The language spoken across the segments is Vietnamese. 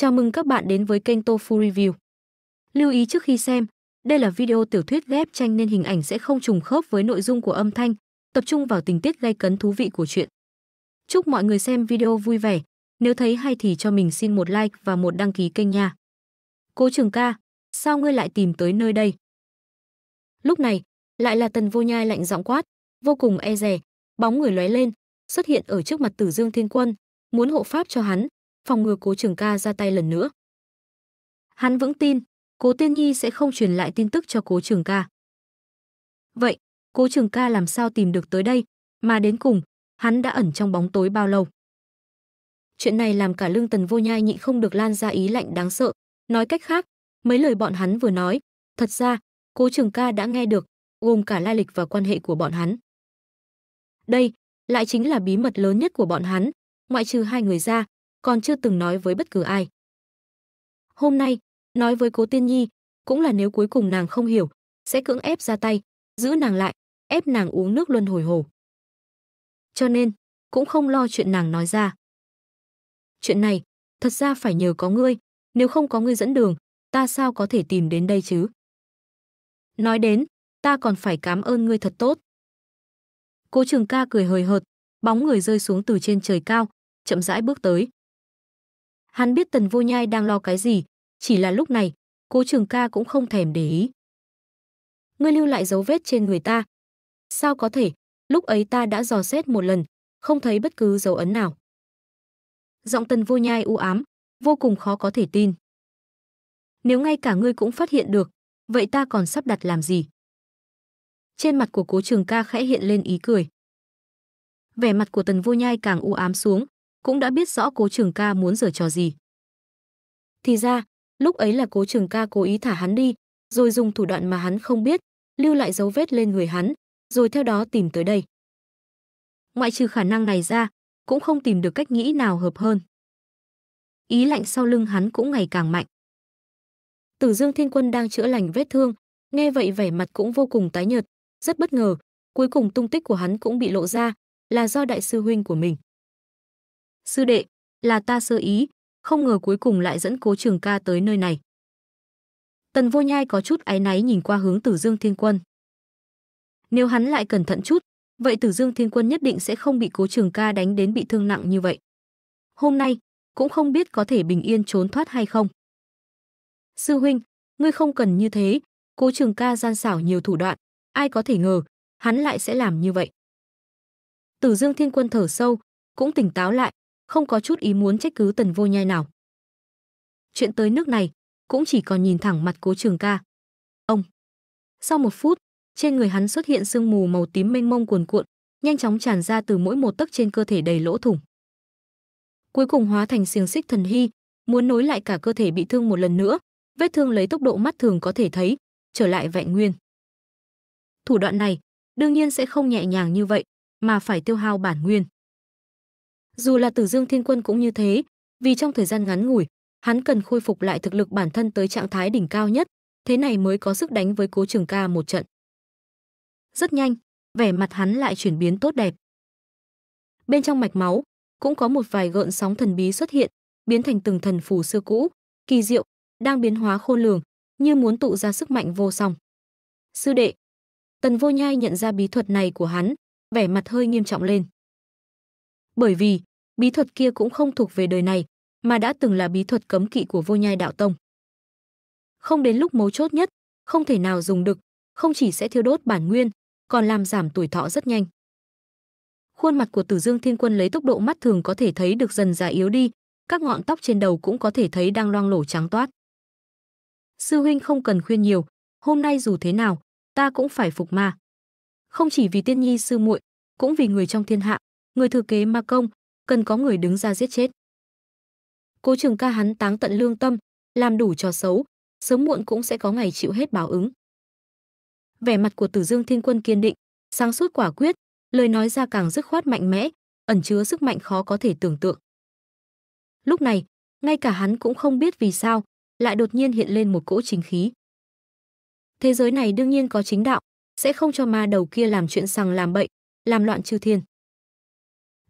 Chào mừng các bạn đến với kênh Tofu Review. Lưu ý trước khi xem, đây là video tiểu thuyết ghép tranh nên hình ảnh sẽ không trùng khớp với nội dung của âm thanh, tập trung vào tình tiết gay cấn thú vị của chuyện. Chúc mọi người xem video vui vẻ, nếu thấy hay thì cho mình xin một like và một đăng ký kênh nha. Cố Trường Ca, sao ngươi lại tìm tới nơi đây? Lúc này, lại là Tần Vô Nhai lạnh giọng quát, vô cùng e dè, bóng người lóe lên, xuất hiện ở trước mặt Tử Dương Thiên Quân, muốn hộ pháp cho hắn, phòng ngừa Cố Trường Ca ra tay lần nữa. Hắn vững tin, Cố Tiên Nhi sẽ không truyền lại tin tức cho Cố Trường Ca. Vậy, Cố Trường Ca làm sao tìm được tới đây, mà đến cùng, hắn đã ẩn trong bóng tối bao lâu? Chuyện này làm cả Lương Tần Vô Nhai nhịn không được lan ra ý lạnh đáng sợ, nói cách khác, mấy lời bọn hắn vừa nói, thật ra, Cố Trường Ca đã nghe được, gồm cả lai lịch và quan hệ của bọn hắn. Đây, lại chính là bí mật lớn nhất của bọn hắn, ngoại trừ hai người ra, còn chưa từng nói với bất cứ ai. Hôm nay, nói với Cố Tiên Nhi, cũng là nếu cuối cùng nàng không hiểu, sẽ cưỡng ép ra tay, giữ nàng lại, ép nàng uống nước luân hồi hồ. Cho nên, cũng không lo chuyện nàng nói ra. Chuyện này, thật ra phải nhờ có ngươi, nếu không có ngươi dẫn đường, ta sao có thể tìm đến đây chứ? Nói đến, ta còn phải cảm ơn ngươi thật tốt. Cố Trường Ca cười hời hợt, bóng người rơi xuống từ trên trời cao, chậm rãi bước tới. Hắn biết Tần Vô Nhai đang lo cái gì, chỉ là lúc này, Cố Trường Ca cũng không thèm để ý. Ngươi lưu lại dấu vết trên người ta. Sao có thể, lúc ấy ta đã dò xét một lần, không thấy bất cứ dấu ấn nào. Giọng Tần Vô Nhai u ám, vô cùng khó có thể tin. Nếu ngay cả ngươi cũng phát hiện được, vậy ta còn sắp đặt làm gì? Trên mặt của Cố Trường Ca khẽ hiện lên ý cười. Vẻ mặt của Tần Vô Nhai càng u ám xuống, cũng đã biết rõ cố trường ca muốn giở trò gì. Thì ra, lúc ấy là cố trường ca cố ý thả hắn đi, rồi dùng thủ đoạn mà hắn không biết, lưu lại dấu vết lên người hắn, rồi theo đó tìm tới đây. Ngoại trừ khả năng này ra, cũng không tìm được cách nghĩ nào hợp hơn. Ý lạnh sau lưng hắn cũng ngày càng mạnh. Tử Dương Thiên Quân đang chữa lành vết thương, nghe vậy vẻ mặt cũng vô cùng tái nhợt, rất bất ngờ, cuối cùng tung tích của hắn cũng bị lộ ra, là do đại sư huynh của mình. Sư đệ, là ta sơ ý, không ngờ cuối cùng lại dẫn cố trường ca tới nơi này. Tần vô nhai có chút áy náy nhìn qua hướng tử dương thiên quân. Nếu hắn lại cẩn thận chút, vậy tử dương thiên quân nhất định sẽ không bị cố trường ca đánh đến bị thương nặng như vậy. Hôm nay, cũng không biết có thể bình yên trốn thoát hay không. Sư huynh, ngươi không cần như thế, cố trường ca gian xảo nhiều thủ đoạn, ai có thể ngờ, hắn lại sẽ làm như vậy. Tử Dương Thiên Quân thở sâu, cũng tỉnh táo lại, không có chút ý muốn trách cứ tần vô nhai nào chuyện tới nước này cũng chỉ còn nhìn thẳng mặt cố trường ca ông sau một phút trên người hắn xuất hiện sương mù màu tím mênh mông cuồn cuộn nhanh chóng tràn ra từ mỗi một tấc trên cơ thể đầy lỗ thủng cuối cùng hóa thành xiềng xích thần hy muốn nối lại cả cơ thể bị thương một lần nữa vết thương lấy tốc độ mắt thường có thể thấy trở lại vẹn nguyên thủ đoạn này đương nhiên sẽ không nhẹ nhàng như vậy mà phải tiêu hao bản nguyên dù là Tử Dương Thiên Quân cũng như thế, vì trong thời gian ngắn ngủi, hắn cần khôi phục lại thực lực bản thân tới trạng thái đỉnh cao nhất, thế này mới có sức đánh với Cố Trường Ca một trận. Rất nhanh, vẻ mặt hắn lại chuyển biến tốt đẹp. Bên trong mạch máu cũng có một vài gợn sóng thần bí xuất hiện, biến thành từng thần phù xưa cũ, kỳ diệu, đang biến hóa khôn lường, như muốn tụ ra sức mạnh vô song. Sư đệ, Tần Vô Nhai nhận ra bí thuật này của hắn, vẻ mặt hơi nghiêm trọng lên. Bởi vì, bí thuật kia cũng không thuộc về đời này, mà đã từng là bí thuật cấm kỵ của vô nhai đạo tông. Không đến lúc mấu chốt nhất, không thể nào dùng được, không chỉ sẽ thiêu đốt bản nguyên, còn làm giảm tuổi thọ rất nhanh. Khuôn mặt của Tử Dương Thiên Quân lấy tốc độ mắt thường có thể thấy được dần già yếu đi, các ngọn tóc trên đầu cũng có thể thấy đang loang lổ trắng toát. Sư huynh không cần khuyên nhiều, hôm nay dù thế nào, ta cũng phải phục ma. Không chỉ vì tiên nhi sư muội, cũng vì người trong thiên hạ, người thừa kế ma công, cần có người đứng ra giết chết. Cố Trường Ca hắn táng tận lương tâm, làm đủ trò xấu, sớm muộn cũng sẽ có ngày chịu hết báo ứng. Vẻ mặt của Tử Dương Thiên Quân kiên định, sáng suốt quả quyết, lời nói ra càng dứt khoát mạnh mẽ, ẩn chứa sức mạnh khó có thể tưởng tượng. Lúc này, ngay cả hắn cũng không biết vì sao, lại đột nhiên hiện lên một cỗ chính khí. Thế giới này đương nhiên có chính đạo, sẽ không cho ma đầu kia làm chuyện sằng làm bậy, làm loạn chư thiên.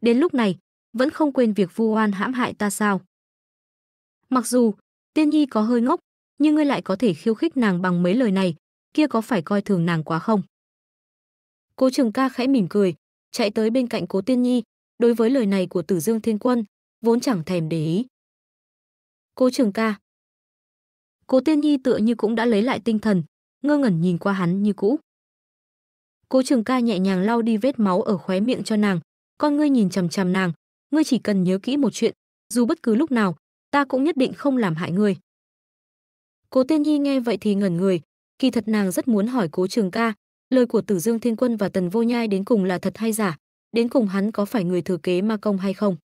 Đến lúc này, vẫn không quên việc vu oan hãm hại ta sao? Mặc dù, tiên nhi có hơi ngốc, nhưng ngươi lại có thể khiêu khích nàng bằng mấy lời này, kia có phải coi thường nàng quá không? Cố Trường Ca khẽ mỉm cười, chạy tới bên cạnh Cố Tiên Nhi, đối với lời này của Tử Dương Thiên Quân, vốn chẳng thèm để ý. Cố Trường Ca. Cố Tiên Nhi tựa như cũng đã lấy lại tinh thần, ngơ ngẩn nhìn qua hắn như cũ. Cố Trường Ca nhẹ nhàng lau đi vết máu ở khóe miệng cho nàng, con ngươi nhìn chằm chằm nàng, ngươi chỉ cần nhớ kỹ một chuyện, dù bất cứ lúc nào, ta cũng nhất định không làm hại ngươi. Cố Tiên Nhi nghe vậy thì ngẩn người, kỳ thật nàng rất muốn hỏi Cố Trường Ca, lời của Tử Dương Thiên Quân và Tần Vô Nhai đến cùng là thật hay giả, đến cùng hắn có phải người thừa kế ma công hay không.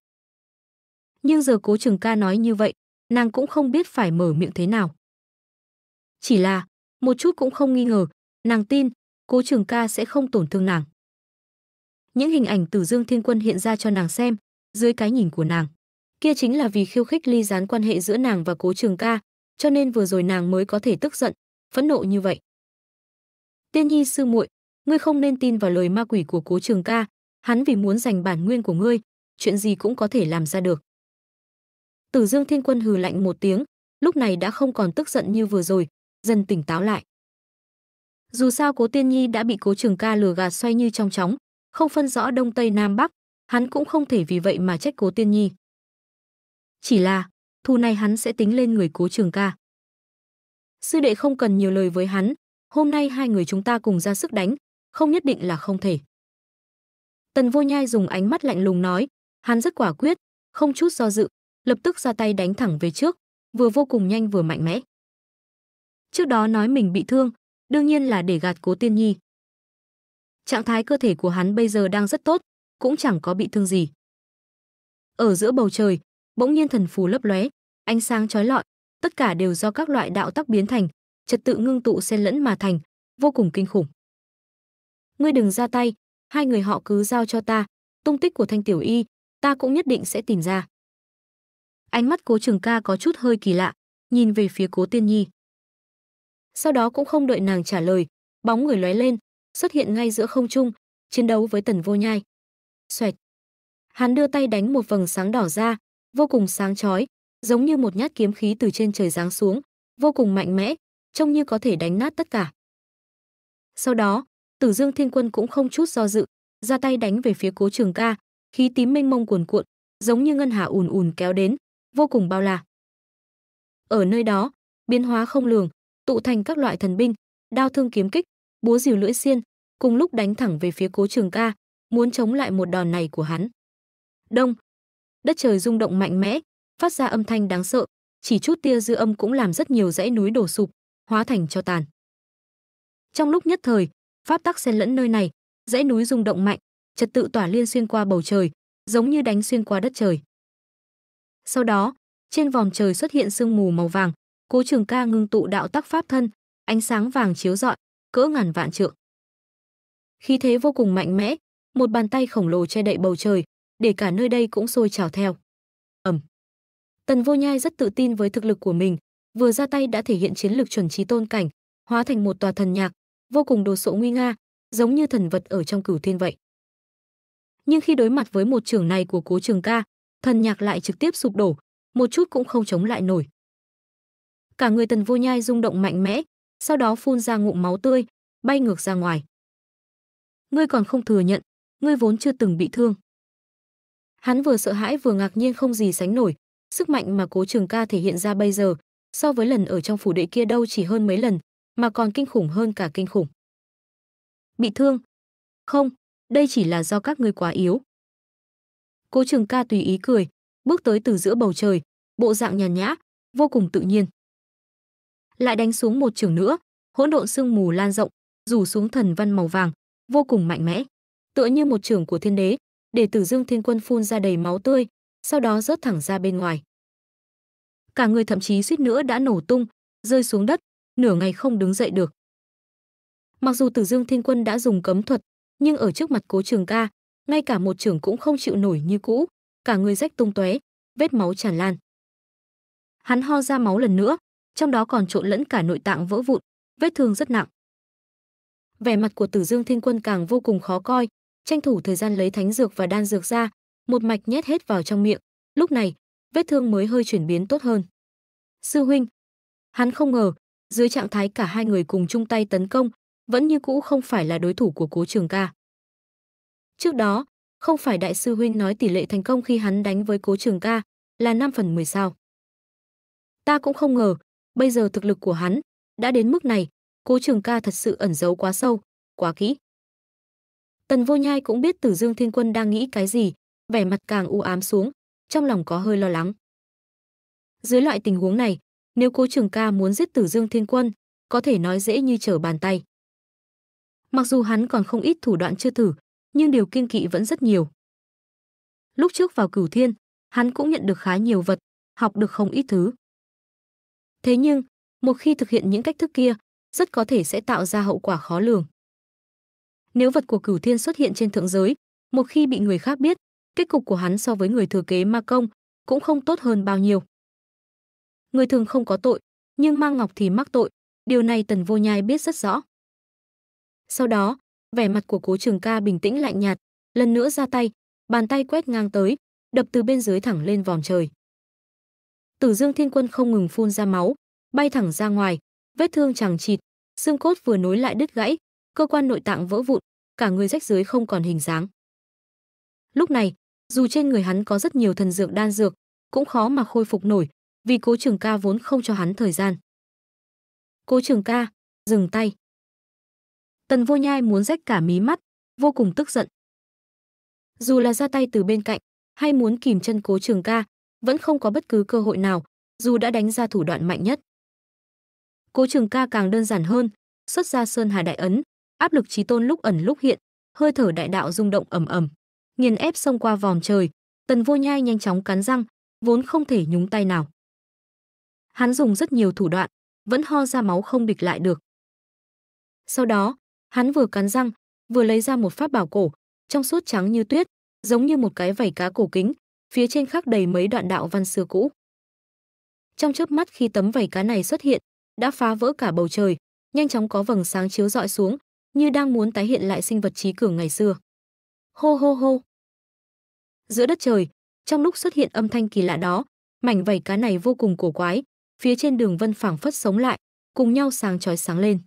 Nhưng giờ Cố Trường Ca nói như vậy, nàng cũng không biết phải mở miệng thế nào. Chỉ là, một chút cũng không nghi ngờ, nàng tin, Cố Trường Ca sẽ không tổn thương nàng. Những hình ảnh Tử Dương Thiên Quân hiện ra cho nàng xem, dưới cái nhìn của nàng. Kia chính là vì khiêu khích ly gián quan hệ giữa nàng và Cố Trường Ca, cho nên vừa rồi nàng mới có thể tức giận, phẫn nộ như vậy. Tiên Nhi sư muội, ngươi không nên tin vào lời ma quỷ của Cố Trường Ca, hắn vì muốn giành bản nguyên của ngươi, chuyện gì cũng có thể làm ra được. Tử Dương Thiên Quân hừ lạnh một tiếng, lúc này đã không còn tức giận như vừa rồi, dần tỉnh táo lại. Dù sao Cố Tiên Nhi đã bị Cố Trường Ca lừa gạt xoay như trong chóng, không phân rõ đông tây nam bắc, hắn cũng không thể vì vậy mà trách Cố Tiên Nhi. Chỉ là, thù này hắn sẽ tính lên người Cố Trường Ca. Sư đệ không cần nhiều lời với hắn, hôm nay hai người chúng ta cùng ra sức đánh, không nhất định là không thể. Tần Vô Nhai dùng ánh mắt lạnh lùng nói, hắn rất quả quyết, không chút do dự, lập tức ra tay đánh thẳng về trước, vừa vô cùng nhanh vừa mạnh mẽ. Trước đó nói mình bị thương, đương nhiên là để gạt Cố Tiên Nhi. Trạng thái cơ thể của hắn bây giờ đang rất tốt, cũng chẳng có bị thương gì. Ở giữa bầu trời, bỗng nhiên thần phù lấp lóe, ánh sáng chói lọi, tất cả đều do các loại đạo tắc biến thành, trật tự ngưng tụ xen lẫn mà thành, vô cùng kinh khủng. Ngươi đừng ra tay, hai người họ cứ giao cho ta, tung tích của Thanh Tiểu Y, ta cũng nhất định sẽ tìm ra. Ánh mắt Cố Trường Ca có chút hơi kỳ lạ, nhìn về phía Cố Tiên Nhi. Sau đó cũng không đợi nàng trả lời, bóng người lóe lên, xuất hiện ngay giữa không trung, chiến đấu với Tần Vô Nhai. Xoẹt. Hắn đưa tay đánh một vầng sáng đỏ ra, vô cùng sáng chói, giống như một nhát kiếm khí từ trên trời giáng xuống, vô cùng mạnh mẽ, trông như có thể đánh nát tất cả. Sau đó, Tử Dương Thiên Quân cũng không chút do dự, ra tay đánh về phía Cố Trường Ca, khí tím mênh mông cuồn cuộn, giống như ngân hà ùn ùn kéo đến, vô cùng bao la. Ở nơi đó, biến hóa không lường, tụ thành các loại thần binh, đao thương kiếm kích, búa rìu lưỡi xiên, cùng lúc đánh thẳng về phía Cố Trường Ca, muốn chống lại một đòn này của hắn. Đông, đất trời rung động mạnh mẽ, phát ra âm thanh đáng sợ, chỉ chút tia dư âm cũng làm rất nhiều dãy núi đổ sụp, hóa thành cho tàn. Trong lúc nhất thời, pháp tắc xen lẫn nơi này, dãy núi rung động mạnh, trật tự tỏa liên xuyên qua bầu trời, giống như đánh xuyên qua đất trời. Sau đó, trên vòm trời xuất hiện sương mù màu vàng, Cố Trường Ca ngưng tụ đạo tắc pháp thân, ánh sáng vàng chiếu rọi, cỡ ngàn vạn trượng. Khí thế vô cùng mạnh mẽ, một bàn tay khổng lồ che đậy bầu trời, để cả nơi đây cũng sôi trào theo. Ầm. Tần Vô Nhai rất tự tin với thực lực của mình, vừa ra tay đã thể hiện chiến lược chuẩn trí tôn cảnh, hóa thành một tòa thần nhạc, vô cùng đồ sộ nguy nga, giống như thần vật ở trong cửu thiên vậy. Nhưng khi đối mặt với một trường này của Cố Trường Ca, thần nhạc lại trực tiếp sụp đổ, một chút cũng không chống lại nổi. Cả người Tần Vô Nhai rung động mạnh mẽ, sau đó phun ra ngụm máu tươi, bay ngược ra ngoài. Ngươi còn không thừa nhận, ngươi vốn chưa từng bị thương. Hắn vừa sợ hãi vừa ngạc nhiên không gì sánh nổi, sức mạnh mà Cố Trường Ca thể hiện ra bây giờ, so với lần ở trong phủ đệ kia đâu chỉ hơn mấy lần, mà còn kinh khủng hơn cả kinh khủng. Bị thương? Không, đây chỉ là do các ngươi quá yếu. Cố Trường Ca tùy ý cười, bước tới từ giữa bầu trời, bộ dạng nhàn nhã, vô cùng tự nhiên. Lại đánh xuống một trường nữa, hỗn độn sương mù lan rộng, rủ xuống thần văn màu vàng, vô cùng mạnh mẽ tựa như một trưởng của thiên đế, để Tử Dương Thiên Quân phun ra đầy máu tươi, sau đó rớt thẳng ra bên ngoài. Cả người thậm chí suýt nữa đã nổ tung, rơi xuống đất, nửa ngày không đứng dậy được. Mặc dù Tử Dương Thiên Quân đã dùng cấm thuật, nhưng ở trước mặt Cố Trường Ca, ngay cả một trưởng cũng không chịu nổi như cũ, cả người rách tung tóe, vết máu tràn lan. Hắn ho ra máu lần nữa, trong đó còn trộn lẫn cả nội tạng vỡ vụn, vết thương rất nặng. Vẻ mặt của Tử Dương Thiên Quân càng vô cùng khó coi, tranh thủ thời gian lấy thánh dược và đan dược ra, một mạch nhét hết vào trong miệng. Lúc này, vết thương mới hơi chuyển biến tốt hơn. Sư huynh, hắn không ngờ, dưới trạng thái cả hai người cùng chung tay tấn công, vẫn như cũ không phải là đối thủ của Cố Trường Ca. Trước đó, không phải đại sư huynh nói tỷ lệ thành công khi hắn đánh với Cố Trường Ca là 5 phần 10 sao? Ta cũng không ngờ, bây giờ thực lực của hắn đã đến mức này, Cố Trường Ca thật sự ẩn giấu quá sâu, quá kỹ. Tần Vô Nhai cũng biết Tử Dương Thiên Quân đang nghĩ cái gì, vẻ mặt càng u ám xuống, trong lòng có hơi lo lắng. Dưới loại tình huống này, nếu Cố Trường Ca muốn giết Tử Dương Thiên Quân, có thể nói dễ như trở bàn tay. Mặc dù hắn còn không ít thủ đoạn chưa thử, nhưng điều kiên kỵ vẫn rất nhiều. Lúc trước vào Cửu Thiên, hắn cũng nhận được khá nhiều vật, học được không ít thứ. Thế nhưng, một khi thực hiện những cách thức kia, rất có thể sẽ tạo ra hậu quả khó lường. Nếu vật của Cửu Thiên xuất hiện trên thượng giới, một khi bị người khác biết, kết cục của hắn so với người thừa kế Ma công cũng không tốt hơn bao nhiêu. Người thường không có tội, nhưng mang Ngọc thì mắc tội, điều này Tần Vô Nhai biết rất rõ. Sau đó, vẻ mặt của Cố Trường Ca bình tĩnh lạnh nhạt, lần nữa ra tay, bàn tay quét ngang tới, đập từ bên dưới thẳng lên vòm trời. Tử Dương Thiên Quân không ngừng phun ra máu, bay thẳng ra ngoài, vết thương chẳng chịt, xương cốt vừa nối lại đứt gãy, cơ quan nội tạng vỡ vụn, cả người rách dưới không còn hình dáng. Lúc này, dù trên người hắn có rất nhiều thần dược đan dược, cũng khó mà khôi phục nổi, vì Cố Trường Ca vốn không cho hắn thời gian. Cố Trường Ca, dừng tay. Tần Vô Nhai muốn rách cả mí mắt, vô cùng tức giận. Dù là ra tay từ bên cạnh, hay muốn kìm chân Cố Trường Ca, vẫn không có bất cứ cơ hội nào, dù đã đánh ra thủ đoạn mạnh nhất. Cố Trường Ca càng đơn giản hơn, xuất ra Sơn Hà Đại Ấn, áp lực trí tôn lúc ẩn lúc hiện, hơi thở đại đạo rung động ầm ầm, nghiền ép xông qua vòm trời, Tần Vô Nhai nhanh chóng cắn răng, vốn không thể nhúng tay nào. Hắn dùng rất nhiều thủ đoạn, vẫn ho ra máu không địch lại được. Sau đó, hắn vừa cắn răng, vừa lấy ra một pháp bảo cổ, trong suốt trắng như tuyết, giống như một cái vảy cá cổ kính, phía trên khắc đầy mấy đoạn đạo văn xưa cũ. Trong chớp mắt khi tấm vảy cá này xuất hiện, đã phá vỡ cả bầu trời, nhanh chóng có vầng sáng chiếu rọi xuống, như đang muốn tái hiện lại sinh vật trí cường ngày xưa. Hô hô hô. Giữa đất trời, trong lúc xuất hiện âm thanh kỳ lạ đó, mảnh vảy cá này vô cùng cổ quái, phía trên đường vân phảng phất sống lại, cùng nhau sáng chói sáng lên.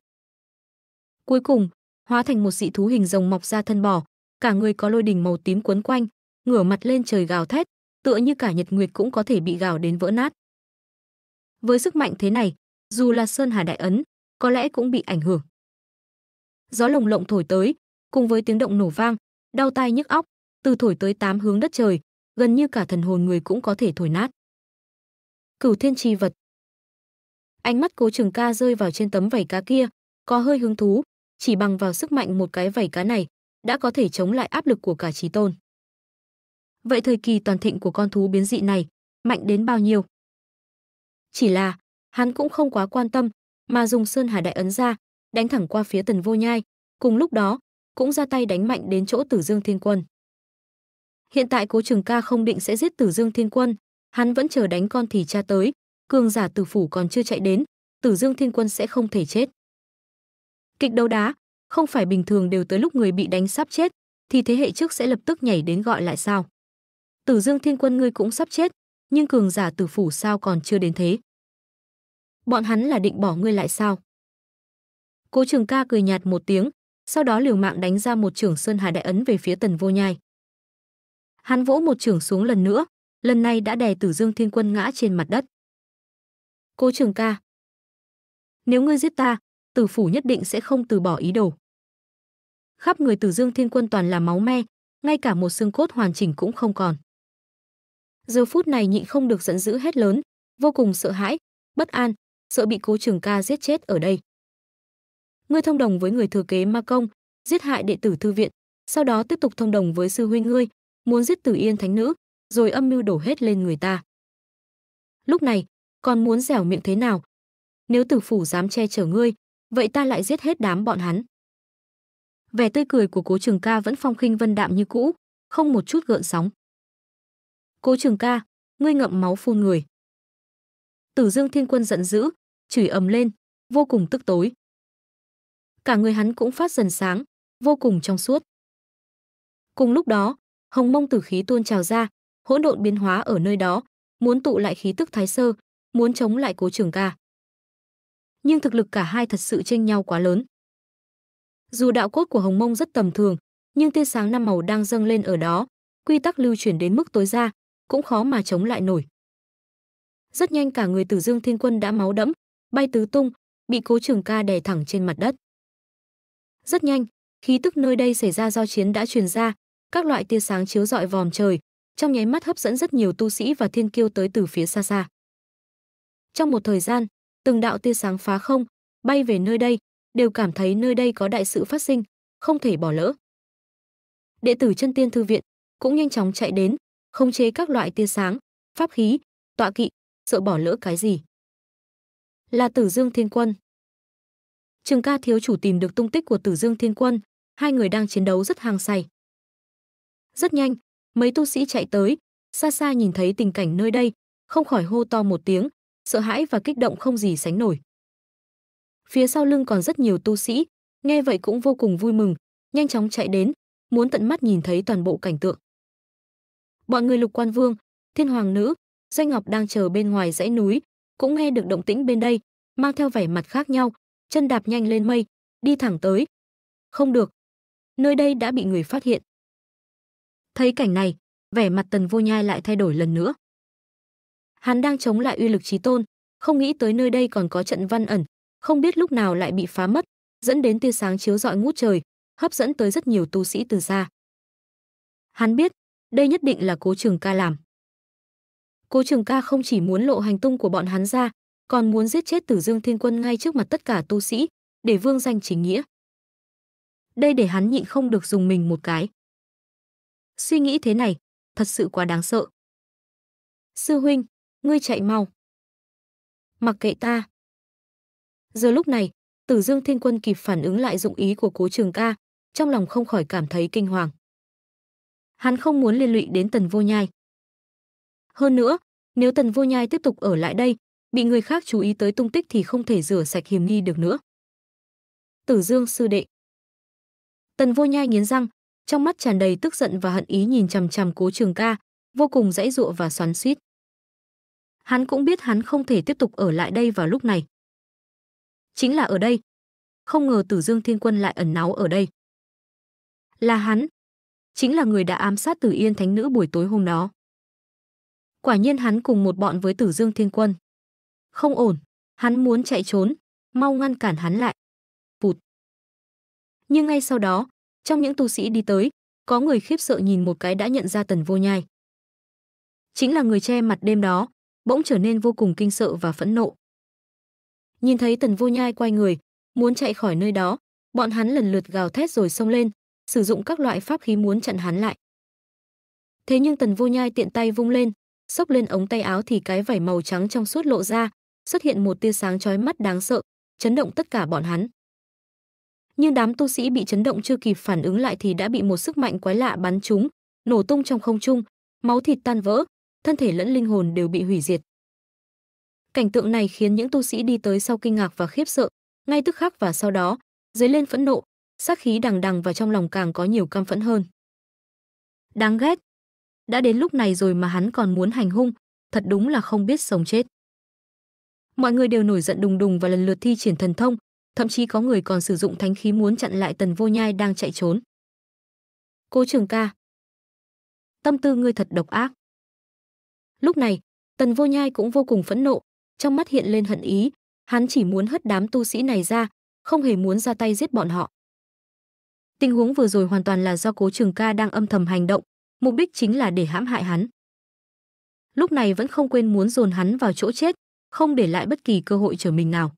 Cuối cùng, hóa thành một dị thú hình rồng mọc ra thân bò, cả người có lôi đình màu tím quấn quanh, ngửa mặt lên trời gào thét, tựa như cả nhật nguyệt cũng có thể bị gào đến vỡ nát. Với sức mạnh thế này, dù là Sơn Hà Đại Ấn, có lẽ cũng bị ảnh hưởng gió lồng lộng thổi tới, cùng với tiếng động nổ vang, đau tai nhức óc, từ thổi tới tám hướng đất trời, gần như cả thần hồn người cũng có thể thổi nát. Cửu thiên chi vật. Ánh mắt Cố Trường Ca rơi vào trên tấm vảy cá kia, có hơi hứng thú, chỉ bằng vào sức mạnh một cái vảy cá này, đã có thể chống lại áp lực của cả trí tôn. Vậy thời kỳ toàn thịnh của con thú biến dị này, mạnh đến bao nhiêu? Chỉ là, hắn cũng không quá quan tâm, mà dùng Sơn Hà Đại Ấn ra, đánh thẳng qua phía Tần Vô Nhai, cùng lúc đó, cũng ra tay đánh mạnh đến chỗ Tử Dương Thiên Quân. Hiện tại Cố Trường Ca không định sẽ giết Tử Dương Thiên Quân, hắn vẫn chờ đánh con thì cha tới, cường giả Tử phủ còn chưa chạy đến, Tử Dương Thiên Quân sẽ không thể chết. Kịch đấu đá, không phải bình thường đều tới lúc người bị đánh sắp chết, thì thế hệ trước sẽ lập tức nhảy đến gọi lại sao? Tử Dương Thiên Quân ngươi cũng sắp chết, nhưng cường giả Tử phủ sao còn chưa đến thế? Bọn hắn là định bỏ ngươi lại sao? Cố Trường Ca cười nhạt một tiếng, sau đó liều mạng đánh ra một trưởng sơn hà đại ấn về phía Tần Vô Nhai. Hắn vỗ một trưởng xuống lần nữa, lần này đã đè Tử Dương Thiên Quân ngã trên mặt đất. Cố Trường Ca, nếu ngươi giết ta, Tử phủ nhất định sẽ không từ bỏ ý đồ. Khắp người Tử Dương Thiên Quân toàn là máu me, ngay cả một xương cốt hoàn chỉnh cũng không còn. Giờ phút này nhịn không được giận dữ hết lớn, vô cùng sợ hãi, bất an, sợ bị Cố Trường Ca giết chết ở đây ngươi thông đồng với người thừa kế Ma công, giết hại đệ tử thư viện, sau đó tiếp tục thông đồng với sư huynh ngươi, muốn giết Tử Yên thánh nữ, rồi âm mưu đổ hết lên người ta. Lúc này, còn muốn dẻo miệng thế nào? Nếu Tử phủ dám che chở ngươi, vậy ta lại giết hết đám bọn hắn. Vẻ tươi cười của Cố Trường Ca vẫn phong khinh vân đạm như cũ, không một chút gợn sóng. Cố Trường Ca, ngươi ngậm máu phun người. Tử Dương Thiên Quân giận dữ, chửi ầm lên, vô cùng tức tối cả người hắn cũng phát dần sáng, vô cùng trong suốt. Cùng lúc đó, hồng mông tử khí tuôn trào ra, hỗn độn biến hóa ở nơi đó, muốn tụ lại khí tức thái sơ, muốn chống lại cố trường ca. Nhưng thực lực cả hai thật sự chênh nhau quá lớn. Dù đạo cốt của hồng mông rất tầm thường, nhưng tia sáng năm màu đang dâng lên ở đó, quy tắc lưu chuyển đến mức tối ra, cũng khó mà chống lại nổi. Rất nhanh cả người Tử Dương Thiên Quân đã máu đẫm, bay tứ tung, bị Cố Trường Ca đè thẳng trên mặt đất. Rất nhanh, khí tức nơi đây xảy ra giao chiến đã truyền ra, các loại tia sáng chiếu rọi vòm trời, trong nháy mắt hấp dẫn rất nhiều tu sĩ và thiên kiêu tới từ phía xa xa. Trong một thời gian, từng đạo tia sáng phá không, bay về nơi đây, đều cảm thấy nơi đây có đại sự phát sinh, không thể bỏ lỡ. Đệ tử chân tiên thư viện cũng nhanh chóng chạy đến, khống chế các loại tia sáng, pháp khí, tọa kỵ, sợ bỏ lỡ cái gì. Là Tử Dương Thiên Quân Trường ca thiếu chủ tìm được tung tích của Tử Dương Thiên Quân, hai người đang chiến đấu rất hàng say. Rất nhanh, mấy tu sĩ chạy tới, xa xa nhìn thấy tình cảnh nơi đây, không khỏi hô to một tiếng, sợ hãi và kích động không gì sánh nổi. Phía sau lưng còn rất nhiều tu sĩ, nghe vậy cũng vô cùng vui mừng, nhanh chóng chạy đến, muốn tận mắt nhìn thấy toàn bộ cảnh tượng. Bọn người Lục Quan Vương, Thiên Hoàng nữ, Doanh Ngọc đang chờ bên ngoài dãy núi, cũng nghe được động tĩnh bên đây, mang theo vẻ mặt khác nhau, chân đạp nhanh lên mây, đi thẳng tới. Không được, nơi đây đã bị người phát hiện. Thấy cảnh này, vẻ mặt Tần Vô Nhai lại thay đổi lần nữa. Hắn đang chống lại uy lực trí tôn, không nghĩ tới nơi đây còn có trận văn ẩn, không biết lúc nào lại bị phá mất, dẫn đến tia sáng chiếu rọi ngút trời, hấp dẫn tới rất nhiều tu sĩ từ xa. Hắn biết, đây nhất định là Cố Trường Ca làm. Cố Trường Ca không chỉ muốn lộ hành tung của bọn hắn ra, còn muốn giết chết Tử Dương Thiên Quân ngay trước mặt tất cả tu sĩ, để vương danh chính nghĩa. Đây để hắn nhịn không được dùng mình một cái. Suy nghĩ thế này, thật sự quá đáng sợ. Sư huynh, ngươi chạy mau. Mặc kệ ta. Giờ lúc này, Tử Dương Thiên Quân kịp phản ứng lại dụng ý của Cố Trường Ca, trong lòng không khỏi cảm thấy kinh hoàng. Hắn không muốn liên lụy đến Tần Vô Nhai. Hơn nữa, nếu Tần Vô Nhai tiếp tục ở lại đây, bị người khác chú ý tới tung tích thì không thể rửa sạch hiểm nghi được nữa. Tử Dương sư đệ. Tần Vô Nhai nghiến răng, trong mắt tràn đầy tức giận và hận ý nhìn chằm chằm Cố Trường Ca, vô cùng dãy dụa và xoắn xuýt. Hắn cũng biết hắn không thể tiếp tục ở lại đây vào lúc này. Chính là ở đây. Không ngờ Tử Dương Thiên Quân lại ẩn náu ở đây. Là hắn. Chính là người đã ám sát Tử Yên Thánh Nữ buổi tối hôm đó. Quả nhiên hắn cùng một bọn với Tử Dương Thiên Quân. Không ổn, hắn muốn chạy trốn, mau ngăn cản hắn lại. Phụt. Nhưng ngay sau đó, trong những tu sĩ đi tới, có người khiếp sợ nhìn một cái đã nhận ra Tần Vô Nhai. Chính là người che mặt đêm đó, bỗng trở nên vô cùng kinh sợ và phẫn nộ. Nhìn thấy Tần Vô Nhai quay người, muốn chạy khỏi nơi đó, bọn hắn lần lượt gào thét rồi xông lên, sử dụng các loại pháp khí muốn chặn hắn lại. Thế nhưng Tần Vô Nhai tiện tay vung lên, xốc lên ống tay áo thì cái vảy màu trắng trong suốt lộ ra, xuất hiện một tia sáng chói mắt đáng sợ, chấn động tất cả bọn hắn. Nhưng đám tu sĩ bị chấn động chưa kịp phản ứng lại thì đã bị một sức mạnh quái lạ bắn trúng, nổ tung trong không trung, máu thịt tan vỡ, thân thể lẫn linh hồn đều bị hủy diệt. Cảnh tượng này khiến những tu sĩ đi tới sau kinh ngạc và khiếp sợ, ngay tức khắc và sau đó, dấy lên phẫn nộ, sát khí đằng đằng và trong lòng càng có nhiều căm phẫn hơn. Đáng ghét. Đã đến lúc này rồi mà hắn còn muốn hành hung, thật đúng là không biết sống chết mọi người đều nổi giận đùng đùng và lần lượt thi triển thần thông thậm chí có người còn sử dụng thánh khí muốn chặn lại tần vô nhai đang chạy trốn cố trường ca tâm tư ngươi thật độc ác lúc này tần vô nhai cũng vô cùng phẫn nộ trong mắt hiện lên hận ý hắn chỉ muốn hất đám tu sĩ này ra không hề muốn ra tay giết bọn họ tình huống vừa rồi hoàn toàn là do cố trường ca đang âm thầm hành động mục đích chính là để hãm hại hắn lúc này vẫn không quên muốn dồn hắn vào chỗ chết không để lại bất kỳ cơ hội trở mình nào.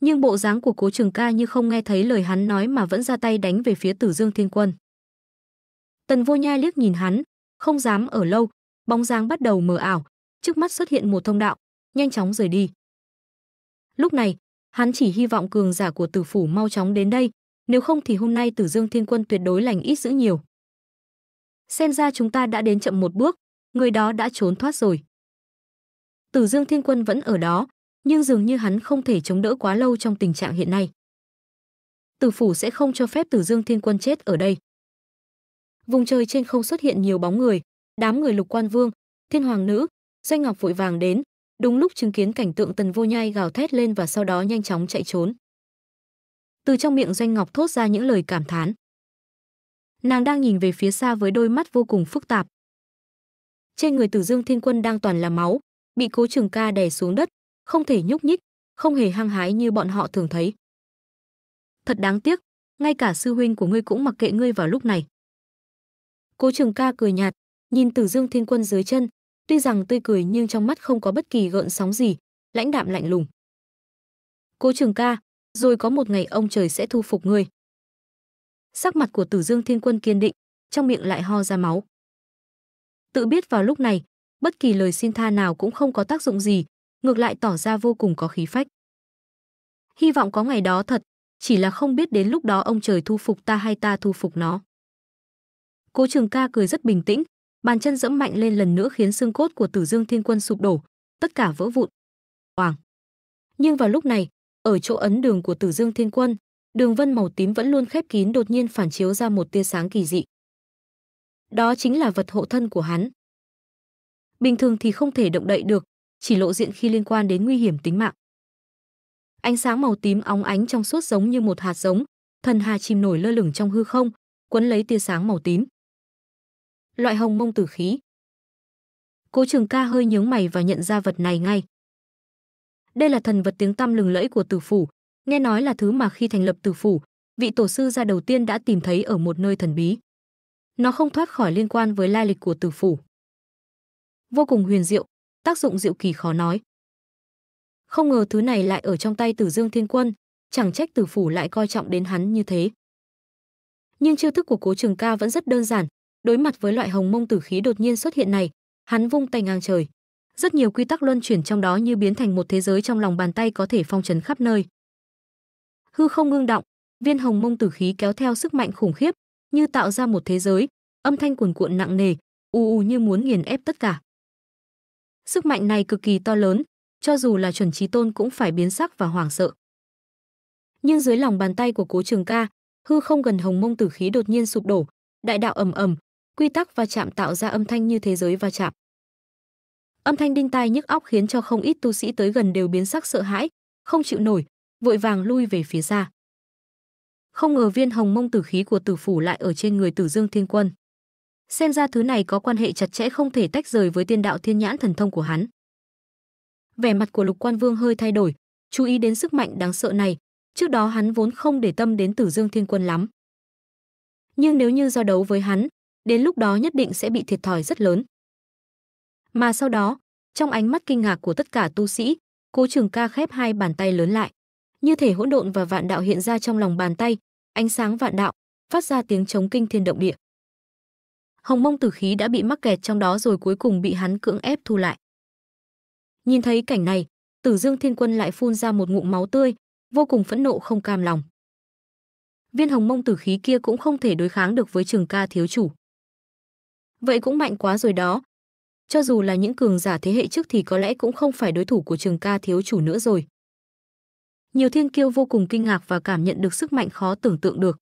Nhưng bộ dáng của Cố Trường Ca như không nghe thấy lời hắn nói mà vẫn ra tay đánh về phía Tử Dương Thiên Quân. Tần Vô Nha liếc nhìn hắn, không dám ở lâu, bóng dáng bắt đầu mờ ảo, trước mắt xuất hiện một thông đạo, nhanh chóng rời đi. Lúc này, hắn chỉ hy vọng cường giả của Tử phủ mau chóng đến đây, nếu không thì hôm nay Tử Dương Thiên Quân tuyệt đối lành ít dữ nhiều. Xem ra chúng ta đã đến chậm một bước, người đó đã trốn thoát rồi. Tử Dương Thiên Quân vẫn ở đó, nhưng dường như hắn không thể chống đỡ quá lâu trong tình trạng hiện nay. Tử phủ sẽ không cho phép Tử Dương Thiên Quân chết ở đây. Vùng trời trên không xuất hiện nhiều bóng người, đám người Lục Quan Vương, Thiên Hoàng nữ, Doanh Ngọc vội vàng đến, đúng lúc chứng kiến cảnh tượng Tần Vô Nhai gào thét lên và sau đó nhanh chóng chạy trốn. Từ trong miệng Doanh Ngọc thốt ra những lời cảm thán. Nàng đang nhìn về phía xa với đôi mắt vô cùng phức tạp. Trên người Tử Dương Thiên Quân đang toàn là máu, bị cố trường ca đè xuống đất, không thể nhúc nhích, không hề hăng hái như bọn họ thường thấy. Thật đáng tiếc, ngay cả sư huynh của ngươi cũng mặc kệ ngươi vào lúc này. Cố trường ca cười nhạt, nhìn Tử Dương Thiên Quân dưới chân, tuy rằng tươi cười nhưng trong mắt không có bất kỳ gợn sóng gì, lãnh đạm lạnh lùng. Cố trường ca, rồi có một ngày ông trời sẽ thu phục ngươi. Sắc mặt của Tử Dương Thiên Quân kiên định, trong miệng lại ho ra máu. Tự biết vào lúc này, bất kỳ lời xin tha nào cũng không có tác dụng gì, ngược lại tỏ ra vô cùng có khí phách. Hy vọng có ngày đó thật, chỉ là không biết đến lúc đó ông trời thu phục ta hay ta thu phục nó. Cố Trường Ca cười rất bình tĩnh, bàn chân dẫm mạnh lên lần nữa khiến xương cốt của Tử Dương Thiên Quân sụp đổ, tất cả vỡ vụn. hoàng. Nhưng vào lúc này, ở chỗ ấn đường của Tử Dương Thiên Quân, đường vân màu tím vẫn luôn khép kín đột nhiên phản chiếu ra một tia sáng kỳ dị. Đó chính là vật hộ thân của hắn bình thường thì không thể động đậy được, chỉ lộ diện khi liên quan đến nguy hiểm tính mạng. Ánh sáng màu tím óng ánh trong suốt giống như một hạt giống, thần hà chim nổi lơ lửng trong hư không, quấn lấy tia sáng màu tím. Loại hồng mông tử khí. Cố Trường Ca hơi nhướng mày và nhận ra vật này ngay. Đây là thần vật tiếng tăm lừng lẫy của Tử phủ, nghe nói là thứ mà khi thành lập Tử phủ, vị tổ sư gia đầu tiên đã tìm thấy ở một nơi thần bí. Nó không thoát khỏi liên quan với lai lịch của Tử phủ vô cùng huyền diệu, tác dụng diệu kỳ khó nói. Không ngờ thứ này lại ở trong tay Tử Dương Thiên Quân, chẳng trách Tử phủ lại coi trọng đến hắn như thế. Nhưng chiêu thức của Cố Trường Ca vẫn rất đơn giản, đối mặt với loại hồng mông tử khí đột nhiên xuất hiện này, hắn vung tay ngang trời. Rất nhiều quy tắc luân chuyển trong đó như biến thành một thế giới trong lòng bàn tay có thể phong trấn khắp nơi. Hư không ngưng động, viên hồng mông tử khí kéo theo sức mạnh khủng khiếp, như tạo ra một thế giới, âm thanh cuồn cuộn nặng nề, u u như muốn nghiền ép tất cả. Sức mạnh này cực kỳ to lớn, cho dù là chuẩn trí tôn cũng phải biến sắc và hoảng sợ. Nhưng dưới lòng bàn tay của Cố Trường Ca, hư không gần hồng mông tử khí đột nhiên sụp đổ, đại đạo ầm ầm, quy tắc va chạm tạo ra âm thanh như thế giới va chạm. Âm thanh đinh tai nhức óc khiến cho không ít tu sĩ tới gần đều biến sắc sợ hãi, không chịu nổi, vội vàng lui về phía xa. Không ngờ viên hồng mông tử khí của tử phủ lại ở trên người Tử Dương Thiên Quân xem ra thứ này có quan hệ chặt chẽ không thể tách rời với tiên đạo thiên nhãn thần thông của hắn. Vẻ mặt của Lục Quan Vương hơi thay đổi, chú ý đến sức mạnh đáng sợ này, trước đó hắn vốn không để tâm đến Tử Dương Thiên Quân lắm. Nhưng nếu như do đấu với hắn, đến lúc đó nhất định sẽ bị thiệt thòi rất lớn. Mà sau đó, trong ánh mắt kinh ngạc của tất cả tu sĩ, Cố Trường Ca khép hai bàn tay lớn lại, như thể hỗn độn và vạn đạo hiện ra trong lòng bàn tay, ánh sáng vạn đạo, phát ra tiếng chống kinh thiên động địa hồng mông tử khí đã bị mắc kẹt trong đó rồi cuối cùng bị hắn cưỡng ép thu lại. Nhìn thấy cảnh này, Tử Dương Thiên Quân lại phun ra một ngụm máu tươi, vô cùng phẫn nộ không cam lòng. Viên hồng mông tử khí kia cũng không thể đối kháng được với Trường Ca thiếu chủ. Vậy cũng mạnh quá rồi đó. Cho dù là những cường giả thế hệ trước thì có lẽ cũng không phải đối thủ của Trường Ca thiếu chủ nữa rồi. Nhiều thiên kiêu vô cùng kinh ngạc và cảm nhận được sức mạnh khó tưởng tượng được.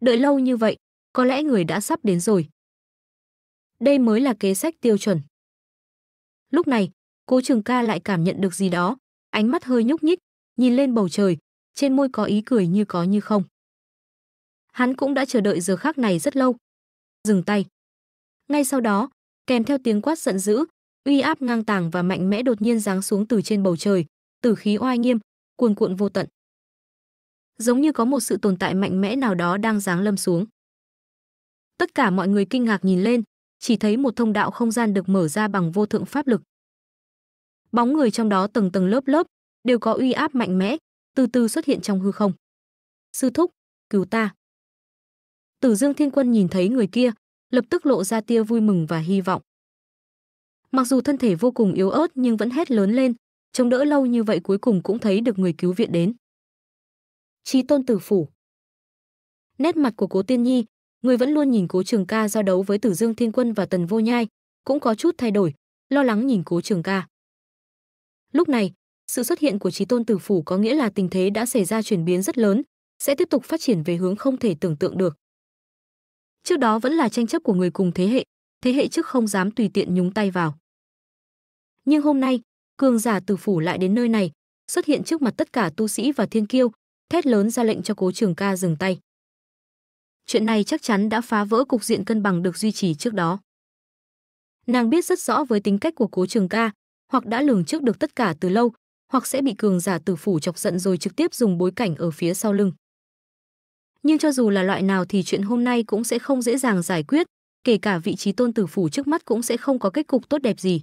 Đợi lâu như vậy, có lẽ người đã sắp đến rồi. Đây mới là kế sách tiêu chuẩn. Lúc này, cố trường ca lại cảm nhận được gì đó, ánh mắt hơi nhúc nhích, nhìn lên bầu trời, trên môi có ý cười như có như không. Hắn cũng đã chờ đợi giờ khác này rất lâu. Dừng tay. Ngay sau đó, kèm theo tiếng quát giận dữ, uy áp ngang tàng và mạnh mẽ đột nhiên giáng xuống từ trên bầu trời, tử khí oai nghiêm, cuồn cuộn vô tận. Giống như có một sự tồn tại mạnh mẽ nào đó đang giáng lâm xuống. Tất cả mọi người kinh ngạc nhìn lên, chỉ thấy một thông đạo không gian được mở ra bằng vô thượng pháp lực. Bóng người trong đó tầng tầng lớp lớp, đều có uy áp mạnh mẽ, từ từ xuất hiện trong hư không. Sư thúc, cứu ta. Tử Dương Thiên Quân nhìn thấy người kia, lập tức lộ ra tia vui mừng và hy vọng. Mặc dù thân thể vô cùng yếu ớt nhưng vẫn hét lớn lên, chống đỡ lâu như vậy cuối cùng cũng thấy được người cứu viện đến. Chí tôn tử phủ. Nét mặt của Cố Tiên Nhi người vẫn luôn nhìn Cố Trường Ca giao đấu với Tử Dương Thiên Quân và Tần Vô Nhai, cũng có chút thay đổi, lo lắng nhìn Cố Trường Ca. Lúc này, sự xuất hiện của Chí Tôn Tử Phủ có nghĩa là tình thế đã xảy ra chuyển biến rất lớn, sẽ tiếp tục phát triển về hướng không thể tưởng tượng được. Trước đó vẫn là tranh chấp của người cùng thế hệ, thế hệ trước không dám tùy tiện nhúng tay vào. Nhưng hôm nay, cường giả Tử Phủ lại đến nơi này, xuất hiện trước mặt tất cả tu sĩ và thiên kiêu, thét lớn ra lệnh cho Cố Trường Ca dừng tay chuyện này chắc chắn đã phá vỡ cục diện cân bằng được duy trì trước đó. Nàng biết rất rõ với tính cách của Cố Trường Ca, hoặc đã lường trước được tất cả từ lâu, hoặc sẽ bị cường giả tử phủ chọc giận rồi trực tiếp dùng bối cảnh ở phía sau lưng. Nhưng cho dù là loại nào thì chuyện hôm nay cũng sẽ không dễ dàng giải quyết, kể cả vị trí tôn tử phủ trước mắt cũng sẽ không có kết cục tốt đẹp gì.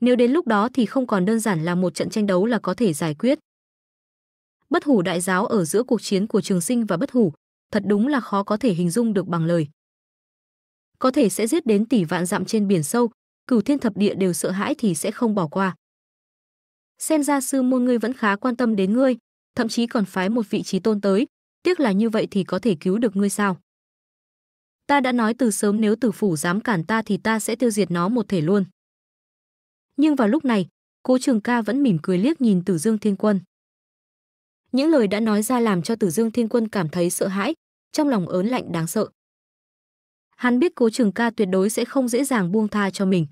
Nếu đến lúc đó thì không còn đơn giản là một trận tranh đấu là có thể giải quyết. Bất hủ đại giáo ở giữa cuộc chiến của Trường Sinh và Bất hủ, thật đúng là khó có thể hình dung được bằng lời. Có thể sẽ giết đến tỷ vạn dặm trên biển sâu, cửu thiên thập địa đều sợ hãi thì sẽ không bỏ qua. Xem ra sư môn ngươi vẫn khá quan tâm đến ngươi, thậm chí còn phái một vị trí tôn tới, tiếc là như vậy thì có thể cứu được ngươi sao? Ta đã nói từ sớm nếu tử phủ dám cản ta thì ta sẽ tiêu diệt nó một thể luôn. Nhưng vào lúc này, cố trường ca vẫn mỉm cười liếc nhìn tử dương thiên quân. Những lời đã nói ra làm cho Tử Dương Thiên Quân cảm thấy sợ hãi, trong lòng ớn lạnh đáng sợ. Hắn biết Cố Trường Ca tuyệt đối sẽ không dễ dàng buông tha cho mình.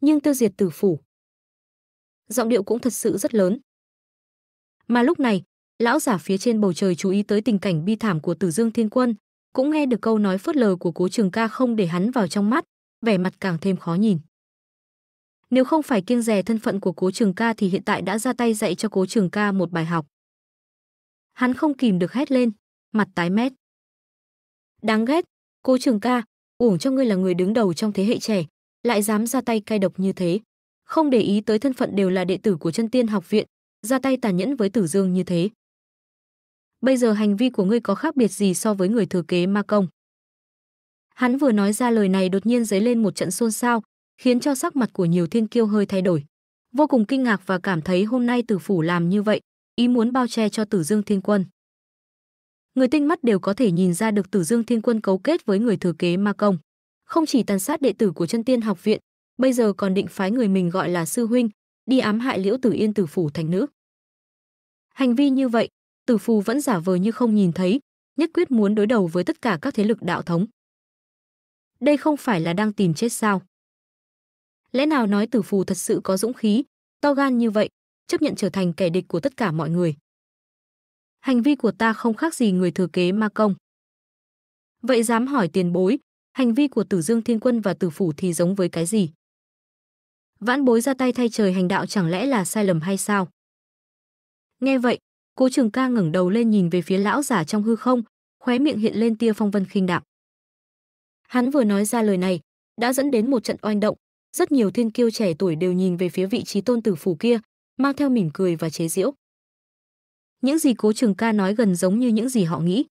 Nhưng tiêu diệt tử phủ. Giọng điệu cũng thật sự rất lớn. Mà lúc này, lão giả phía trên bầu trời chú ý tới tình cảnh bi thảm của Tử Dương Thiên Quân, cũng nghe được câu nói phớt lờ của Cố Trường Ca không để hắn vào trong mắt, vẻ mặt càng thêm khó nhìn. Nếu không phải kiêng rè thân phận của Cố Trường Ca thì hiện tại đã ra tay dạy cho Cố Trường Ca một bài học. Hắn không kìm được hét lên, mặt tái mét. Đáng ghét, Cố Trường Ca, uổng cho ngươi là người đứng đầu trong thế hệ trẻ, lại dám ra tay cay độc như thế. Không để ý tới thân phận đều là đệ tử của chân tiên học viện, ra tay tàn nhẫn với tử dương như thế. Bây giờ hành vi của ngươi có khác biệt gì so với người thừa kế ma công? Hắn vừa nói ra lời này đột nhiên dấy lên một trận xôn xao, khiến cho sắc mặt của nhiều thiên kiêu hơi thay đổi. Vô cùng kinh ngạc và cảm thấy hôm nay tử phủ làm như vậy, ý muốn bao che cho tử dương thiên quân. Người tinh mắt đều có thể nhìn ra được tử dương thiên quân cấu kết với người thừa kế ma công. Không chỉ tàn sát đệ tử của chân tiên học viện, bây giờ còn định phái người mình gọi là sư huynh, đi ám hại liễu tử yên tử phủ thành nữ. Hành vi như vậy, tử phù vẫn giả vờ như không nhìn thấy, nhất quyết muốn đối đầu với tất cả các thế lực đạo thống. Đây không phải là đang tìm chết sao? lẽ nào nói tử phù thật sự có dũng khí to gan như vậy chấp nhận trở thành kẻ địch của tất cả mọi người hành vi của ta không khác gì người thừa kế ma công vậy dám hỏi tiền bối hành vi của tử dương thiên quân và tử phủ thì giống với cái gì vãn bối ra tay thay trời hành đạo chẳng lẽ là sai lầm hay sao nghe vậy cố trường ca ngẩng đầu lên nhìn về phía lão giả trong hư không khóe miệng hiện lên tia phong vân khinh đạm hắn vừa nói ra lời này đã dẫn đến một trận oanh động rất nhiều thiên kiêu trẻ tuổi đều nhìn về phía vị trí tôn tử phủ kia, mang theo mỉm cười và chế giễu. Những gì Cố Trường Ca nói gần giống như những gì họ nghĩ.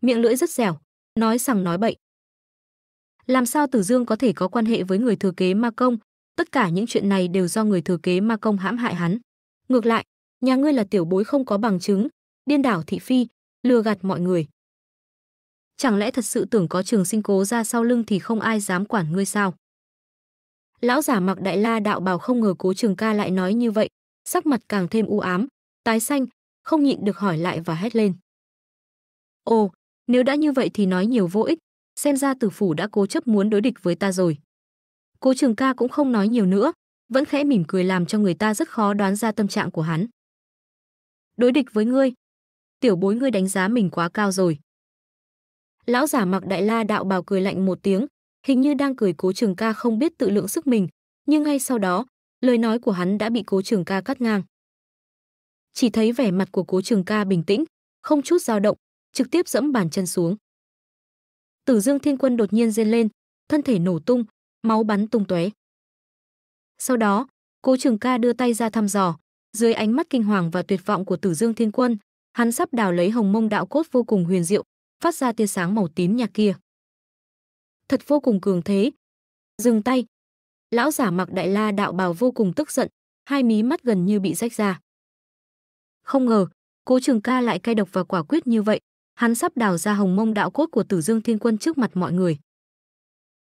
Miệng lưỡi rất dẻo, nói sằng nói bậy. Làm sao Tử Dương có thể có quan hệ với người thừa kế Ma Công, tất cả những chuyện này đều do người thừa kế Ma Công hãm hại hắn. Ngược lại, nhà ngươi là tiểu bối không có bằng chứng, điên đảo thị phi, lừa gạt mọi người. Chẳng lẽ thật sự tưởng có trường sinh cố ra sau lưng thì không ai dám quản ngươi sao? Lão giả mặc đại la đạo bào không ngờ Cố Trường Ca lại nói như vậy, sắc mặt càng thêm u ám, tái xanh, không nhịn được hỏi lại và hét lên. Ồ, nếu đã như vậy thì nói nhiều vô ích, xem ra tử phủ đã cố chấp muốn đối địch với ta rồi. Cố Trường Ca cũng không nói nhiều nữa, vẫn khẽ mỉm cười làm cho người ta rất khó đoán ra tâm trạng của hắn. Đối địch với ngươi, tiểu bối ngươi đánh giá mình quá cao rồi. Lão giả mặc đại la đạo bào cười lạnh một tiếng, hình như đang cười Cố Trường Ca không biết tự lượng sức mình, nhưng ngay sau đó, lời nói của hắn đã bị Cố Trường Ca cắt ngang. Chỉ thấy vẻ mặt của Cố Trường Ca bình tĩnh, không chút dao động, trực tiếp dẫm bàn chân xuống. Tử Dương Thiên Quân đột nhiên rên lên, thân thể nổ tung, máu bắn tung tóe. Sau đó, Cố Trường Ca đưa tay ra thăm dò, dưới ánh mắt kinh hoàng và tuyệt vọng của Tử Dương Thiên Quân, hắn sắp đào lấy Hồng Mông Đạo Cốt vô cùng huyền diệu, phát ra tia sáng màu tím nhạt kia thật vô cùng cường thế. Dừng tay. Lão giả mặc đại la đạo bào vô cùng tức giận, hai mí mắt gần như bị rách ra. Không ngờ, Cố Trường Ca lại cay độc và quả quyết như vậy, hắn sắp đào ra hồng mông đạo cốt của Tử Dương Thiên Quân trước mặt mọi người.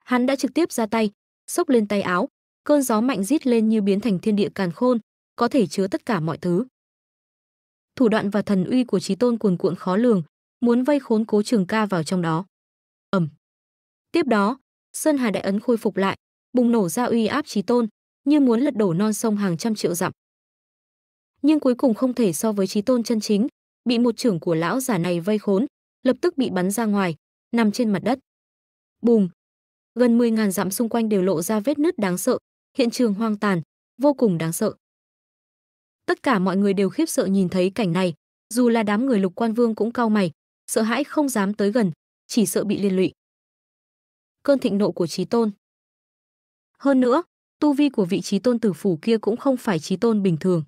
Hắn đã trực tiếp ra tay, xốc lên tay áo, cơn gió mạnh rít lên như biến thành thiên địa càn khôn, có thể chứa tất cả mọi thứ. Thủ đoạn và thần uy của Chí Tôn cuồn cuộn khó lường, muốn vây khốn Cố Trường Ca vào trong đó. Tiếp đó, Sơn Hà Đại Ấn khôi phục lại, bùng nổ ra uy áp chí tôn, như muốn lật đổ non sông hàng trăm triệu dặm. Nhưng cuối cùng không thể so với chí tôn chân chính, bị một trưởng của lão giả này vây khốn, lập tức bị bắn ra ngoài, nằm trên mặt đất. Bùm! Gần 10 ngàn dặm xung quanh đều lộ ra vết nứt đáng sợ, hiện trường hoang tàn, vô cùng đáng sợ. Tất cả mọi người đều khiếp sợ nhìn thấy cảnh này, dù là đám người lục quan vương cũng cao mày, sợ hãi không dám tới gần, chỉ sợ bị liên lụy cơn thịnh nộ của Chí Tôn. Hơn nữa, tu vi của vị Chí Tôn tử phủ kia cũng không phải Chí Tôn bình thường.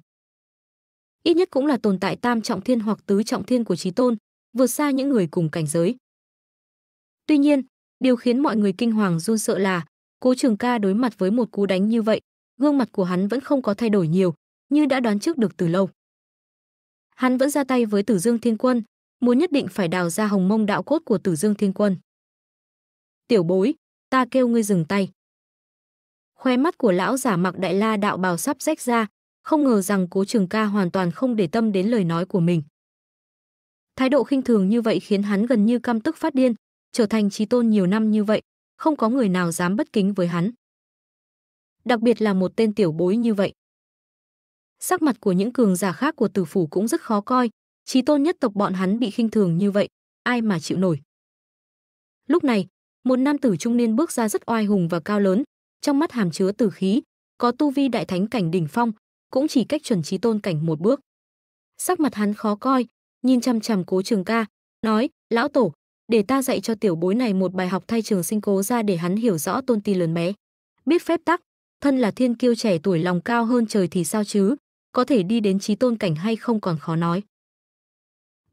Ít nhất cũng là tồn tại tam trọng thiên hoặc tứ trọng thiên của Chí Tôn, vượt xa những người cùng cảnh giới. Tuy nhiên, điều khiến mọi người kinh hoàng run sợ là Cố Trường Ca đối mặt với một cú đánh như vậy, gương mặt của hắn vẫn không có thay đổi nhiều, như đã đoán trước được từ lâu. Hắn vẫn ra tay với Tử Dương Thiên Quân, muốn nhất định phải đào ra hồng mông đạo cốt của Tử Dương Thiên Quân tiểu bối, ta kêu ngươi dừng tay. Khoe mắt của lão giả mặc đại la đạo bào sắp rách ra, không ngờ rằng cố trường ca hoàn toàn không để tâm đến lời nói của mình. Thái độ khinh thường như vậy khiến hắn gần như căm tức phát điên, trở thành trí tôn nhiều năm như vậy, không có người nào dám bất kính với hắn. Đặc biệt là một tên tiểu bối như vậy. Sắc mặt của những cường giả khác của tử phủ cũng rất khó coi, trí tôn nhất tộc bọn hắn bị khinh thường như vậy, ai mà chịu nổi. Lúc này, một nam tử trung niên bước ra rất oai hùng và cao lớn, trong mắt hàm chứa tử khí, có tu vi đại thánh cảnh đỉnh phong, cũng chỉ cách chuẩn trí tôn cảnh một bước. Sắc mặt hắn khó coi, nhìn chăm chằm Cố Trường Ca, nói: "Lão tổ, để ta dạy cho tiểu bối này một bài học thay trường sinh cố ra để hắn hiểu rõ tôn ti lớn bé. Biết phép tắc, thân là thiên kiêu trẻ tuổi lòng cao hơn trời thì sao chứ, có thể đi đến trí tôn cảnh hay không còn khó nói."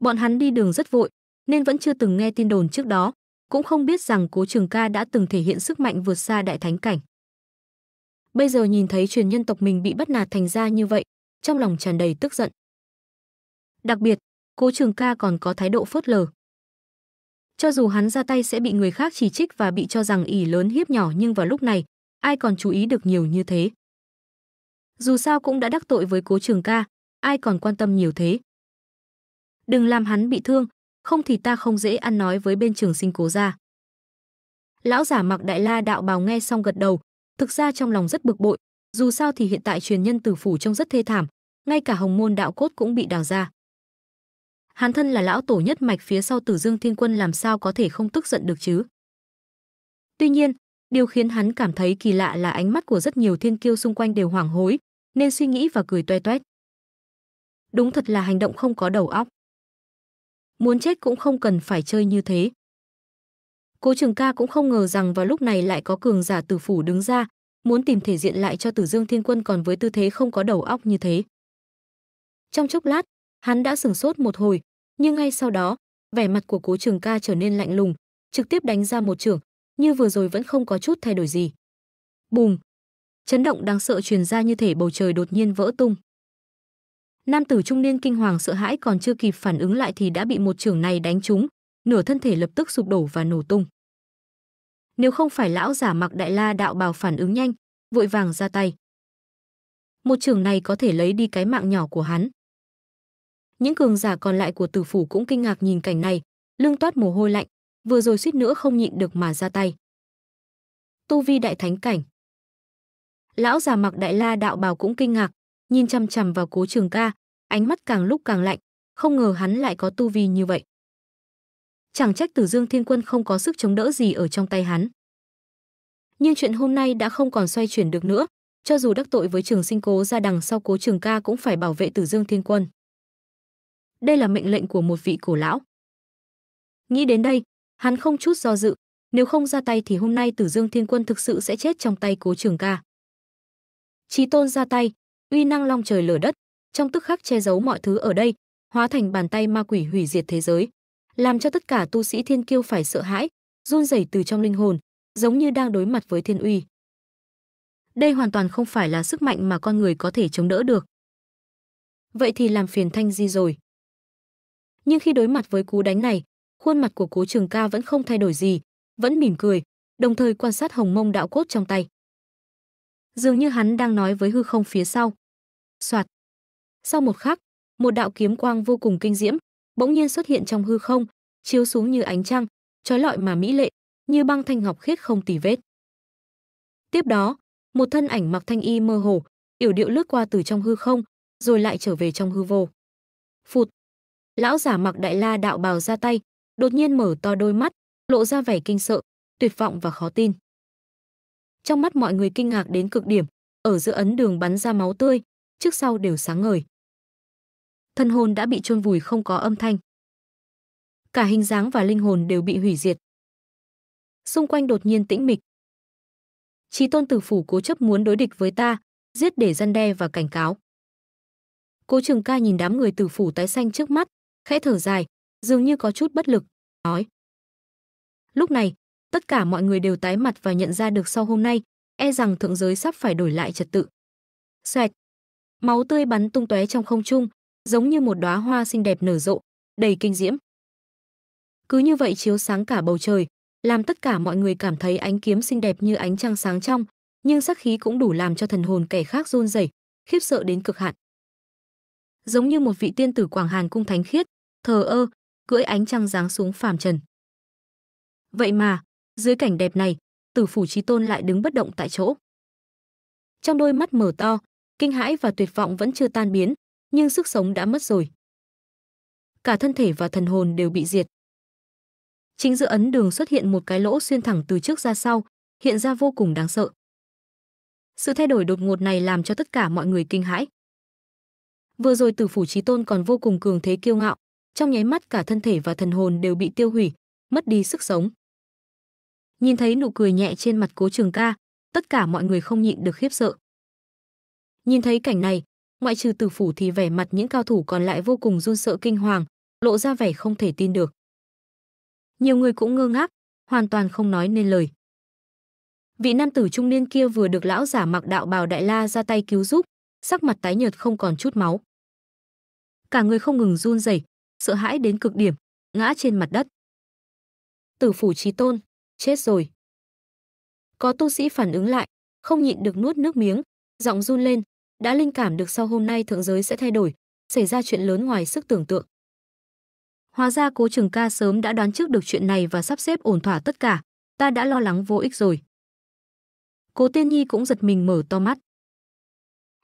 Bọn hắn đi đường rất vội, nên vẫn chưa từng nghe tin đồn trước đó, cũng không biết rằng Cố Trường Ca đã từng thể hiện sức mạnh vượt xa đại thánh cảnh. Bây giờ nhìn thấy truyền nhân tộc mình bị bắt nạt thành ra như vậy, trong lòng tràn đầy tức giận. Đặc biệt, Cố Trường Ca còn có thái độ phớt lờ. Cho dù hắn ra tay sẽ bị người khác chỉ trích và bị cho rằng ỷ lớn hiếp nhỏ nhưng vào lúc này, ai còn chú ý được nhiều như thế. Dù sao cũng đã đắc tội với Cố Trường Ca, ai còn quan tâm nhiều thế. Đừng làm hắn bị thương, không thì ta không dễ ăn nói với bên trường sinh cố gia. Lão giả mặc đại la đạo bào nghe xong gật đầu, thực ra trong lòng rất bực bội, dù sao thì hiện tại truyền nhân tử phủ trông rất thê thảm, ngay cả hồng môn đạo cốt cũng bị đào ra. Hàn thân là lão tổ nhất mạch phía sau tử dương thiên quân làm sao có thể không tức giận được chứ. Tuy nhiên, điều khiến hắn cảm thấy kỳ lạ là ánh mắt của rất nhiều thiên kiêu xung quanh đều hoảng hối, nên suy nghĩ và cười toe toét. Đúng thật là hành động không có đầu óc muốn chết cũng không cần phải chơi như thế. Cố Trường Ca cũng không ngờ rằng vào lúc này lại có cường giả tử phủ đứng ra, muốn tìm thể diện lại cho Tử Dương Thiên Quân còn với tư thế không có đầu óc như thế. Trong chốc lát, hắn đã sửng sốt một hồi, nhưng ngay sau đó, vẻ mặt của Cố Trường Ca trở nên lạnh lùng, trực tiếp đánh ra một trường, như vừa rồi vẫn không có chút thay đổi gì. Bùm! Chấn động đáng sợ truyền ra như thể bầu trời đột nhiên vỡ tung. Nam tử trung niên kinh hoàng sợ hãi còn chưa kịp phản ứng lại thì đã bị một trưởng này đánh trúng, nửa thân thể lập tức sụp đổ và nổ tung. Nếu không phải lão giả mặc đại la đạo bào phản ứng nhanh, vội vàng ra tay. Một trưởng này có thể lấy đi cái mạng nhỏ của hắn. Những cường giả còn lại của tử phủ cũng kinh ngạc nhìn cảnh này, lưng toát mồ hôi lạnh, vừa rồi suýt nữa không nhịn được mà ra tay. Tu vi đại thánh cảnh. Lão già mặc đại la đạo bào cũng kinh ngạc, nhìn chằm chằm vào Cố Trường Ca, ánh mắt càng lúc càng lạnh, không ngờ hắn lại có tu vi như vậy. Chẳng trách Tử Dương Thiên Quân không có sức chống đỡ gì ở trong tay hắn. Nhưng chuyện hôm nay đã không còn xoay chuyển được nữa, cho dù đắc tội với Trường Sinh Cố ra đằng sau Cố Trường Ca cũng phải bảo vệ Tử Dương Thiên Quân. Đây là mệnh lệnh của một vị cổ lão. Nghĩ đến đây, hắn không chút do dự, nếu không ra tay thì hôm nay Tử Dương Thiên Quân thực sự sẽ chết trong tay Cố Trường Ca. Chí Tôn ra tay, uy năng long trời lở đất, trong tức khắc che giấu mọi thứ ở đây, hóa thành bàn tay ma quỷ hủy diệt thế giới, làm cho tất cả tu sĩ thiên kiêu phải sợ hãi, run rẩy từ trong linh hồn, giống như đang đối mặt với thiên uy. Đây hoàn toàn không phải là sức mạnh mà con người có thể chống đỡ được. Vậy thì làm phiền Thanh Di rồi. Nhưng khi đối mặt với cú đánh này, khuôn mặt của Cố Trường Ca vẫn không thay đổi gì, vẫn mỉm cười, đồng thời quan sát Hồng Mông đạo cốt trong tay dường như hắn đang nói với hư không phía sau. Soạt. Sau một khắc, một đạo kiếm quang vô cùng kinh diễm, bỗng nhiên xuất hiện trong hư không, chiếu xuống như ánh trăng, trói lọi mà mỹ lệ, như băng thanh ngọc khiết không tì vết. Tiếp đó, một thân ảnh mặc thanh y mơ hồ, yểu điệu lướt qua từ trong hư không, rồi lại trở về trong hư vô. Phụt. Lão giả mặc đại la đạo bào ra tay, đột nhiên mở to đôi mắt, lộ ra vẻ kinh sợ, tuyệt vọng và khó tin trong mắt mọi người kinh ngạc đến cực điểm, ở giữa ấn đường bắn ra máu tươi, trước sau đều sáng ngời. Thân hồn đã bị chôn vùi không có âm thanh. Cả hình dáng và linh hồn đều bị hủy diệt. Xung quanh đột nhiên tĩnh mịch. Chí tôn tử phủ cố chấp muốn đối địch với ta, giết để răn đe và cảnh cáo. Cố Trường Ca nhìn đám người tử phủ tái xanh trước mắt, khẽ thở dài, dường như có chút bất lực, nói: "Lúc này, tất cả mọi người đều tái mặt và nhận ra được sau hôm nay, e rằng thượng giới sắp phải đổi lại trật tự. Xoẹt. Máu tươi bắn tung tóe trong không trung, giống như một đóa hoa xinh đẹp nở rộ, đầy kinh diễm. Cứ như vậy chiếu sáng cả bầu trời, làm tất cả mọi người cảm thấy ánh kiếm xinh đẹp như ánh trăng sáng trong, nhưng sắc khí cũng đủ làm cho thần hồn kẻ khác run rẩy, khiếp sợ đến cực hạn. Giống như một vị tiên tử Quảng Hàn cung thánh khiết, thờ ơ, cưỡi ánh trăng giáng xuống phàm trần. Vậy mà, dưới cảnh đẹp này, Tử phủ Chí Tôn lại đứng bất động tại chỗ. Trong đôi mắt mở to, kinh hãi và tuyệt vọng vẫn chưa tan biến, nhưng sức sống đã mất rồi. Cả thân thể và thần hồn đều bị diệt. Chính giữa ấn đường xuất hiện một cái lỗ xuyên thẳng từ trước ra sau, hiện ra vô cùng đáng sợ. Sự thay đổi đột ngột này làm cho tất cả mọi người kinh hãi. Vừa rồi Tử phủ Chí Tôn còn vô cùng cường thế kiêu ngạo, trong nháy mắt cả thân thể và thần hồn đều bị tiêu hủy, mất đi sức sống. Nhìn thấy nụ cười nhẹ trên mặt Cố Trường Ca, tất cả mọi người không nhịn được khiếp sợ. Nhìn thấy cảnh này, ngoại trừ tử phủ thì vẻ mặt những cao thủ còn lại vô cùng run sợ kinh hoàng, lộ ra vẻ không thể tin được. Nhiều người cũng ngơ ngác, hoàn toàn không nói nên lời. Vị nam tử trung niên kia vừa được lão giả mặc đạo bào đại la ra tay cứu giúp, sắc mặt tái nhợt không còn chút máu. Cả người không ngừng run rẩy, sợ hãi đến cực điểm, ngã trên mặt đất. Tử phủ Chí Tôn, chết rồi. Có tu sĩ phản ứng lại, không nhịn được nuốt nước miếng, giọng run lên, đã linh cảm được sau hôm nay thượng giới sẽ thay đổi, xảy ra chuyện lớn ngoài sức tưởng tượng. Hóa ra cố trường ca sớm đã đoán trước được chuyện này và sắp xếp ổn thỏa tất cả, ta đã lo lắng vô ích rồi. Cố tiên nhi cũng giật mình mở to mắt.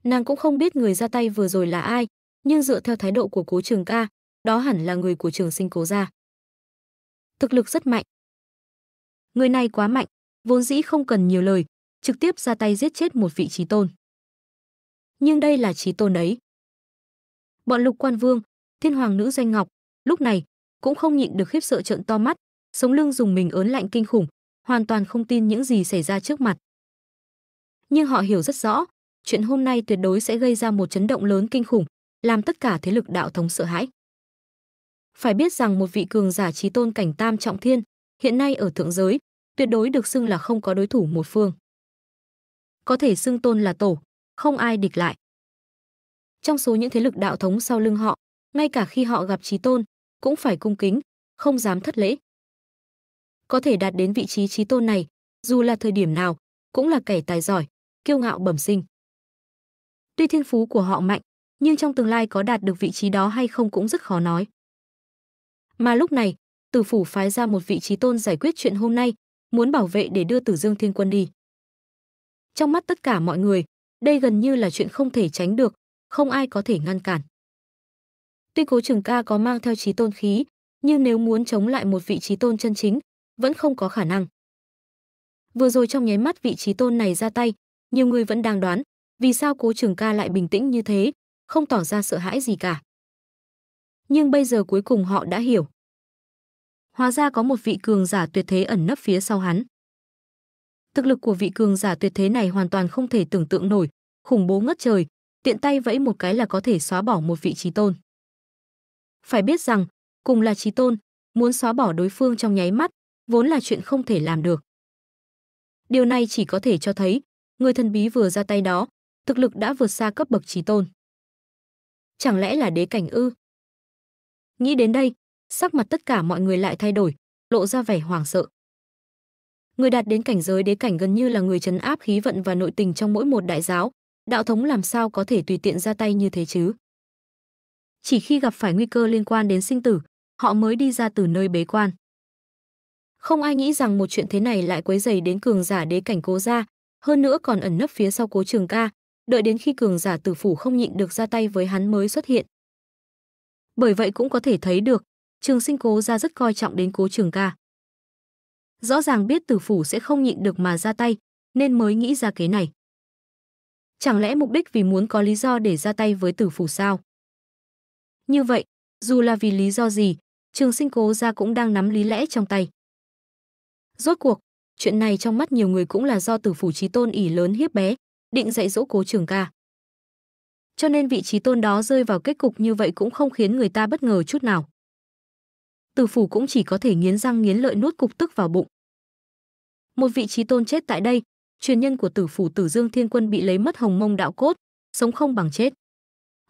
Nàng cũng không biết người ra tay vừa rồi là ai, nhưng dựa theo thái độ của cố trường ca, đó hẳn là người của trường sinh cố gia. Thực lực rất mạnh, Người này quá mạnh, vốn dĩ không cần nhiều lời, trực tiếp ra tay giết chết một vị trí tôn. Nhưng đây là trí tôn ấy. Bọn lục quan vương, thiên hoàng nữ doanh ngọc, lúc này cũng không nhịn được khiếp sợ trợn to mắt, sống lưng dùng mình ớn lạnh kinh khủng, hoàn toàn không tin những gì xảy ra trước mặt. Nhưng họ hiểu rất rõ, chuyện hôm nay tuyệt đối sẽ gây ra một chấn động lớn kinh khủng, làm tất cả thế lực đạo thống sợ hãi. Phải biết rằng một vị cường giả trí tôn cảnh tam trọng thiên, hiện nay ở thượng giới, tuyệt đối được xưng là không có đối thủ một phương. Có thể xưng tôn là tổ, không ai địch lại. Trong số những thế lực đạo thống sau lưng họ, ngay cả khi họ gặp trí tôn, cũng phải cung kính, không dám thất lễ. Có thể đạt đến vị trí trí tôn này, dù là thời điểm nào, cũng là kẻ tài giỏi, kiêu ngạo bẩm sinh. Tuy thiên phú của họ mạnh, nhưng trong tương lai có đạt được vị trí đó hay không cũng rất khó nói. Mà lúc này, từ phủ phái ra một vị trí tôn giải quyết chuyện hôm nay, muốn bảo vệ để đưa Tử Dương Thiên Quân đi. Trong mắt tất cả mọi người, đây gần như là chuyện không thể tránh được, không ai có thể ngăn cản. Tuy Cố Trường Ca có mang theo trí tôn khí, nhưng nếu muốn chống lại một vị trí tôn chân chính, vẫn không có khả năng. Vừa rồi trong nháy mắt vị trí tôn này ra tay, nhiều người vẫn đang đoán, vì sao Cố Trường Ca lại bình tĩnh như thế, không tỏ ra sợ hãi gì cả. Nhưng bây giờ cuối cùng họ đã hiểu. Hóa ra có một vị cường giả tuyệt thế ẩn nấp phía sau hắn. Thực lực của vị cường giả tuyệt thế này hoàn toàn không thể tưởng tượng nổi, khủng bố ngất trời, tiện tay vẫy một cái là có thể xóa bỏ một vị trí tôn. Phải biết rằng, cùng là trí tôn, muốn xóa bỏ đối phương trong nháy mắt, vốn là chuyện không thể làm được. Điều này chỉ có thể cho thấy, người thần bí vừa ra tay đó, thực lực đã vượt xa cấp bậc trí tôn. Chẳng lẽ là đế cảnh ư? Nghĩ đến đây, sắc mặt tất cả mọi người lại thay đổi, lộ ra vẻ hoảng sợ. Người đạt đến cảnh giới đế cảnh gần như là người trấn áp khí vận và nội tình trong mỗi một đại giáo, đạo thống làm sao có thể tùy tiện ra tay như thế chứ? Chỉ khi gặp phải nguy cơ liên quan đến sinh tử, họ mới đi ra từ nơi bế quan. Không ai nghĩ rằng một chuyện thế này lại quấy dày đến cường giả đế cảnh cố ra, hơn nữa còn ẩn nấp phía sau cố trường ca, đợi đến khi cường giả tử phủ không nhịn được ra tay với hắn mới xuất hiện. Bởi vậy cũng có thể thấy được, Trường Sinh Cố gia rất coi trọng đến Cố Trường Ca. Rõ ràng biết Tử phủ sẽ không nhịn được mà ra tay, nên mới nghĩ ra kế này. Chẳng lẽ mục đích vì muốn có lý do để ra tay với Tử phủ sao? Như vậy, dù là vì lý do gì, Trường Sinh Cố gia cũng đang nắm lý lẽ trong tay. Rốt cuộc, chuyện này trong mắt nhiều người cũng là do Tử phủ chí tôn ỉ lớn hiếp bé, định dạy dỗ Cố Trường Ca cho nên vị trí tôn đó rơi vào kết cục như vậy cũng không khiến người ta bất ngờ chút nào. Từ phủ cũng chỉ có thể nghiến răng nghiến lợi nuốt cục tức vào bụng. Một vị trí tôn chết tại đây, truyền nhân của tử phủ Tử Dương Thiên Quân bị lấy mất hồng mông đạo cốt, sống không bằng chết.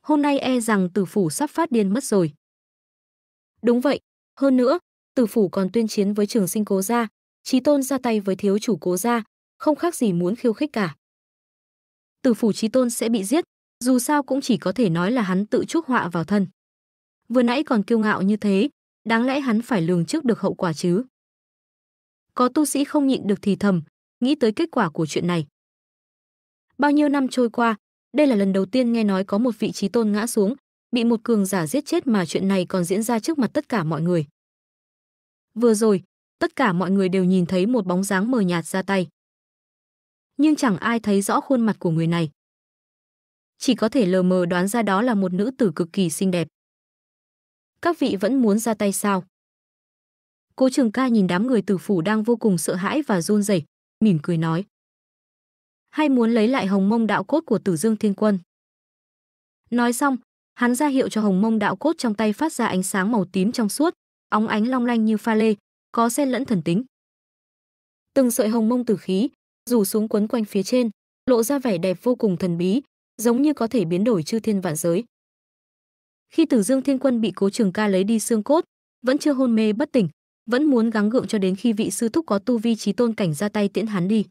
Hôm nay e rằng tử phủ sắp phát điên mất rồi. Đúng vậy, hơn nữa, tử phủ còn tuyên chiến với trường sinh cố gia, trí tôn ra tay với thiếu chủ cố gia, không khác gì muốn khiêu khích cả. Tử phủ trí tôn sẽ bị giết, dù sao cũng chỉ có thể nói là hắn tự chuốc họa vào thân. Vừa nãy còn kiêu ngạo như thế, đáng lẽ hắn phải lường trước được hậu quả chứ. Có tu sĩ không nhịn được thì thầm, nghĩ tới kết quả của chuyện này. Bao nhiêu năm trôi qua, đây là lần đầu tiên nghe nói có một vị trí tôn ngã xuống, bị một cường giả giết chết mà chuyện này còn diễn ra trước mặt tất cả mọi người. Vừa rồi, tất cả mọi người đều nhìn thấy một bóng dáng mờ nhạt ra tay. Nhưng chẳng ai thấy rõ khuôn mặt của người này. Chỉ có thể lờ mờ đoán ra đó là một nữ tử cực kỳ xinh đẹp các vị vẫn muốn ra tay sao? Cố Trường Ca nhìn đám người tử phủ đang vô cùng sợ hãi và run rẩy, mỉm cười nói: "Hay muốn lấy lại Hồng Mông đạo cốt của Tử Dương Thiên Quân?" Nói xong, hắn ra hiệu cho Hồng Mông đạo cốt trong tay phát ra ánh sáng màu tím trong suốt, óng ánh long lanh như pha lê, có xen lẫn thần tính. Từng sợi hồng mông tử khí rủ xuống quấn quanh phía trên, lộ ra vẻ đẹp vô cùng thần bí, giống như có thể biến đổi chư thiên vạn giới. Khi Tử Dương Thiên Quân bị Cố Trường Ca lấy đi xương cốt, vẫn chưa hôn mê bất tỉnh, vẫn muốn gắng gượng cho đến khi vị sư thúc có tu vi trí tôn cảnh ra tay tiễn hắn đi.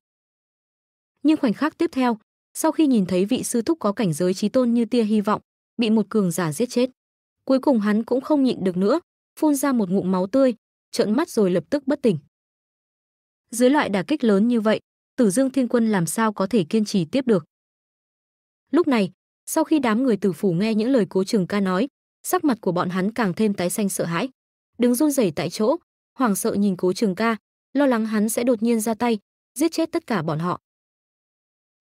Nhưng khoảnh khắc tiếp theo, sau khi nhìn thấy vị sư thúc có cảnh giới trí tôn như tia hy vọng, bị một cường giả giết chết, cuối cùng hắn cũng không nhịn được nữa, phun ra một ngụm máu tươi, trợn mắt rồi lập tức bất tỉnh. Dưới loại đả kích lớn như vậy, Tử Dương Thiên Quân làm sao có thể kiên trì tiếp được. Lúc này, sau khi đám người tử phủ nghe những lời Cố Trường Ca nói, sắc mặt của bọn hắn càng thêm tái xanh sợ hãi đứng run rẩy tại chỗ hoảng sợ nhìn cố trường ca lo lắng hắn sẽ đột nhiên ra tay giết chết tất cả bọn họ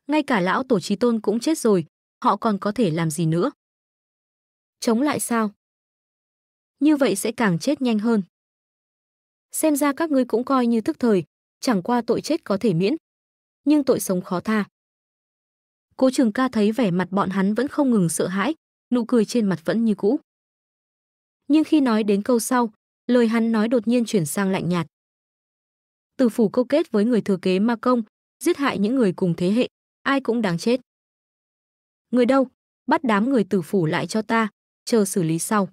ngay cả lão tổ trí tôn cũng chết rồi họ còn có thể làm gì nữa chống lại sao như vậy sẽ càng chết nhanh hơn xem ra các ngươi cũng coi như thức thời chẳng qua tội chết có thể miễn nhưng tội sống khó tha cố trường ca thấy vẻ mặt bọn hắn vẫn không ngừng sợ hãi nụ cười trên mặt vẫn như cũ nhưng khi nói đến câu sau, lời hắn nói đột nhiên chuyển sang lạnh nhạt. Từ phủ câu kết với người thừa kế Ma Công, giết hại những người cùng thế hệ, ai cũng đáng chết. Người đâu, bắt đám người tử phủ lại cho ta, chờ xử lý sau.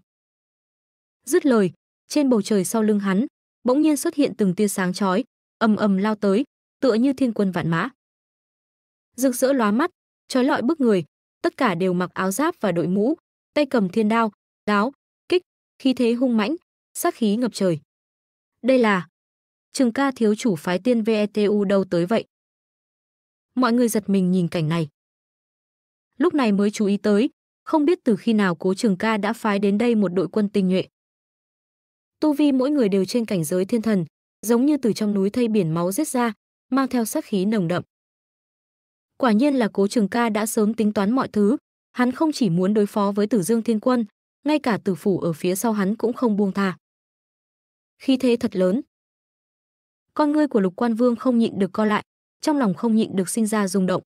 Dứt lời, trên bầu trời sau lưng hắn, bỗng nhiên xuất hiện từng tia sáng chói, ầm ầm lao tới, tựa như thiên quân vạn mã. Rực rỡ lóa mắt, chói lọi bức người, tất cả đều mặc áo giáp và đội mũ, tay cầm thiên đao, đáo, khí thế hung mãnh, sát khí ngập trời. Đây là Trừng ca thiếu chủ phái tiên VETU đâu tới vậy? Mọi người giật mình nhìn cảnh này. Lúc này mới chú ý tới, không biết từ khi nào cố trường ca đã phái đến đây một đội quân tinh nhuệ. Tu vi mỗi người đều trên cảnh giới thiên thần, giống như từ trong núi thây biển máu giết ra, mang theo sát khí nồng đậm. Quả nhiên là cố trường ca đã sớm tính toán mọi thứ, hắn không chỉ muốn đối phó với tử dương thiên quân, ngay cả tử phủ ở phía sau hắn cũng không buông tha. Khi thế thật lớn, con ngươi của Lục Quan Vương không nhịn được co lại, trong lòng không nhịn được sinh ra rung động.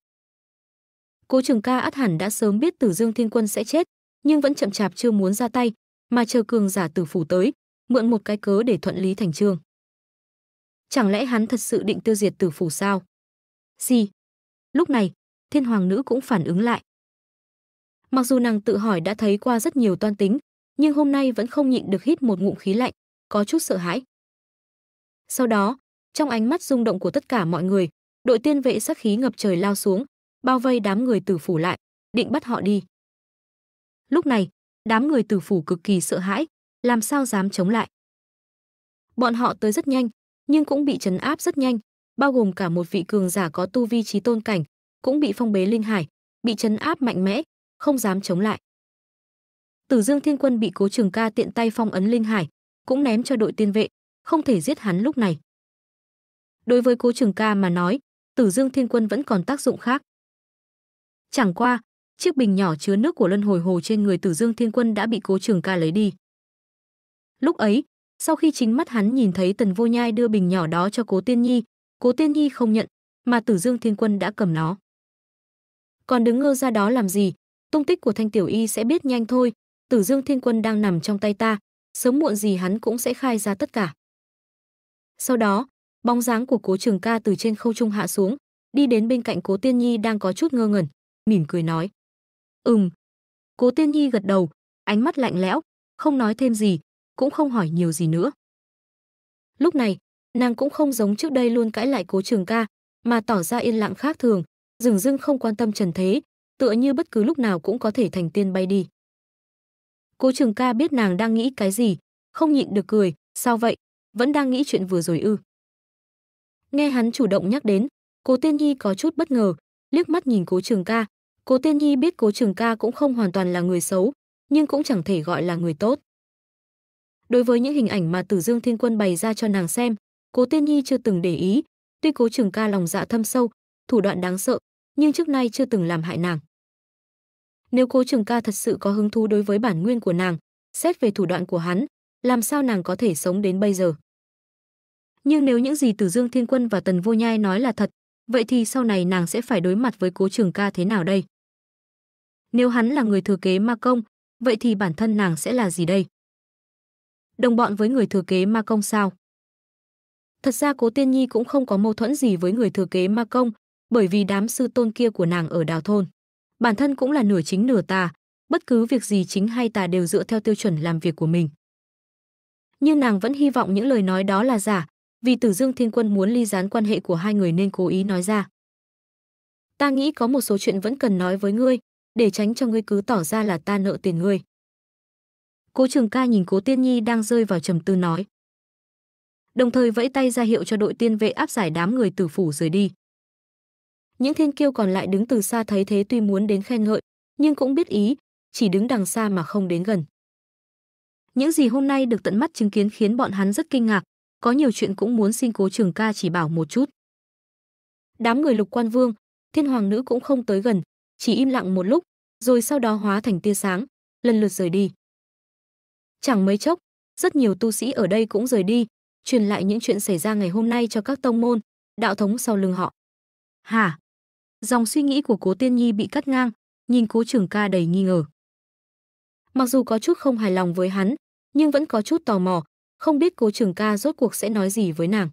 Cố Trường Ca át hẳn đã sớm biết Tử Dương Thiên Quân sẽ chết, nhưng vẫn chậm chạp chưa muốn ra tay, mà chờ cường giả tử phủ tới, mượn một cái cớ để thuận lý thành trương. Chẳng lẽ hắn thật sự định tiêu diệt tử phủ sao? Gì? Lúc này, Thiên Hoàng nữ cũng phản ứng lại, Mặc dù nàng tự hỏi đã thấy qua rất nhiều toan tính, nhưng hôm nay vẫn không nhịn được hít một ngụm khí lạnh, có chút sợ hãi. Sau đó, trong ánh mắt rung động của tất cả mọi người, đội tiên vệ sắc khí ngập trời lao xuống, bao vây đám người tử phủ lại, định bắt họ đi. Lúc này, đám người tử phủ cực kỳ sợ hãi, làm sao dám chống lại. Bọn họ tới rất nhanh, nhưng cũng bị trấn áp rất nhanh, bao gồm cả một vị cường giả có tu vi trí tôn cảnh, cũng bị phong bế linh hải, bị trấn áp mạnh mẽ, không dám chống lại. Tử Dương Thiên Quân bị Cố Trường Ca tiện tay phong ấn linh hải, cũng ném cho đội tiên vệ, không thể giết hắn lúc này. Đối với Cố Trường Ca mà nói, Tử Dương Thiên Quân vẫn còn tác dụng khác. Chẳng qua, chiếc bình nhỏ chứa nước của Luân Hồi Hồ trên người Tử Dương Thiên Quân đã bị Cố Trường Ca lấy đi. Lúc ấy, sau khi chính mắt hắn nhìn thấy Tần Vô Nhai đưa bình nhỏ đó cho Cố Tiên Nhi, Cố Tiên Nhi không nhận, mà Tử Dương Thiên Quân đã cầm nó. Còn đứng ngơ ra đó làm gì, tung tích của Thanh Tiểu Y sẽ biết nhanh thôi, Tử Dương Thiên Quân đang nằm trong tay ta, sớm muộn gì hắn cũng sẽ khai ra tất cả. Sau đó, bóng dáng của Cố Trường Ca từ trên khâu trung hạ xuống, đi đến bên cạnh Cố Tiên Nhi đang có chút ngơ ngẩn, mỉm cười nói: "Ừm." Cố Tiên Nhi gật đầu, ánh mắt lạnh lẽo, không nói thêm gì, cũng không hỏi nhiều gì nữa. Lúc này, nàng cũng không giống trước đây luôn cãi lại Cố Trường Ca, mà tỏ ra yên lặng khác thường, dừng dưng không quan tâm trần thế, tựa như bất cứ lúc nào cũng có thể thành tiên bay đi. Cố Trường Ca biết nàng đang nghĩ cái gì, không nhịn được cười, sao vậy, vẫn đang nghĩ chuyện vừa rồi ư? Nghe hắn chủ động nhắc đến, Cố Tiên Nhi có chút bất ngờ, liếc mắt nhìn Cố Trường Ca, Cố Tiên Nhi biết Cố Trường Ca cũng không hoàn toàn là người xấu, nhưng cũng chẳng thể gọi là người tốt. Đối với những hình ảnh mà Tử Dương Thiên Quân bày ra cho nàng xem, Cố Tiên Nhi chưa từng để ý, tuy Cố Trường Ca lòng dạ thâm sâu, thủ đoạn đáng sợ, nhưng trước nay chưa từng làm hại nàng. Nếu cố trường ca thật sự có hứng thú đối với bản nguyên của nàng, xét về thủ đoạn của hắn, làm sao nàng có thể sống đến bây giờ? Nhưng nếu những gì Từ Dương Thiên Quân và Tần Vô Nhai nói là thật, vậy thì sau này nàng sẽ phải đối mặt với cố trường ca thế nào đây? Nếu hắn là người thừa kế ma công, vậy thì bản thân nàng sẽ là gì đây? Đồng bọn với người thừa kế ma công sao? Thật ra cố tiên nhi cũng không có mâu thuẫn gì với người thừa kế ma công, bởi vì đám sư tôn kia của nàng ở đào thôn bản thân cũng là nửa chính nửa tà, bất cứ việc gì chính hay tà đều dựa theo tiêu chuẩn làm việc của mình. Nhưng nàng vẫn hy vọng những lời nói đó là giả, vì Tử Dương Thiên Quân muốn ly gián quan hệ của hai người nên cố ý nói ra. Ta nghĩ có một số chuyện vẫn cần nói với ngươi, để tránh cho ngươi cứ tỏ ra là ta nợ tiền ngươi. Cố Trường Ca nhìn Cố Tiên Nhi đang rơi vào trầm tư nói. Đồng thời vẫy tay ra hiệu cho đội tiên vệ áp giải đám người tử phủ rời đi. Những thiên kiêu còn lại đứng từ xa thấy thế tuy muốn đến khen ngợi, nhưng cũng biết ý, chỉ đứng đằng xa mà không đến gần. Những gì hôm nay được tận mắt chứng kiến khiến bọn hắn rất kinh ngạc, có nhiều chuyện cũng muốn xin cố trường ca chỉ bảo một chút. Đám người lục quan vương, thiên hoàng nữ cũng không tới gần, chỉ im lặng một lúc, rồi sau đó hóa thành tia sáng, lần lượt rời đi. Chẳng mấy chốc, rất nhiều tu sĩ ở đây cũng rời đi, truyền lại những chuyện xảy ra ngày hôm nay cho các tông môn, đạo thống sau lưng họ. Hả? Dòng suy nghĩ của Cố Tiên Nhi bị cắt ngang, nhìn Cố Trường Ca đầy nghi ngờ. Mặc dù có chút không hài lòng với hắn, nhưng vẫn có chút tò mò, không biết Cố Trường Ca rốt cuộc sẽ nói gì với nàng.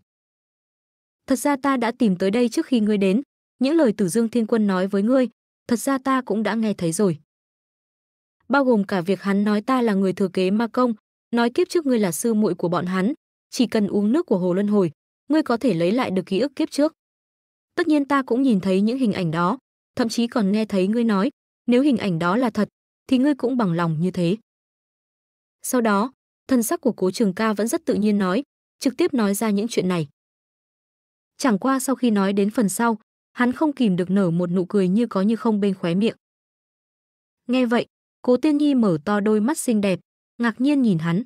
Thật ra ta đã tìm tới đây trước khi ngươi đến, những lời Tử Dương Thiên Quân nói với ngươi, thật ra ta cũng đã nghe thấy rồi. Bao gồm cả việc hắn nói ta là người thừa kế Ma Công, nói kiếp trước ngươi là sư muội của bọn hắn, chỉ cần uống nước của Hồ Luân Hồi, ngươi có thể lấy lại được ký ức kiếp trước. Tất nhiên ta cũng nhìn thấy những hình ảnh đó, thậm chí còn nghe thấy ngươi nói, nếu hình ảnh đó là thật, thì ngươi cũng bằng lòng như thế. Sau đó, thân sắc của Cố Trường Ca vẫn rất tự nhiên nói, trực tiếp nói ra những chuyện này. Chẳng qua sau khi nói đến phần sau, hắn không kìm được nở một nụ cười như có như không bên khóe miệng. Nghe vậy, Cố Tiên Nhi mở to đôi mắt xinh đẹp, ngạc nhiên nhìn hắn.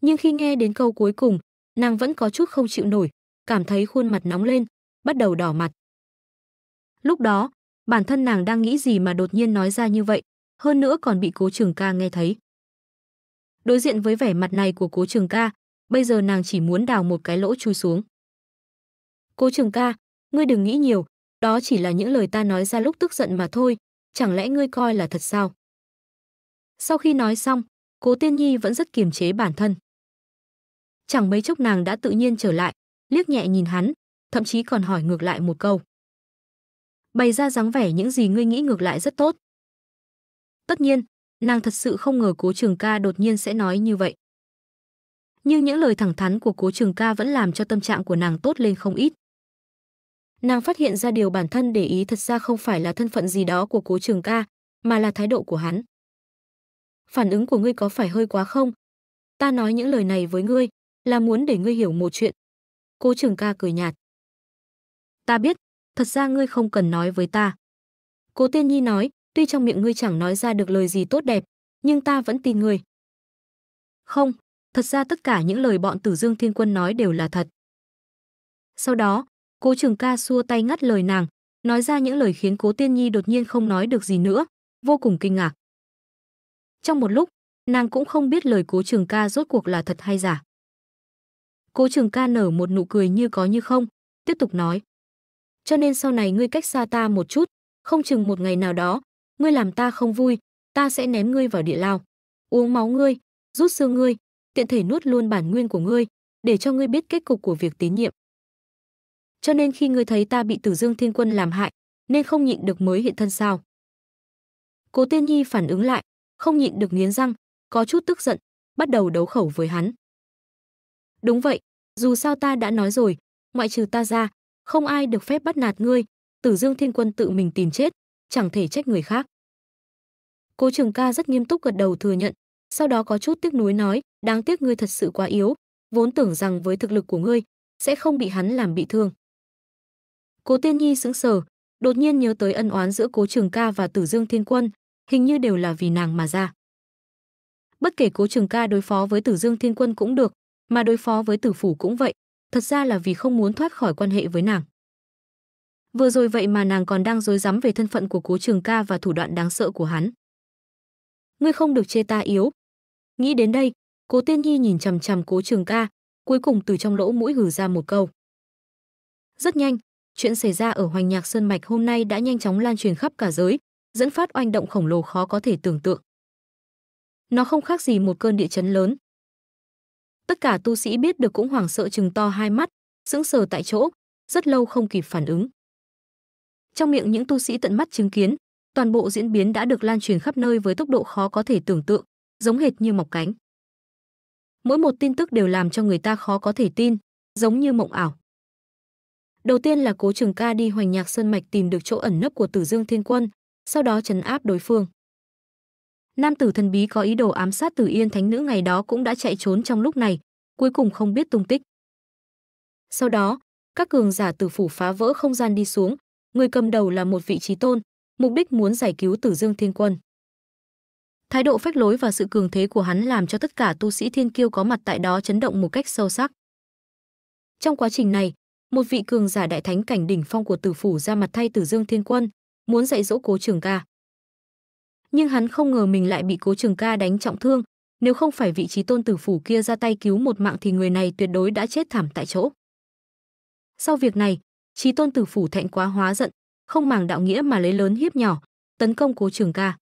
Nhưng khi nghe đến câu cuối cùng, nàng vẫn có chút không chịu nổi, cảm thấy khuôn mặt nóng lên, bắt đầu đỏ mặt. Lúc đó, bản thân nàng đang nghĩ gì mà đột nhiên nói ra như vậy, hơn nữa còn bị Cố Trường Ca nghe thấy. Đối diện với vẻ mặt này của Cố Trường Ca, bây giờ nàng chỉ muốn đào một cái lỗ chui xuống. Cố Trường Ca, ngươi đừng nghĩ nhiều, đó chỉ là những lời ta nói ra lúc tức giận mà thôi, chẳng lẽ ngươi coi là thật sao? Sau khi nói xong, Cố Tiên Nhi vẫn rất kiềm chế bản thân. Chẳng mấy chốc nàng đã tự nhiên trở lại, liếc nhẹ nhìn hắn, thậm chí còn hỏi ngược lại một câu. Bày ra dáng vẻ những gì ngươi nghĩ ngược lại rất tốt. Tất nhiên, nàng thật sự không ngờ Cố Trường Ca đột nhiên sẽ nói như vậy. Nhưng những lời thẳng thắn của Cố Trường Ca vẫn làm cho tâm trạng của nàng tốt lên không ít. Nàng phát hiện ra điều bản thân để ý thật ra không phải là thân phận gì đó của Cố Trường Ca, mà là thái độ của hắn. Phản ứng của ngươi có phải hơi quá không? Ta nói những lời này với ngươi là muốn để ngươi hiểu một chuyện. Cố Trường Ca cười nhạt ta biết, thật ra ngươi không cần nói với ta. Cố Tiên Nhi nói, tuy trong miệng ngươi chẳng nói ra được lời gì tốt đẹp, nhưng ta vẫn tin ngươi. Không, thật ra tất cả những lời bọn Tử Dương Thiên Quân nói đều là thật. Sau đó, Cố Trường Ca xua tay ngắt lời nàng, nói ra những lời khiến Cố Tiên Nhi đột nhiên không nói được gì nữa, vô cùng kinh ngạc. Trong một lúc, nàng cũng không biết lời Cố Trường Ca rốt cuộc là thật hay giả. Cố Trường Ca nở một nụ cười như có như không, tiếp tục nói: cho nên sau này ngươi cách xa ta một chút, không chừng một ngày nào đó, ngươi làm ta không vui, ta sẽ ném ngươi vào địa lao. Uống máu ngươi, rút xương ngươi, tiện thể nuốt luôn bản nguyên của ngươi, để cho ngươi biết kết cục của việc tín nhiệm. Cho nên khi ngươi thấy ta bị Tử Dương Thiên Quân làm hại, nên không nhịn được mới hiện thân sao? Cố Tiên Nhi phản ứng lại, không nhịn được nghiến răng, có chút tức giận, bắt đầu đấu khẩu với hắn. Đúng vậy, dù sao ta đã nói rồi, ngoại trừ ta ra, không ai được phép bắt nạt ngươi, Tử Dương Thiên Quân tự mình tìm chết, chẳng thể trách người khác. Cố Trường Ca rất nghiêm túc gật đầu thừa nhận, sau đó có chút tiếc nuối nói, đáng tiếc ngươi thật sự quá yếu, vốn tưởng rằng với thực lực của ngươi sẽ không bị hắn làm bị thương. Cố Tiên Nhi sững sờ, đột nhiên nhớ tới ân oán giữa Cố Trường Ca và Tử Dương Thiên Quân, hình như đều là vì nàng mà ra. Bất kể Cố Trường Ca đối phó với Tử Dương Thiên Quân cũng được, mà đối phó với Tử phủ cũng vậy, thật ra là vì không muốn thoát khỏi quan hệ với nàng. Vừa rồi vậy mà nàng còn đang dối rắm về thân phận của Cố Trường Ca và thủ đoạn đáng sợ của hắn. Ngươi không được chê ta yếu. Nghĩ đến đây, Cố Tiên Nhi nhìn chằm chằm Cố Trường Ca, cuối cùng từ trong lỗ mũi gửi ra một câu. Rất nhanh, chuyện xảy ra ở Hoành Nhạc Sơn Mạch hôm nay đã nhanh chóng lan truyền khắp cả giới, dẫn phát oanh động khổng lồ khó có thể tưởng tượng. Nó không khác gì một cơn địa chấn lớn, Tất cả tu sĩ biết được cũng hoảng sợ chừng to hai mắt, sững sờ tại chỗ, rất lâu không kịp phản ứng. Trong miệng những tu sĩ tận mắt chứng kiến, toàn bộ diễn biến đã được lan truyền khắp nơi với tốc độ khó có thể tưởng tượng, giống hệt như mọc cánh. Mỗi một tin tức đều làm cho người ta khó có thể tin, giống như mộng ảo. Đầu tiên là Cố Trường Ca đi Hoành Nhạc Sơn mạch tìm được chỗ ẩn nấp của Tử Dương Thiên Quân, sau đó trấn áp đối phương. Nam tử thần bí có ý đồ ám sát Từ Yên Thánh nữ ngày đó cũng đã chạy trốn trong lúc này, cuối cùng không biết tung tích. Sau đó, các cường giả tử phủ phá vỡ không gian đi xuống, người cầm đầu là một vị trí tôn, mục đích muốn giải cứu Tử Dương Thiên Quân. Thái độ phách lối và sự cường thế của hắn làm cho tất cả tu sĩ thiên kiêu có mặt tại đó chấn động một cách sâu sắc. Trong quá trình này, một vị cường giả đại thánh cảnh đỉnh phong của Tử phủ ra mặt thay Tử Dương Thiên Quân, muốn dạy dỗ Cố Trường Ca nhưng hắn không ngờ mình lại bị Cố Trường Ca đánh trọng thương, nếu không phải vị trí tôn tử phủ kia ra tay cứu một mạng thì người này tuyệt đối đã chết thảm tại chỗ. Sau việc này, trí tôn tử phủ thạnh quá hóa giận, không màng đạo nghĩa mà lấy lớn hiếp nhỏ, tấn công Cố Trường Ca.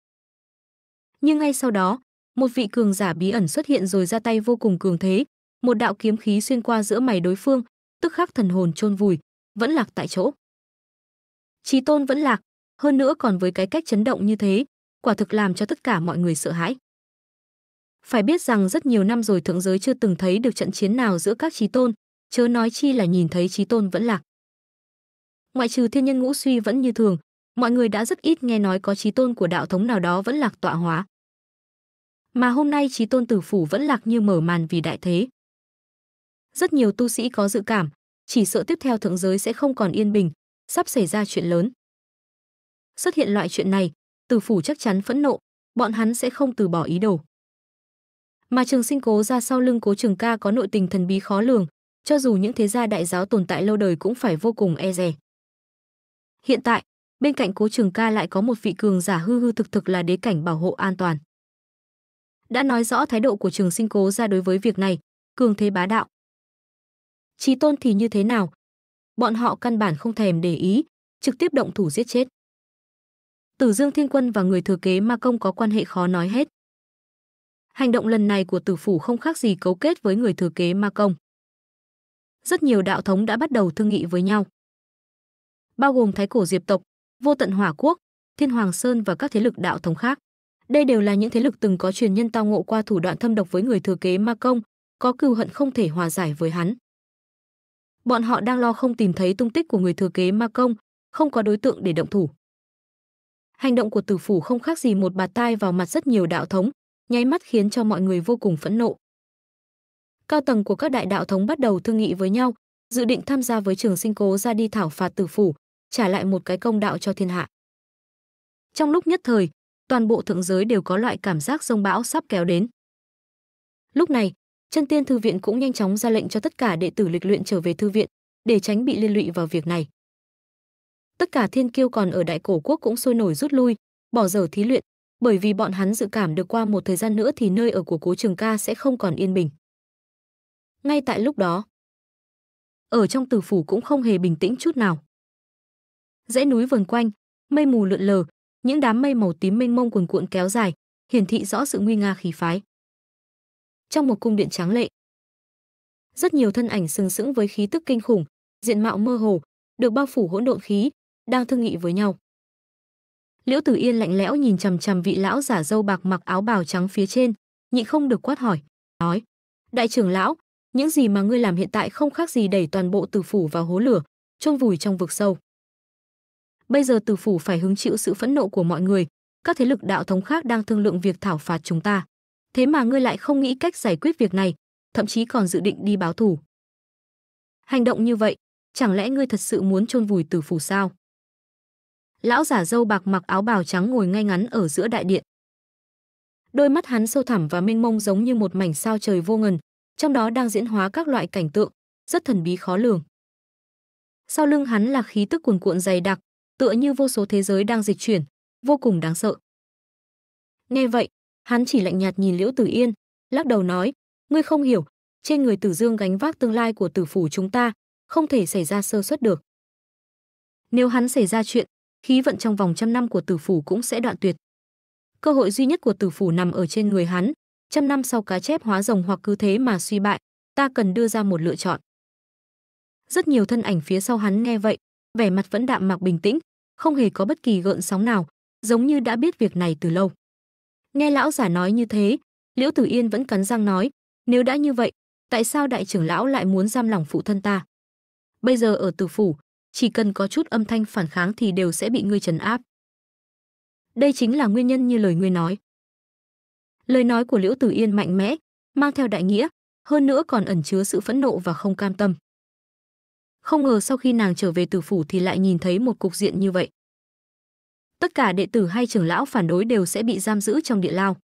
Nhưng ngay sau đó, một vị cường giả bí ẩn xuất hiện rồi ra tay vô cùng cường thế, một đạo kiếm khí xuyên qua giữa mày đối phương, tức khắc thần hồn chôn vùi, vẫn lạc tại chỗ. trí tôn vẫn lạc, hơn nữa còn với cái cách chấn động như thế, quả thực làm cho tất cả mọi người sợ hãi. Phải biết rằng rất nhiều năm rồi thượng giới chưa từng thấy được trận chiến nào giữa các trí tôn, chớ nói chi là nhìn thấy trí tôn vẫn lạc. Ngoại trừ thiên nhân ngũ suy vẫn như thường, mọi người đã rất ít nghe nói có trí tôn của đạo thống nào đó vẫn lạc tọa hóa. Mà hôm nay trí tôn tử phủ vẫn lạc như mở màn vì đại thế. Rất nhiều tu sĩ có dự cảm, chỉ sợ tiếp theo thượng giới sẽ không còn yên bình, sắp xảy ra chuyện lớn. Xuất hiện loại chuyện này, từ phủ chắc chắn phẫn nộ, bọn hắn sẽ không từ bỏ ý đồ. Mà Trường Sinh Cố ra sau lưng Cố Trường Ca có nội tình thần bí khó lường, cho dù những thế gia đại giáo tồn tại lâu đời cũng phải vô cùng e dè. Hiện tại, bên cạnh Cố Trường Ca lại có một vị cường giả hư hư thực thực là đế cảnh bảo hộ an toàn. Đã nói rõ thái độ của Trường Sinh Cố ra đối với việc này, cường thế bá đạo. Chí tôn thì như thế nào? Bọn họ căn bản không thèm để ý, trực tiếp động thủ giết chết. Tử Dương Thiên Quân và người thừa kế Ma Công có quan hệ khó nói hết. Hành động lần này của Tử phủ không khác gì cấu kết với người thừa kế Ma Công. Rất nhiều đạo thống đã bắt đầu thương nghị với nhau. Bao gồm Thái Cổ Diệp tộc, Vô Tận Hỏa Quốc, Thiên Hoàng Sơn và các thế lực đạo thống khác. Đây đều là những thế lực từng có truyền nhân tao ngộ qua thủ đoạn thâm độc với người thừa kế Ma Công, có cừu hận không thể hòa giải với hắn. Bọn họ đang lo không tìm thấy tung tích của người thừa kế Ma Công, không có đối tượng để động thủ. Hành động của tử phủ không khác gì một bạt tai vào mặt rất nhiều đạo thống, nháy mắt khiến cho mọi người vô cùng phẫn nộ. Cao tầng của các đại đạo thống bắt đầu thương nghị với nhau, dự định tham gia với trường sinh cố ra đi thảo phạt tử phủ, trả lại một cái công đạo cho thiên hạ. Trong lúc nhất thời, toàn bộ thượng giới đều có loại cảm giác rông bão sắp kéo đến. Lúc này, chân tiên thư viện cũng nhanh chóng ra lệnh cho tất cả đệ tử lịch luyện trở về thư viện, để tránh bị liên lụy vào việc này tất cả thiên kiêu còn ở đại cổ quốc cũng sôi nổi rút lui, bỏ dở thí luyện, bởi vì bọn hắn dự cảm được qua một thời gian nữa thì nơi ở của Cố Trường Ca sẽ không còn yên bình. Ngay tại lúc đó, ở trong tử phủ cũng không hề bình tĩnh chút nào. Dãy núi vần quanh, mây mù lượn lờ, những đám mây màu tím mênh mông cuồn cuộn kéo dài, hiển thị rõ sự nguy nga khí phái. Trong một cung điện tráng lệ, rất nhiều thân ảnh sừng sững với khí tức kinh khủng, diện mạo mơ hồ, được bao phủ hỗn độn khí, đang thương nghị với nhau. Liễu Tử Yên lạnh lẽo nhìn chằm chằm vị lão giả dâu bạc mặc áo bào trắng phía trên, nhịn không được quát hỏi, nói: "Đại trưởng lão, những gì mà ngươi làm hiện tại không khác gì đẩy toàn bộ Tử phủ vào hố lửa, chôn vùi trong vực sâu. Bây giờ Tử phủ phải hứng chịu sự phẫn nộ của mọi người, các thế lực đạo thống khác đang thương lượng việc thảo phạt chúng ta. Thế mà ngươi lại không nghĩ cách giải quyết việc này, thậm chí còn dự định đi báo thù." Hành động như vậy, chẳng lẽ ngươi thật sự muốn chôn vùi Tử phủ sao? lão giả dâu bạc mặc áo bào trắng ngồi ngay ngắn ở giữa đại điện. Đôi mắt hắn sâu thẳm và mênh mông giống như một mảnh sao trời vô ngần, trong đó đang diễn hóa các loại cảnh tượng, rất thần bí khó lường. Sau lưng hắn là khí tức cuồn cuộn dày đặc, tựa như vô số thế giới đang dịch chuyển, vô cùng đáng sợ. Nghe vậy, hắn chỉ lạnh nhạt nhìn Liễu Tử Yên, lắc đầu nói, ngươi không hiểu, trên người Tử Dương gánh vác tương lai của tử phủ chúng ta, không thể xảy ra sơ suất được. Nếu hắn xảy ra chuyện, khí vận trong vòng trăm năm của tử phủ cũng sẽ đoạn tuyệt. Cơ hội duy nhất của tử phủ nằm ở trên người hắn, trăm năm sau cá chép hóa rồng hoặc cứ thế mà suy bại, ta cần đưa ra một lựa chọn. Rất nhiều thân ảnh phía sau hắn nghe vậy, vẻ mặt vẫn đạm mạc bình tĩnh, không hề có bất kỳ gợn sóng nào, giống như đã biết việc này từ lâu. Nghe lão giả nói như thế, Liễu Tử Yên vẫn cắn răng nói, nếu đã như vậy, tại sao đại trưởng lão lại muốn giam lòng phụ thân ta? Bây giờ ở tử phủ, chỉ cần có chút âm thanh phản kháng thì đều sẽ bị ngươi trấn áp. Đây chính là nguyên nhân như lời ngươi nói. Lời nói của Liễu Tử Yên mạnh mẽ, mang theo đại nghĩa, hơn nữa còn ẩn chứa sự phẫn nộ và không cam tâm. Không ngờ sau khi nàng trở về tử phủ thì lại nhìn thấy một cục diện như vậy. Tất cả đệ tử hay trưởng lão phản đối đều sẽ bị giam giữ trong địa lao.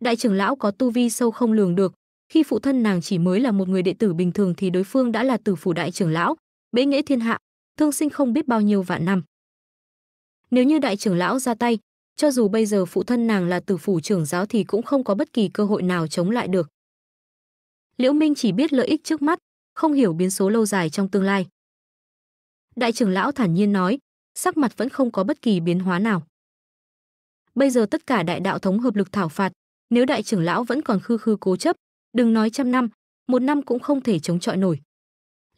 Đại trưởng lão có tu vi sâu không lường được, khi phụ thân nàng chỉ mới là một người đệ tử bình thường thì đối phương đã là tử phủ đại trưởng lão, bế nghĩa thiên hạ, thương sinh không biết bao nhiêu vạn năm. Nếu như đại trưởng lão ra tay, cho dù bây giờ phụ thân nàng là tử phủ trưởng giáo thì cũng không có bất kỳ cơ hội nào chống lại được. Liễu Minh chỉ biết lợi ích trước mắt, không hiểu biến số lâu dài trong tương lai. Đại trưởng lão thản nhiên nói, sắc mặt vẫn không có bất kỳ biến hóa nào. Bây giờ tất cả đại đạo thống hợp lực thảo phạt, nếu đại trưởng lão vẫn còn khư khư cố chấp, đừng nói trăm năm, một năm cũng không thể chống chọi nổi.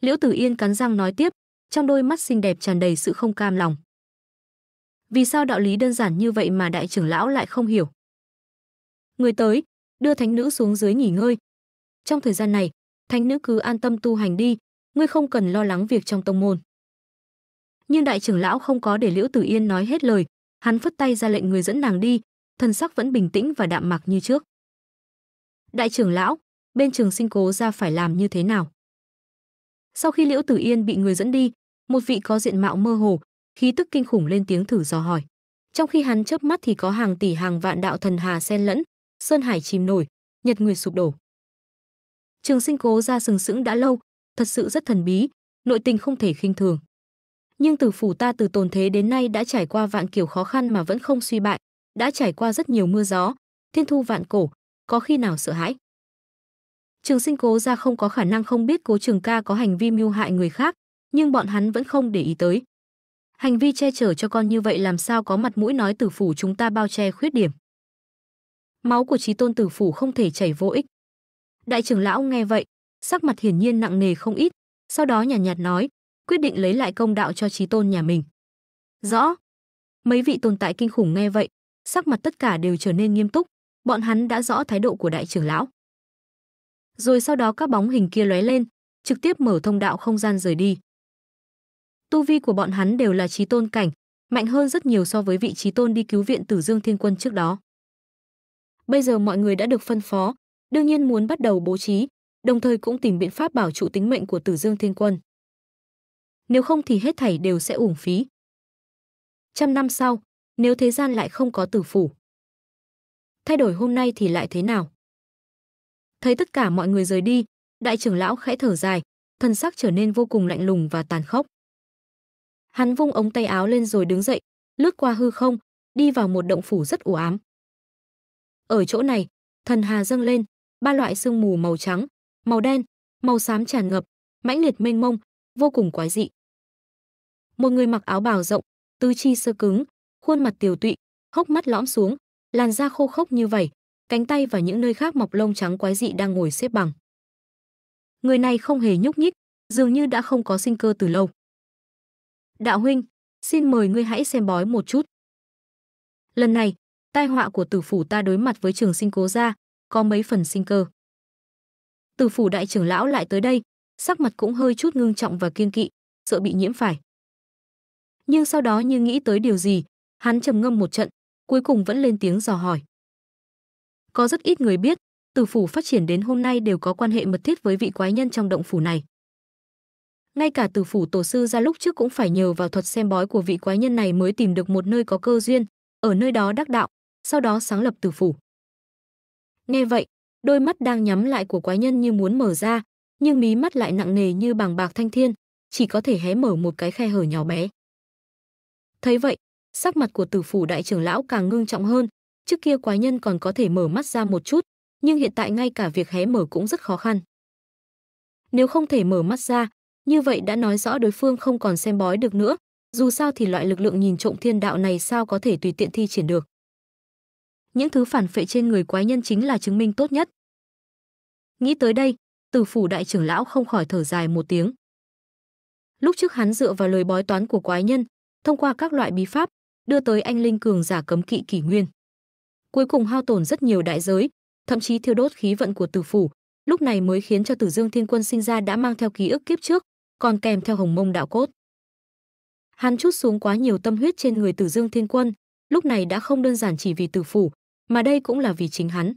Liễu Tử Yên cắn răng nói tiếp, trong đôi mắt xinh đẹp tràn đầy sự không cam lòng. Vì sao đạo lý đơn giản như vậy mà đại trưởng lão lại không hiểu? Người tới, đưa thánh nữ xuống dưới nghỉ ngơi. Trong thời gian này, thánh nữ cứ an tâm tu hành đi, ngươi không cần lo lắng việc trong tông môn. Nhưng đại trưởng lão không có để Liễu Tử Yên nói hết lời, hắn phất tay ra lệnh người dẫn nàng đi, thần sắc vẫn bình tĩnh và đạm mạc như trước. Đại trưởng lão, bên trường sinh cố ra phải làm như thế nào? Sau khi Liễu Tử Yên bị người dẫn đi, một vị có diện mạo mơ hồ, khí tức kinh khủng lên tiếng thử dò hỏi. Trong khi hắn chớp mắt thì có hàng tỷ hàng vạn đạo thần hà xen lẫn, sơn hải chìm nổi, nhật nguyệt sụp đổ. Trường Sinh Cố ra sừng sững đã lâu, thật sự rất thần bí, nội tình không thể khinh thường. Nhưng từ phủ ta từ tồn thế đến nay đã trải qua vạn kiểu khó khăn mà vẫn không suy bại, đã trải qua rất nhiều mưa gió, thiên thu vạn cổ, có khi nào sợ hãi? Trường sinh cố ra không có khả năng không biết cố trường ca có hành vi mưu hại người khác, nhưng bọn hắn vẫn không để ý tới. Hành vi che chở cho con như vậy làm sao có mặt mũi nói tử phủ chúng ta bao che khuyết điểm. Máu của trí tôn tử phủ không thể chảy vô ích. Đại trưởng lão nghe vậy, sắc mặt hiển nhiên nặng nề không ít, sau đó nhàn nhạt, nhạt nói, quyết định lấy lại công đạo cho trí tôn nhà mình. Rõ. Mấy vị tồn tại kinh khủng nghe vậy, sắc mặt tất cả đều trở nên nghiêm túc, bọn hắn đã rõ thái độ của đại trưởng lão rồi sau đó các bóng hình kia lóe lên, trực tiếp mở thông đạo không gian rời đi. Tu vi của bọn hắn đều là trí tôn cảnh, mạnh hơn rất nhiều so với vị trí tôn đi cứu viện Tử Dương Thiên Quân trước đó. Bây giờ mọi người đã được phân phó, đương nhiên muốn bắt đầu bố trí, đồng thời cũng tìm biện pháp bảo trụ tính mệnh của Tử Dương Thiên Quân. Nếu không thì hết thảy đều sẽ uổng phí. Trăm năm sau, nếu thế gian lại không có tử phủ. Thay đổi hôm nay thì lại thế nào? Thấy tất cả mọi người rời đi, đại trưởng lão khẽ thở dài, thân sắc trở nên vô cùng lạnh lùng và tàn khốc. Hắn vung ống tay áo lên rồi đứng dậy, lướt qua hư không, đi vào một động phủ rất u ám. Ở chỗ này, thần hà dâng lên, ba loại sương mù màu trắng, màu đen, màu xám tràn ngập, mãnh liệt mênh mông, vô cùng quái dị. Một người mặc áo bào rộng, tư chi sơ cứng, khuôn mặt tiều tụy, hốc mắt lõm xuống, làn da khô khốc như vậy, cánh tay và những nơi khác mọc lông trắng quái dị đang ngồi xếp bằng. Người này không hề nhúc nhích, dường như đã không có sinh cơ từ lâu. Đạo huynh, xin mời ngươi hãy xem bói một chút. Lần này, tai họa của tử phủ ta đối mặt với trường sinh cố gia, có mấy phần sinh cơ. Tử phủ đại trưởng lão lại tới đây, sắc mặt cũng hơi chút ngưng trọng và kiên kỵ, sợ bị nhiễm phải. Nhưng sau đó như nghĩ tới điều gì, hắn trầm ngâm một trận, cuối cùng vẫn lên tiếng dò hỏi. Có rất ít người biết, từ phủ phát triển đến hôm nay đều có quan hệ mật thiết với vị quái nhân trong động phủ này. Ngay cả từ phủ tổ sư ra lúc trước cũng phải nhờ vào thuật xem bói của vị quái nhân này mới tìm được một nơi có cơ duyên, ở nơi đó đắc đạo, sau đó sáng lập từ phủ. Nghe vậy, đôi mắt đang nhắm lại của quái nhân như muốn mở ra, nhưng mí mắt lại nặng nề như bàng bạc thanh thiên, chỉ có thể hé mở một cái khe hở nhỏ bé. Thấy vậy, sắc mặt của Tử phủ đại trưởng lão càng ngưng trọng hơn, Trước kia quái nhân còn có thể mở mắt ra một chút, nhưng hiện tại ngay cả việc hé mở cũng rất khó khăn. Nếu không thể mở mắt ra, như vậy đã nói rõ đối phương không còn xem bói được nữa, dù sao thì loại lực lượng nhìn trộm thiên đạo này sao có thể tùy tiện thi triển được. Những thứ phản phệ trên người quái nhân chính là chứng minh tốt nhất. Nghĩ tới đây, Tử phủ đại trưởng lão không khỏi thở dài một tiếng. Lúc trước hắn dựa vào lời bói toán của quái nhân, thông qua các loại bí pháp, đưa tới anh linh cường giả cấm kỵ kỷ nguyên cuối cùng hao tổn rất nhiều đại giới, thậm chí thiêu đốt khí vận của Tử phủ, lúc này mới khiến cho Tử Dương Thiên Quân sinh ra đã mang theo ký ức kiếp trước, còn kèm theo Hồng Mông đạo cốt. Hắn chút xuống quá nhiều tâm huyết trên người Tử Dương Thiên Quân, lúc này đã không đơn giản chỉ vì Tử phủ, mà đây cũng là vì chính hắn.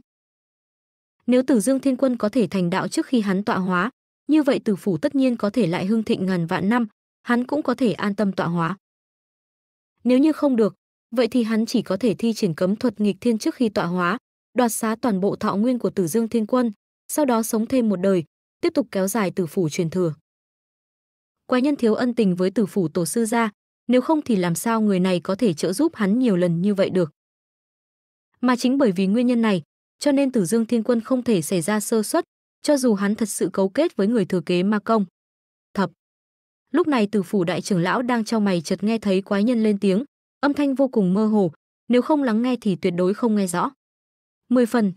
Nếu Tử Dương Thiên Quân có thể thành đạo trước khi hắn tọa hóa, như vậy Tử phủ tất nhiên có thể lại hưng thịnh ngàn vạn năm, hắn cũng có thể an tâm tọa hóa. Nếu như không được, vậy thì hắn chỉ có thể thi triển cấm thuật nghịch thiên trước khi tọa hóa, đoạt xá toàn bộ thọ nguyên của Tử Dương Thiên Quân, sau đó sống thêm một đời, tiếp tục kéo dài tử phủ truyền thừa. Quái nhân thiếu ân tình với tử phủ tổ sư gia, nếu không thì làm sao người này có thể trợ giúp hắn nhiều lần như vậy được. Mà chính bởi vì nguyên nhân này, cho nên Tử Dương Thiên Quân không thể xảy ra sơ suất, cho dù hắn thật sự cấu kết với người thừa kế ma công. Thập. Lúc này Tử phủ đại trưởng lão đang trong mày chợt nghe thấy quái nhân lên tiếng, âm thanh vô cùng mơ hồ, nếu không lắng nghe thì tuyệt đối không nghe rõ. Mười phần.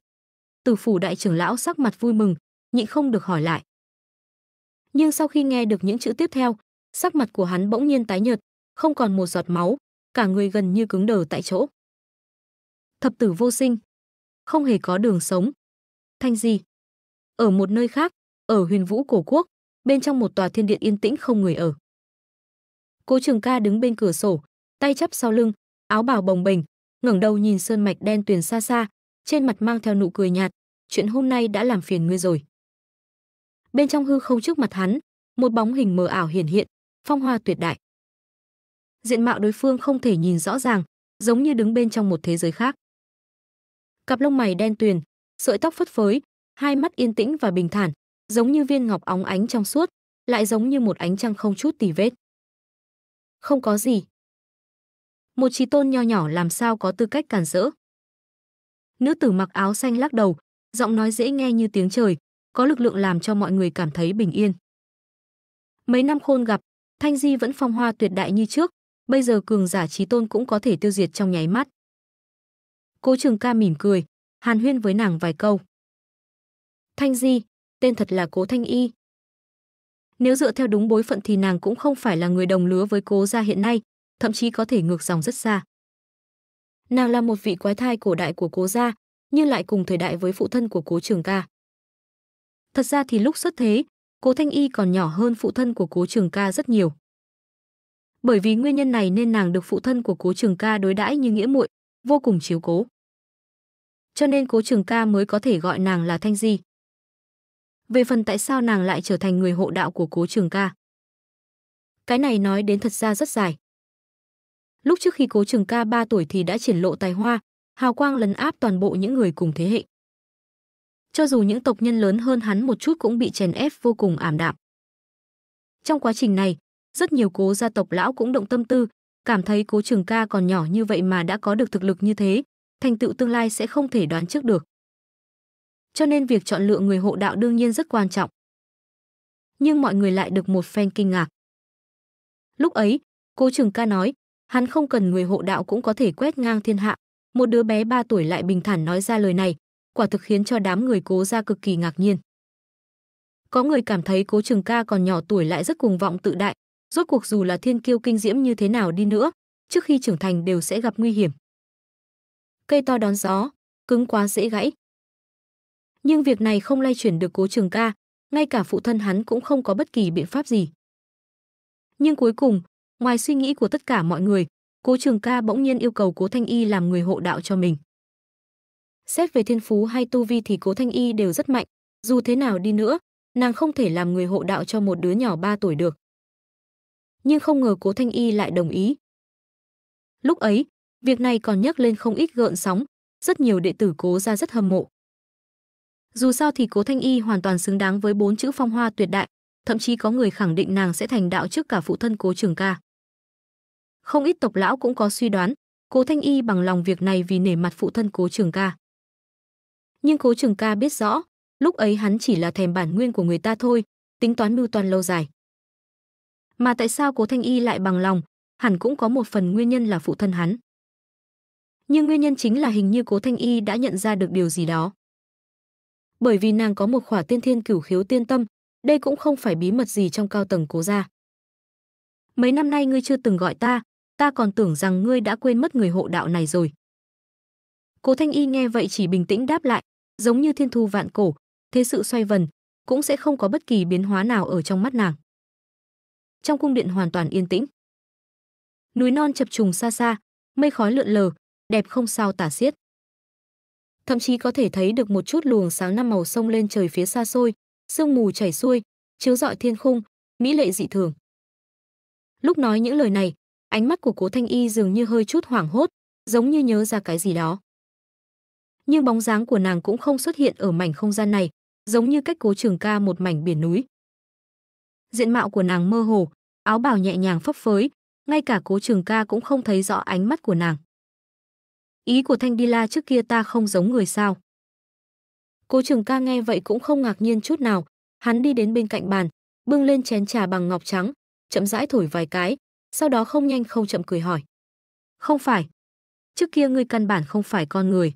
Từ phủ đại trưởng lão sắc mặt vui mừng, nhịn không được hỏi lại. Nhưng sau khi nghe được những chữ tiếp theo, sắc mặt của hắn bỗng nhiên tái nhợt, không còn một giọt máu, cả người gần như cứng đờ tại chỗ. Thập tử vô sinh, không hề có đường sống. Thanh gì? Ở một nơi khác, ở huyền vũ cổ quốc, bên trong một tòa thiên điện yên tĩnh không người ở. Cố trường ca đứng bên cửa sổ, tay chắp sau lưng, áo bào bồng bềnh, ngẩng đầu nhìn sơn mạch đen tuyền xa xa, trên mặt mang theo nụ cười nhạt, chuyện hôm nay đã làm phiền ngươi rồi. Bên trong hư không trước mặt hắn, một bóng hình mờ ảo hiển hiện, phong hoa tuyệt đại. Diện mạo đối phương không thể nhìn rõ ràng, giống như đứng bên trong một thế giới khác. Cặp lông mày đen tuyền, sợi tóc phất phới, hai mắt yên tĩnh và bình thản, giống như viên ngọc óng ánh trong suốt, lại giống như một ánh trăng không chút tì vết. Không có gì, một trí tôn nho nhỏ làm sao có tư cách cản rỡ. Nữ tử mặc áo xanh lắc đầu, giọng nói dễ nghe như tiếng trời, có lực lượng làm cho mọi người cảm thấy bình yên. Mấy năm khôn gặp, Thanh Di vẫn phong hoa tuyệt đại như trước, bây giờ cường giả trí tôn cũng có thể tiêu diệt trong nháy mắt. Cố Trường Ca mỉm cười, hàn huyên với nàng vài câu. Thanh Di, tên thật là Cố Thanh Y. Nếu dựa theo đúng bối phận thì nàng cũng không phải là người đồng lứa với Cố gia hiện nay, thậm chí có thể ngược dòng rất xa. Nàng là một vị quái thai cổ đại của Cố gia, nhưng lại cùng thời đại với phụ thân của Cố Trường Ca. Thật ra thì lúc xuất thế, Cố Thanh Y còn nhỏ hơn phụ thân của Cố Trường Ca rất nhiều. Bởi vì nguyên nhân này nên nàng được phụ thân của Cố Trường Ca đối đãi như nghĩa muội, vô cùng chiếu cố. Cho nên Cố Trường Ca mới có thể gọi nàng là Thanh Di. Về phần tại sao nàng lại trở thành người hộ đạo của Cố Trường Ca. Cái này nói đến thật ra rất dài. Lúc trước khi Cố Trường Ca 3 tuổi thì đã triển lộ tài hoa, hào quang lấn áp toàn bộ những người cùng thế hệ. Cho dù những tộc nhân lớn hơn hắn một chút cũng bị chèn ép vô cùng ảm đạm. Trong quá trình này, rất nhiều cố gia tộc lão cũng động tâm tư, cảm thấy Cố Trường Ca còn nhỏ như vậy mà đã có được thực lực như thế, thành tựu tương lai sẽ không thể đoán trước được. Cho nên việc chọn lựa người hộ đạo đương nhiên rất quan trọng. Nhưng mọi người lại được một phen kinh ngạc. Lúc ấy, Cố Trường Ca nói, Hắn không cần người hộ đạo cũng có thể quét ngang thiên hạ. Một đứa bé 3 tuổi lại bình thản nói ra lời này, quả thực khiến cho đám người cố ra cực kỳ ngạc nhiên. Có người cảm thấy cố trường ca còn nhỏ tuổi lại rất cuồng vọng tự đại, rốt cuộc dù là thiên kiêu kinh diễm như thế nào đi nữa, trước khi trưởng thành đều sẽ gặp nguy hiểm. Cây to đón gió, cứng quá dễ gãy. Nhưng việc này không lay chuyển được cố trường ca, ngay cả phụ thân hắn cũng không có bất kỳ biện pháp gì. Nhưng cuối cùng, Ngoài suy nghĩ của tất cả mọi người, Cố Trường Ca bỗng nhiên yêu cầu Cố Thanh Y làm người hộ đạo cho mình. Xét về thiên phú hay tu vi thì Cố Thanh Y đều rất mạnh, dù thế nào đi nữa, nàng không thể làm người hộ đạo cho một đứa nhỏ 3 tuổi được. Nhưng không ngờ Cố Thanh Y lại đồng ý. Lúc ấy, việc này còn nhắc lên không ít gợn sóng, rất nhiều đệ tử Cố ra rất hâm mộ. Dù sao thì Cố Thanh Y hoàn toàn xứng đáng với bốn chữ phong hoa tuyệt đại, thậm chí có người khẳng định nàng sẽ thành đạo trước cả phụ thân Cố Trường Ca. Không ít tộc lão cũng có suy đoán, Cố Thanh Y bằng lòng việc này vì nể mặt phụ thân Cố Trường Ca. Nhưng Cố Trường Ca biết rõ, lúc ấy hắn chỉ là thèm bản nguyên của người ta thôi, tính toán mưu toàn lâu dài. Mà tại sao Cố Thanh Y lại bằng lòng, hẳn cũng có một phần nguyên nhân là phụ thân hắn. Nhưng nguyên nhân chính là hình như Cố Thanh Y đã nhận ra được điều gì đó. Bởi vì nàng có một khỏa tiên thiên cửu khiếu tiên tâm, đây cũng không phải bí mật gì trong cao tầng Cố gia. Mấy năm nay ngươi chưa từng gọi ta, ta còn tưởng rằng ngươi đã quên mất người hộ đạo này rồi. Cố Thanh Y nghe vậy chỉ bình tĩnh đáp lại, giống như thiên thu vạn cổ, thế sự xoay vần, cũng sẽ không có bất kỳ biến hóa nào ở trong mắt nàng. Trong cung điện hoàn toàn yên tĩnh. Núi non chập trùng xa xa, mây khói lượn lờ, đẹp không sao tả xiết. Thậm chí có thể thấy được một chút luồng sáng năm màu sông lên trời phía xa xôi, sương mù chảy xuôi, chiếu rọi thiên khung, mỹ lệ dị thường. Lúc nói những lời này, Ánh mắt của Cố Thanh Y dường như hơi chút hoảng hốt, giống như nhớ ra cái gì đó. Nhưng bóng dáng của nàng cũng không xuất hiện ở mảnh không gian này, giống như cách Cố Trường Ca một mảnh biển núi. Diện mạo của nàng mơ hồ, áo bào nhẹ nhàng phấp phới, ngay cả Cố Trường Ca cũng không thấy rõ ánh mắt của nàng. Ý của Thanh Đi La trước kia ta không giống người sao? Cố Trường Ca nghe vậy cũng không ngạc nhiên chút nào, hắn đi đến bên cạnh bàn, bưng lên chén trà bằng ngọc trắng, chậm rãi thổi vài cái, sau đó không nhanh không chậm cười hỏi. Không phải. Trước kia ngươi căn bản không phải con người.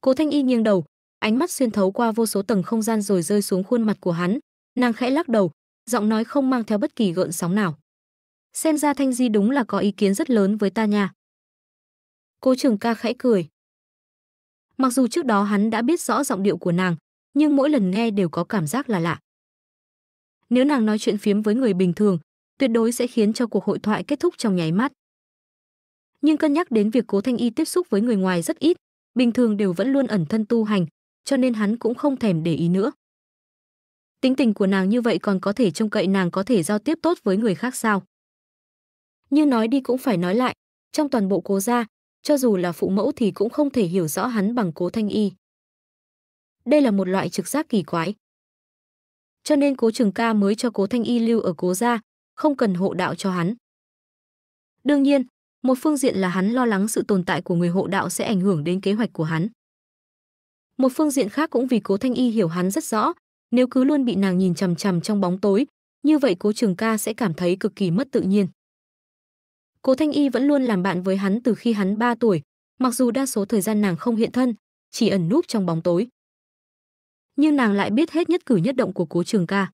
Cố Thanh Y nghiêng đầu, ánh mắt xuyên thấu qua vô số tầng không gian rồi rơi xuống khuôn mặt của hắn, nàng khẽ lắc đầu, giọng nói không mang theo bất kỳ gợn sóng nào. Xem ra Thanh Di đúng là có ý kiến rất lớn với ta nha. Cố Trường Ca khẽ cười. Mặc dù trước đó hắn đã biết rõ giọng điệu của nàng, nhưng mỗi lần nghe đều có cảm giác là lạ. Nếu nàng nói chuyện phiếm với người bình thường, tuyệt đối sẽ khiến cho cuộc hội thoại kết thúc trong nháy mắt. Nhưng cân nhắc đến việc Cố Thanh Y tiếp xúc với người ngoài rất ít, bình thường đều vẫn luôn ẩn thân tu hành, cho nên hắn cũng không thèm để ý nữa. Tính tình của nàng như vậy còn có thể trông cậy nàng có thể giao tiếp tốt với người khác sao? Như nói đi cũng phải nói lại, trong toàn bộ Cố gia, cho dù là phụ mẫu thì cũng không thể hiểu rõ hắn bằng Cố Thanh Y. Đây là một loại trực giác kỳ quái. Cho nên Cố Trường Ca mới cho Cố Thanh Y lưu ở Cố gia, không cần hộ đạo cho hắn. Đương nhiên, một phương diện là hắn lo lắng sự tồn tại của người hộ đạo sẽ ảnh hưởng đến kế hoạch của hắn. Một phương diện khác cũng vì Cố Thanh Y hiểu hắn rất rõ, nếu cứ luôn bị nàng nhìn chằm chằm trong bóng tối, như vậy Cố Trường Ca sẽ cảm thấy cực kỳ mất tự nhiên. Cố Thanh Y vẫn luôn làm bạn với hắn từ khi hắn 3 tuổi, mặc dù đa số thời gian nàng không hiện thân, chỉ ẩn núp trong bóng tối. Nhưng nàng lại biết hết nhất cử nhất động của Cố Trường Ca.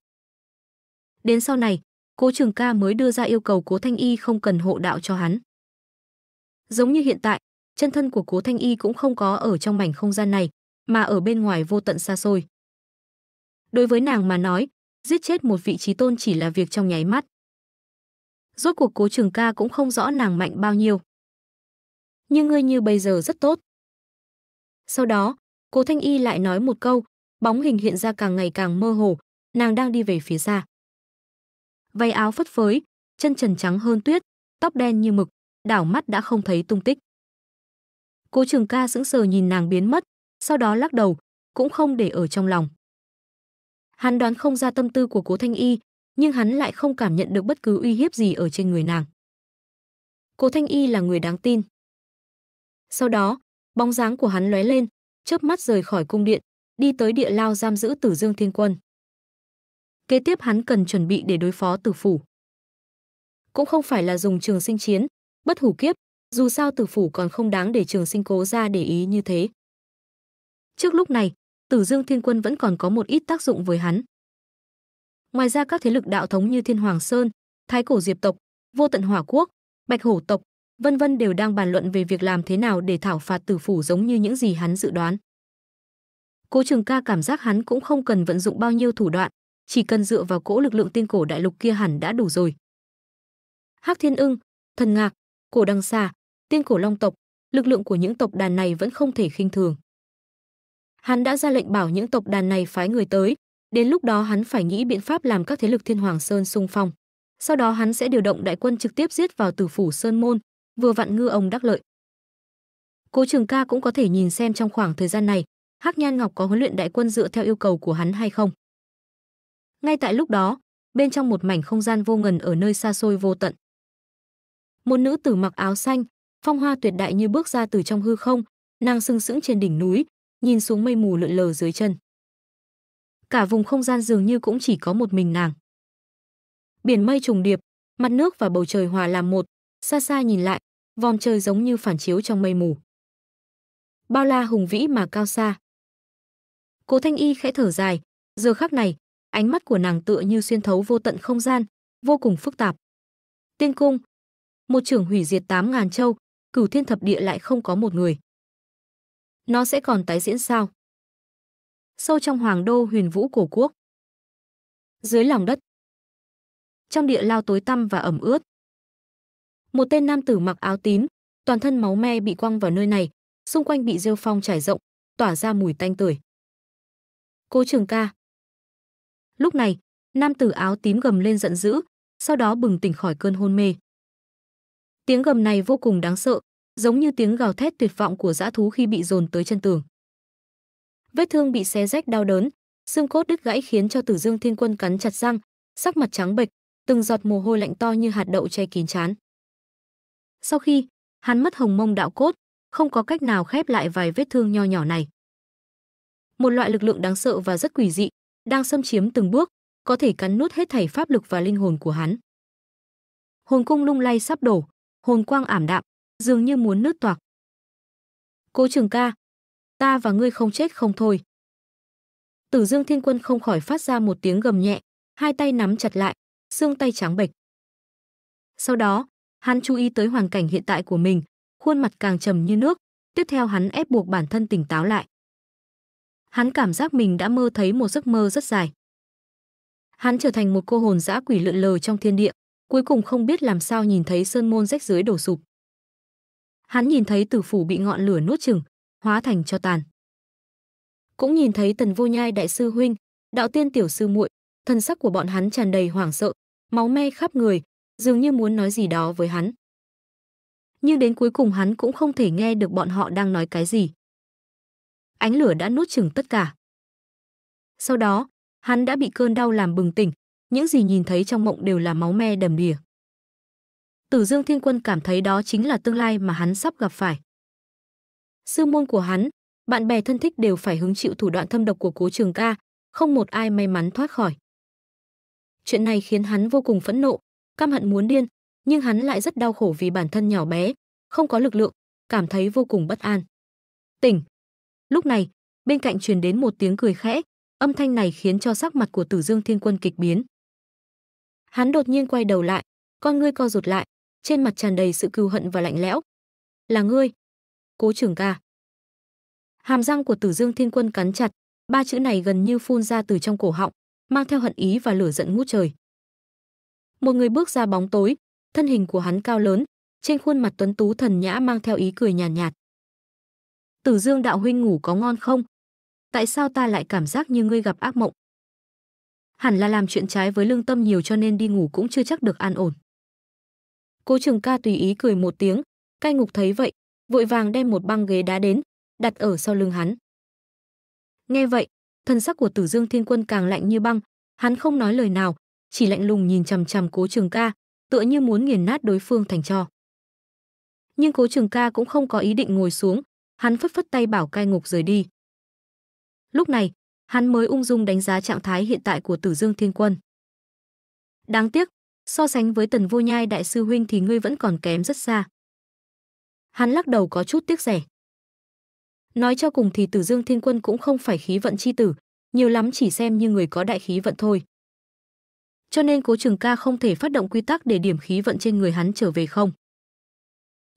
Đến sau này, Cố Trường Ca mới đưa ra yêu cầu Cố Thanh Y không cần hộ đạo cho hắn. Giống như hiện tại, chân thân của Cố Thanh Y cũng không có ở trong mảnh không gian này, mà ở bên ngoài vô tận xa xôi. Đối với nàng mà nói, giết chết một vị trí tôn chỉ là việc trong nháy mắt. Rốt cuộc Cố Trường Ca cũng không rõ nàng mạnh bao nhiêu. Nhưng ngươi như bây giờ rất tốt. Sau đó, Cố Thanh Y lại nói một câu, bóng hình hiện ra càng ngày càng mơ hồ, nàng đang đi về phía xa váy áo phất phới, chân trần trắng hơn tuyết, tóc đen như mực, đảo mắt đã không thấy tung tích. Cố Trường Ca sững sờ nhìn nàng biến mất, sau đó lắc đầu, cũng không để ở trong lòng. Hắn đoán không ra tâm tư của Cố Thanh Y, nhưng hắn lại không cảm nhận được bất cứ uy hiếp gì ở trên người nàng. Cố Thanh Y là người đáng tin. Sau đó, bóng dáng của hắn lóe lên, chớp mắt rời khỏi cung điện, đi tới địa lao giam giữ Tử Dương Thiên Quân. Kế tiếp hắn cần chuẩn bị để đối phó tử phủ. Cũng không phải là dùng trường sinh chiến, bất hủ kiếp, dù sao tử phủ còn không đáng để trường sinh cố ra để ý như thế. Trước lúc này, tử dương thiên quân vẫn còn có một ít tác dụng với hắn. Ngoài ra các thế lực đạo thống như Thiên Hoàng Sơn, Thái Cổ Diệp Tộc, Vô Tận Hỏa Quốc, Bạch Hổ Tộc, vân vân đều đang bàn luận về việc làm thế nào để thảo phạt tử phủ giống như những gì hắn dự đoán. Cố Trường Ca cảm giác hắn cũng không cần vận dụng bao nhiêu thủ đoạn, chỉ cần dựa vào cỗ lực lượng tiên cổ đại lục kia hẳn đã đủ rồi. Hắc Thiên Ưng, Thần Ngạc, Cổ Đăng Xà, Tiên Cổ Long tộc, lực lượng của những tộc đàn này vẫn không thể khinh thường. Hắn đã ra lệnh bảo những tộc đàn này phái người tới, đến lúc đó hắn phải nghĩ biện pháp làm các thế lực Thiên Hoàng Sơn xung phong. Sau đó hắn sẽ điều động đại quân trực tiếp giết vào Tử phủ Sơn môn, vừa vặn ngư ông đắc lợi. Cố Trường Ca cũng có thể nhìn xem trong khoảng thời gian này, Hắc Nhan Ngọc có huấn luyện đại quân dựa theo yêu cầu của hắn hay không. Ngay tại lúc đó, bên trong một mảnh không gian vô ngần ở nơi xa xôi vô tận. Một nữ tử mặc áo xanh, phong hoa tuyệt đại như bước ra từ trong hư không, nàng sừng sững trên đỉnh núi, nhìn xuống mây mù lượn lờ dưới chân. Cả vùng không gian dường như cũng chỉ có một mình nàng. Biển mây trùng điệp, mặt nước và bầu trời hòa làm một, xa xa nhìn lại, vòm trời giống như phản chiếu trong mây mù. Bao la hùng vĩ mà cao xa. Cố Thanh Y khẽ thở dài, giờ khắc này, ánh mắt của nàng tựa như xuyên thấu vô tận không gian, vô cùng phức tạp. Tiên cung, một trưởng hủy diệt 8000 châu, cửu thiên thập địa lại không có một người. Nó sẽ còn tái diễn sao? Sâu trong hoàng đô huyền vũ cổ quốc. Dưới lòng đất. Trong địa lao tối tăm và ẩm ướt. Một tên nam tử mặc áo tím, toàn thân máu me bị quăng vào nơi này, xung quanh bị rêu phong trải rộng, tỏa ra mùi tanh tưởi. Cố trường ca. Lúc này, nam tử áo tím gầm lên giận dữ, sau đó bừng tỉnh khỏi cơn hôn mê. Tiếng gầm này vô cùng đáng sợ, giống như tiếng gào thét tuyệt vọng của dã thú khi bị dồn tới chân tường. Vết thương bị xé rách đau đớn, xương cốt đứt gãy khiến cho Tử Dương Thiên Quân cắn chặt răng, sắc mặt trắng bệch, từng giọt mồ hôi lạnh to như hạt đậu che kín trán. Sau khi hắn mất hồng mông đạo cốt, không có cách nào khép lại vài vết thương nho nhỏ này. Một loại lực lượng đáng sợ và rất quỷ dị, đang xâm chiếm từng bước, có thể cắn nuốt hết thảy pháp lực và linh hồn của hắn. Hồn cung lung lay sắp đổ, hồn quang ảm đạm, dường như muốn nứt toạc. Cố Trường Ca, ta và ngươi không chết không thôi. Tử Dương Thiên Quân không khỏi phát ra một tiếng gầm nhẹ, hai tay nắm chặt lại, xương tay trắng bệch. Sau đó, hắn chú ý tới hoàn cảnh hiện tại của mình, khuôn mặt càng trầm như nước, tiếp theo hắn ép buộc bản thân tỉnh táo lại hắn cảm giác mình đã mơ thấy một giấc mơ rất dài. Hắn trở thành một cô hồn dã quỷ lượn lờ trong thiên địa, cuối cùng không biết làm sao nhìn thấy sơn môn rách dưới đổ sụp. Hắn nhìn thấy tử phủ bị ngọn lửa nuốt chửng, hóa thành cho tàn. Cũng nhìn thấy tần vô nhai đại sư huynh, đạo tiên tiểu sư muội, thân sắc của bọn hắn tràn đầy hoảng sợ, máu me khắp người, dường như muốn nói gì đó với hắn. Nhưng đến cuối cùng hắn cũng không thể nghe được bọn họ đang nói cái gì ánh lửa đã nuốt chừng tất cả. Sau đó, hắn đã bị cơn đau làm bừng tỉnh, những gì nhìn thấy trong mộng đều là máu me đầm đìa. Tử Dương Thiên Quân cảm thấy đó chính là tương lai mà hắn sắp gặp phải. Sư môn của hắn, bạn bè thân thích đều phải hứng chịu thủ đoạn thâm độc của Cố Trường Ca, không một ai may mắn thoát khỏi. Chuyện này khiến hắn vô cùng phẫn nộ, căm hận muốn điên, nhưng hắn lại rất đau khổ vì bản thân nhỏ bé, không có lực lượng, cảm thấy vô cùng bất an. Tỉnh, Lúc này, bên cạnh truyền đến một tiếng cười khẽ, âm thanh này khiến cho sắc mặt của Tử Dương Thiên Quân kịch biến. Hắn đột nhiên quay đầu lại, con ngươi co rụt lại, trên mặt tràn đầy sự cừu hận và lạnh lẽo. "Là ngươi, Cố Trưởng ca?" Hàm răng của Tử Dương Thiên Quân cắn chặt, ba chữ này gần như phun ra từ trong cổ họng, mang theo hận ý và lửa giận ngút trời. Một người bước ra bóng tối, thân hình của hắn cao lớn, trên khuôn mặt tuấn tú thần nhã mang theo ý cười nhàn nhạt, nhạt. Tử Dương đạo huynh ngủ có ngon không? Tại sao ta lại cảm giác như ngươi gặp ác mộng? Hẳn là làm chuyện trái với lương tâm nhiều cho nên đi ngủ cũng chưa chắc được an ổn. Cố Trường Ca tùy ý cười một tiếng, cai ngục thấy vậy, vội vàng đem một băng ghế đá đến, đặt ở sau lưng hắn. Nghe vậy, thân sắc của Tử Dương Thiên Quân càng lạnh như băng, hắn không nói lời nào, chỉ lạnh lùng nhìn chằm chằm Cố Trường Ca, tựa như muốn nghiền nát đối phương thành tro. Nhưng Cố Trường Ca cũng không có ý định ngồi xuống, hắn phất phất tay bảo cai ngục rời đi. Lúc này, hắn mới ung dung đánh giá trạng thái hiện tại của Tử Dương Thiên Quân. Đáng tiếc, so sánh với Tần Vô Nhai đại sư huynh thì ngươi vẫn còn kém rất xa. Hắn lắc đầu có chút tiếc rẻ. Nói cho cùng thì Tử Dương Thiên Quân cũng không phải khí vận chi tử, nhiều lắm chỉ xem như người có đại khí vận thôi. Cho nên Cố Trường Ca không thể phát động quy tắc để điểm khí vận trên người hắn trở về không.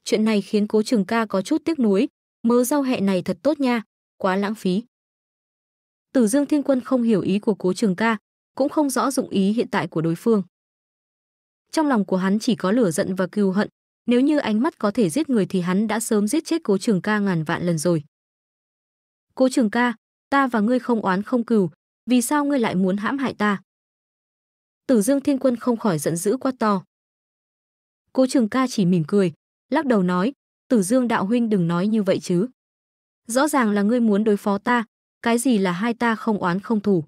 Chuyện này khiến Cố Trường Ca có chút tiếc nuối, mớ rau hẹ này thật tốt nha, quá lãng phí. Tử Dương Thiên Quân không hiểu ý của Cố Trường Ca, cũng không rõ dụng ý hiện tại của đối phương. Trong lòng của hắn chỉ có lửa giận và cừu hận, nếu như ánh mắt có thể giết người thì hắn đã sớm giết chết Cố Trường Ca ngàn vạn lần rồi. Cố Trường Ca, ta và ngươi không oán không cừu, vì sao ngươi lại muốn hãm hại ta? Tử Dương Thiên Quân không khỏi giận dữ quá to. Cố Trường Ca chỉ mỉm cười, lắc đầu nói, Tử Dương đạo huynh đừng nói như vậy chứ. Rõ ràng là ngươi muốn đối phó ta, cái gì là hai ta không oán không thù.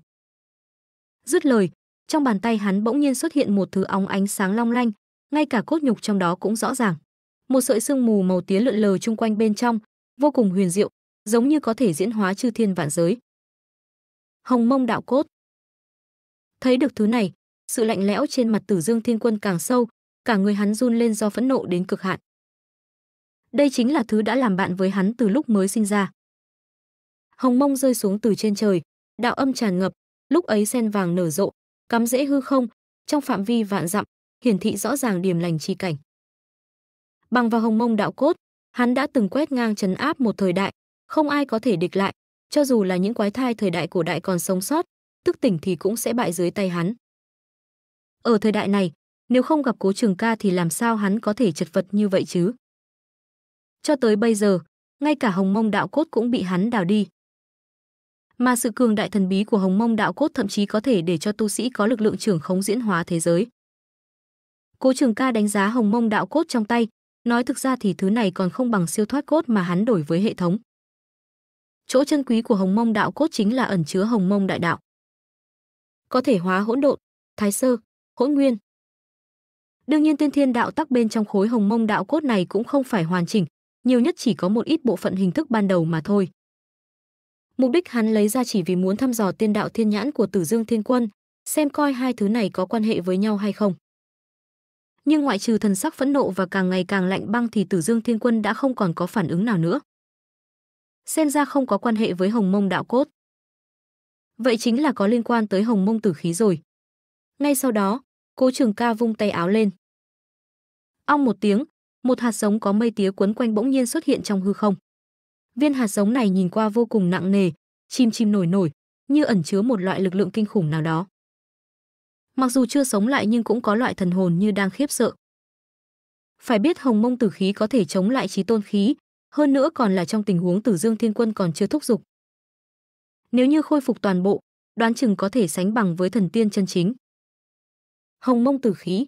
Dứt lời, trong bàn tay hắn bỗng nhiên xuất hiện một thứ óng ánh sáng long lanh, ngay cả cốt nhục trong đó cũng rõ ràng. Một sợi sương mù màu tía lượn lờ chung quanh bên trong, vô cùng huyền diệu, giống như có thể diễn hóa chư thiên vạn giới. Hồng Mông đạo cốt. Thấy được thứ này, sự lạnh lẽo trên mặt Tử Dương Thiên Quân càng sâu, cả người hắn run lên do phẫn nộ đến cực hạn. Đây chính là thứ đã làm bạn với hắn từ lúc mới sinh ra. Hồng mông rơi xuống từ trên trời, đạo âm tràn ngập, lúc ấy sen vàng nở rộ, cắm rễ hư không, trong phạm vi vạn dặm, hiển thị rõ ràng điểm lành chi cảnh. Bằng vào hồng mông đạo cốt, hắn đã từng quét ngang trấn áp một thời đại, không ai có thể địch lại, cho dù là những quái thai thời đại cổ đại còn sống sót, tức tỉnh thì cũng sẽ bại dưới tay hắn. Ở thời đại này, nếu không gặp Cố Trường Ca thì làm sao hắn có thể chật vật như vậy chứ? Cho tới bây giờ, ngay cả hồng mông đạo cốt cũng bị hắn đào đi. Mà sự cường đại thần bí của hồng mông đạo cốt thậm chí có thể để cho tu sĩ có lực lượng trưởng khống diễn hóa thế giới. Cố trường ca đánh giá hồng mông đạo cốt trong tay, nói thực ra thì thứ này còn không bằng siêu thoát cốt mà hắn đổi với hệ thống. Chỗ chân quý của hồng mông đạo cốt chính là ẩn chứa hồng mông đại đạo. Có thể hóa hỗn độn, thái sơ, hỗn nguyên. Đương nhiên tiên thiên đạo tắc bên trong khối hồng mông đạo cốt này cũng không phải hoàn chỉnh, nhiều nhất chỉ có một ít bộ phận hình thức ban đầu mà thôi. Mục đích hắn lấy ra chỉ vì muốn thăm dò tiên đạo thiên nhãn của Tử Dương Thiên Quân, xem coi hai thứ này có quan hệ với nhau hay không. Nhưng ngoại trừ thần sắc phẫn nộ và càng ngày càng lạnh băng thì Tử Dương Thiên Quân đã không còn có phản ứng nào nữa. Xem ra không có quan hệ với Hồng Mông đạo cốt. Vậy chính là có liên quan tới Hồng Mông tử khí rồi. Ngay sau đó, Cố Trường Ca vung tay áo lên. Ong một tiếng, một hạt giống có mây tía quấn quanh bỗng nhiên xuất hiện trong hư không. Viên hạt giống này nhìn qua vô cùng nặng nề, chim chim nổi nổi, như ẩn chứa một loại lực lượng kinh khủng nào đó. Mặc dù chưa sống lại nhưng cũng có loại thần hồn như đang khiếp sợ. Phải biết Hồng Mông Tử khí có thể chống lại trí tôn khí, hơn nữa còn là trong tình huống Tử Dương Thiên Quân còn chưa thúc dục. Nếu như khôi phục toàn bộ, đoán chừng có thể sánh bằng với thần tiên chân chính. Hồng Mông Tử khí.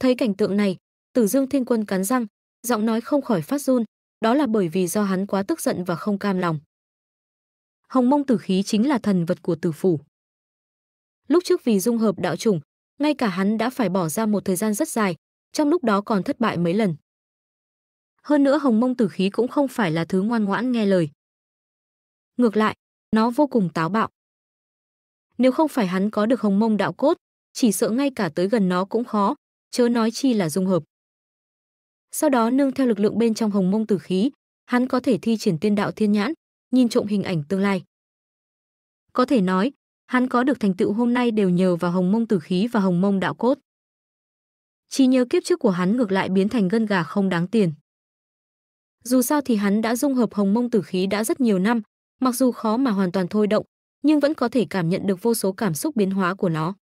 Thấy cảnh tượng này, Tử Dương Thiên Quân cắn răng, giọng nói không khỏi phát run, đó là bởi vì do hắn quá tức giận và không cam lòng. Hồng Mông Tử khí chính là thần vật của Tử phủ. Lúc trước vì dung hợp đạo chủng, ngay cả hắn đã phải bỏ ra một thời gian rất dài, trong lúc đó còn thất bại mấy lần. Hơn nữa Hồng Mông Tử khí cũng không phải là thứ ngoan ngoãn nghe lời. Ngược lại, nó vô cùng táo bạo. Nếu không phải hắn có được Hồng Mông đạo cốt, chỉ sợ ngay cả tới gần nó cũng khó, chớ nói chi là dung hợp sau đó nương theo lực lượng bên trong hồng mông tử khí, hắn có thể thi triển tiên đạo thiên nhãn, nhìn trộm hình ảnh tương lai. Có thể nói, hắn có được thành tựu hôm nay đều nhờ vào hồng mông tử khí và hồng mông đạo cốt. Chỉ nhớ kiếp trước của hắn ngược lại biến thành gân gà không đáng tiền. Dù sao thì hắn đã dung hợp hồng mông tử khí đã rất nhiều năm, mặc dù khó mà hoàn toàn thôi động, nhưng vẫn có thể cảm nhận được vô số cảm xúc biến hóa của nó.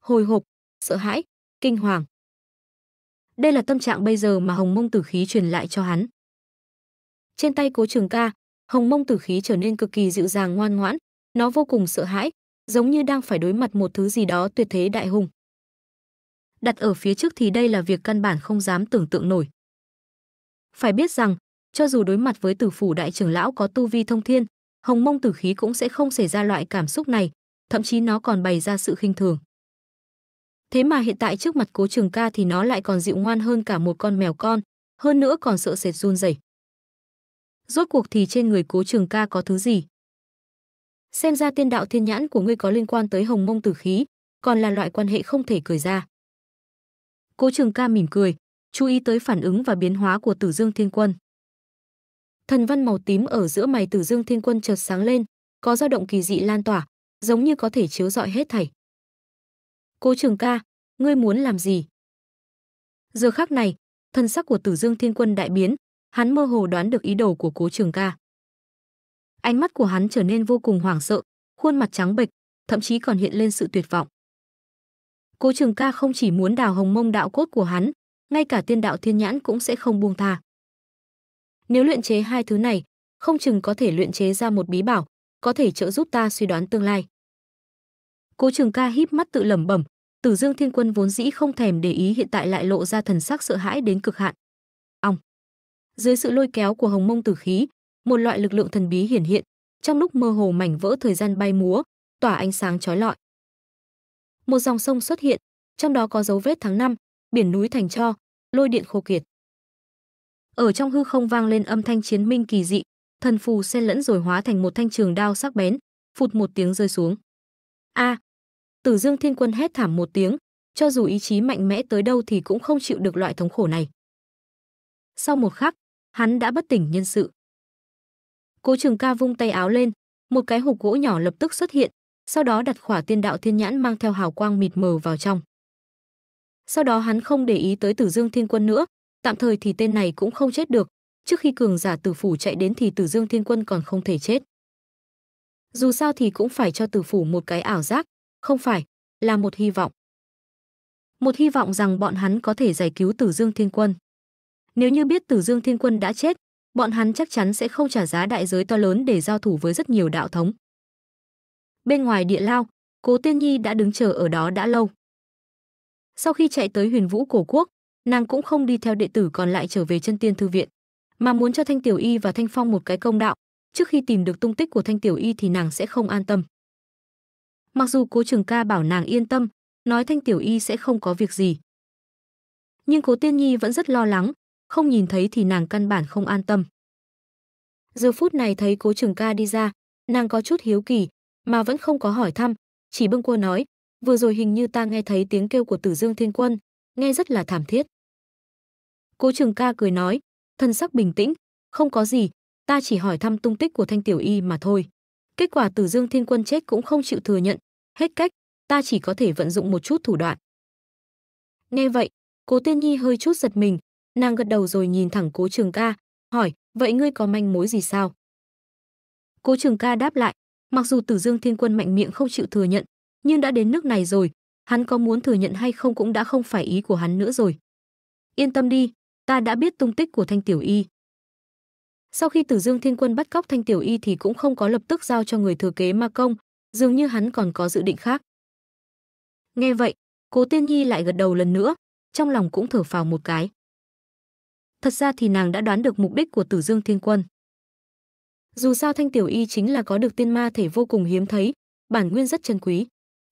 Hồi hộp, sợ hãi, kinh hoàng, đây là tâm trạng bây giờ mà Hồng Mông Tử Khí truyền lại cho hắn. Trên tay Cố Trường Ca, Hồng Mông Tử Khí trở nên cực kỳ dịu dàng ngoan ngoãn, nó vô cùng sợ hãi, giống như đang phải đối mặt một thứ gì đó tuyệt thế đại hùng. Đặt ở phía trước thì đây là việc căn bản không dám tưởng tượng nổi. Phải biết rằng, cho dù đối mặt với Tử phủ đại trưởng lão có tu vi thông thiên, Hồng Mông Tử Khí cũng sẽ không xảy ra loại cảm xúc này, thậm chí nó còn bày ra sự khinh thường. Thế mà hiện tại trước mặt Cố Trường Ca thì nó lại còn dịu ngoan hơn cả một con mèo con, hơn nữa còn sợ sệt run rẩy. Rốt cuộc thì trên người Cố Trường Ca có thứ gì? Xem ra tiên đạo thiên nhãn của ngươi có liên quan tới Hồng Mông Tử khí, còn là loại quan hệ không thể cười ra. Cố Trường Ca mỉm cười, chú ý tới phản ứng và biến hóa của Tử Dương Thiên Quân. Thần văn màu tím ở giữa mày Tử Dương Thiên Quân chợt sáng lên, có dao động kỳ dị lan tỏa, giống như có thể chiếu rọi hết thảy. Cố Trường ca, ngươi muốn làm gì? Giờ khắc này, thân sắc của Tử Dương Thiên Quân đại biến, hắn mơ hồ đoán được ý đồ của Cố Trường ca. Ánh mắt của hắn trở nên vô cùng hoảng sợ, khuôn mặt trắng bệch, thậm chí còn hiện lên sự tuyệt vọng. Cố Trường Ca không chỉ muốn đào hồng mông đạo cốt của hắn, ngay cả tiên đạo thiên nhãn cũng sẽ không buông tha. Nếu luyện chế hai thứ này, không chừng có thể luyện chế ra một bí bảo, có thể trợ giúp ta suy đoán tương lai. Cố Trường Ca híp mắt tự lẩm bẩm, Tử Dương Thiên Quân vốn dĩ không thèm để ý hiện tại lại lộ ra thần sắc sợ hãi đến cực hạn. Ong. Dưới sự lôi kéo của Hồng Mông Tử khí, một loại lực lượng thần bí hiển hiện, trong lúc mơ hồ mảnh vỡ thời gian bay múa, tỏa ánh sáng chói lọi. Một dòng sông xuất hiện, trong đó có dấu vết tháng năm, biển núi thành cho, lôi điện khô kiệt. Ở trong hư không vang lên âm thanh chiến minh kỳ dị, thần phù xen lẫn rồi hóa thành một thanh trường đao sắc bén, phụt một tiếng rơi xuống. A, Tử Dương Thiên Quân hét thảm một tiếng, cho dù ý chí mạnh mẽ tới đâu thì cũng không chịu được loại thống khổ này. Sau một khắc, hắn đã bất tỉnh nhân sự. Cố Trường Ca vung tay áo lên, một cái hộp gỗ nhỏ lập tức xuất hiện, sau đó đặt khỏa tiên đạo thiên nhãn mang theo hào quang mịt mờ vào trong. Sau đó hắn không để ý tới Tử Dương Thiên Quân nữa, tạm thời thì tên này cũng không chết được, trước khi cường giả Tử phủ chạy đến thì Tử Dương Thiên Quân còn không thể chết. Dù sao thì cũng phải cho Tử phủ một cái ảo giác, không phải là một hy vọng. Một hy vọng rằng bọn hắn có thể giải cứu Tử Dương Thiên Quân. Nếu như biết Tử Dương Thiên Quân đã chết, bọn hắn chắc chắn sẽ không trả giá đại giới to lớn để giao thủ với rất nhiều đạo thống. Bên ngoài địa lao, Cố Tiên Nhi đã đứng chờ ở đó đã lâu. Sau khi chạy tới Huyền Vũ Cổ Quốc, nàng cũng không đi theo đệ tử còn lại trở về chân tiên thư viện, mà muốn cho Thanh Tiểu Y và Thanh Phong một cái công đạo, trước khi tìm được tung tích của Thanh Tiểu Y thì nàng sẽ không an tâm. Mặc dù cố trường ca bảo nàng yên tâm, nói thanh tiểu y sẽ không có việc gì. Nhưng cố tiên nhi vẫn rất lo lắng, không nhìn thấy thì nàng căn bản không an tâm. Giờ phút này thấy cố trường ca đi ra, nàng có chút hiếu kỳ, mà vẫn không có hỏi thăm, chỉ bưng cua nói, vừa rồi hình như ta nghe thấy tiếng kêu của tử dương thiên quân, nghe rất là thảm thiết. Cố trường ca cười nói, thân sắc bình tĩnh, không có gì, ta chỉ hỏi thăm tung tích của thanh tiểu y mà thôi. Kết quả Tử Dương Thiên Quân chết cũng không chịu thừa nhận, hết cách, ta chỉ có thể vận dụng một chút thủ đoạn. Nghe vậy, Cố Tiên Nhi hơi chút giật mình, nàng gật đầu rồi nhìn thẳng Cố Trường Ca, hỏi, vậy ngươi có manh mối gì sao? Cố Trường Ca đáp lại, mặc dù Tử Dương Thiên Quân mạnh miệng không chịu thừa nhận, nhưng đã đến nước này rồi, hắn có muốn thừa nhận hay không cũng đã không phải ý của hắn nữa rồi. Yên tâm đi, ta đã biết tung tích của Thanh Tiểu Y. Sau khi Tử Dương Thiên Quân bắt cóc Thanh Tiểu Y thì cũng không có lập tức giao cho người thừa kế Ma Công, dường như hắn còn có dự định khác. Nghe vậy, Cố Tiên Nhi lại gật đầu lần nữa, trong lòng cũng thở phào một cái. Thật ra thì nàng đã đoán được mục đích của Tử Dương Thiên Quân. Dù sao Thanh Tiểu Y chính là có được tiên ma thể vô cùng hiếm thấy, bản nguyên rất chân quý.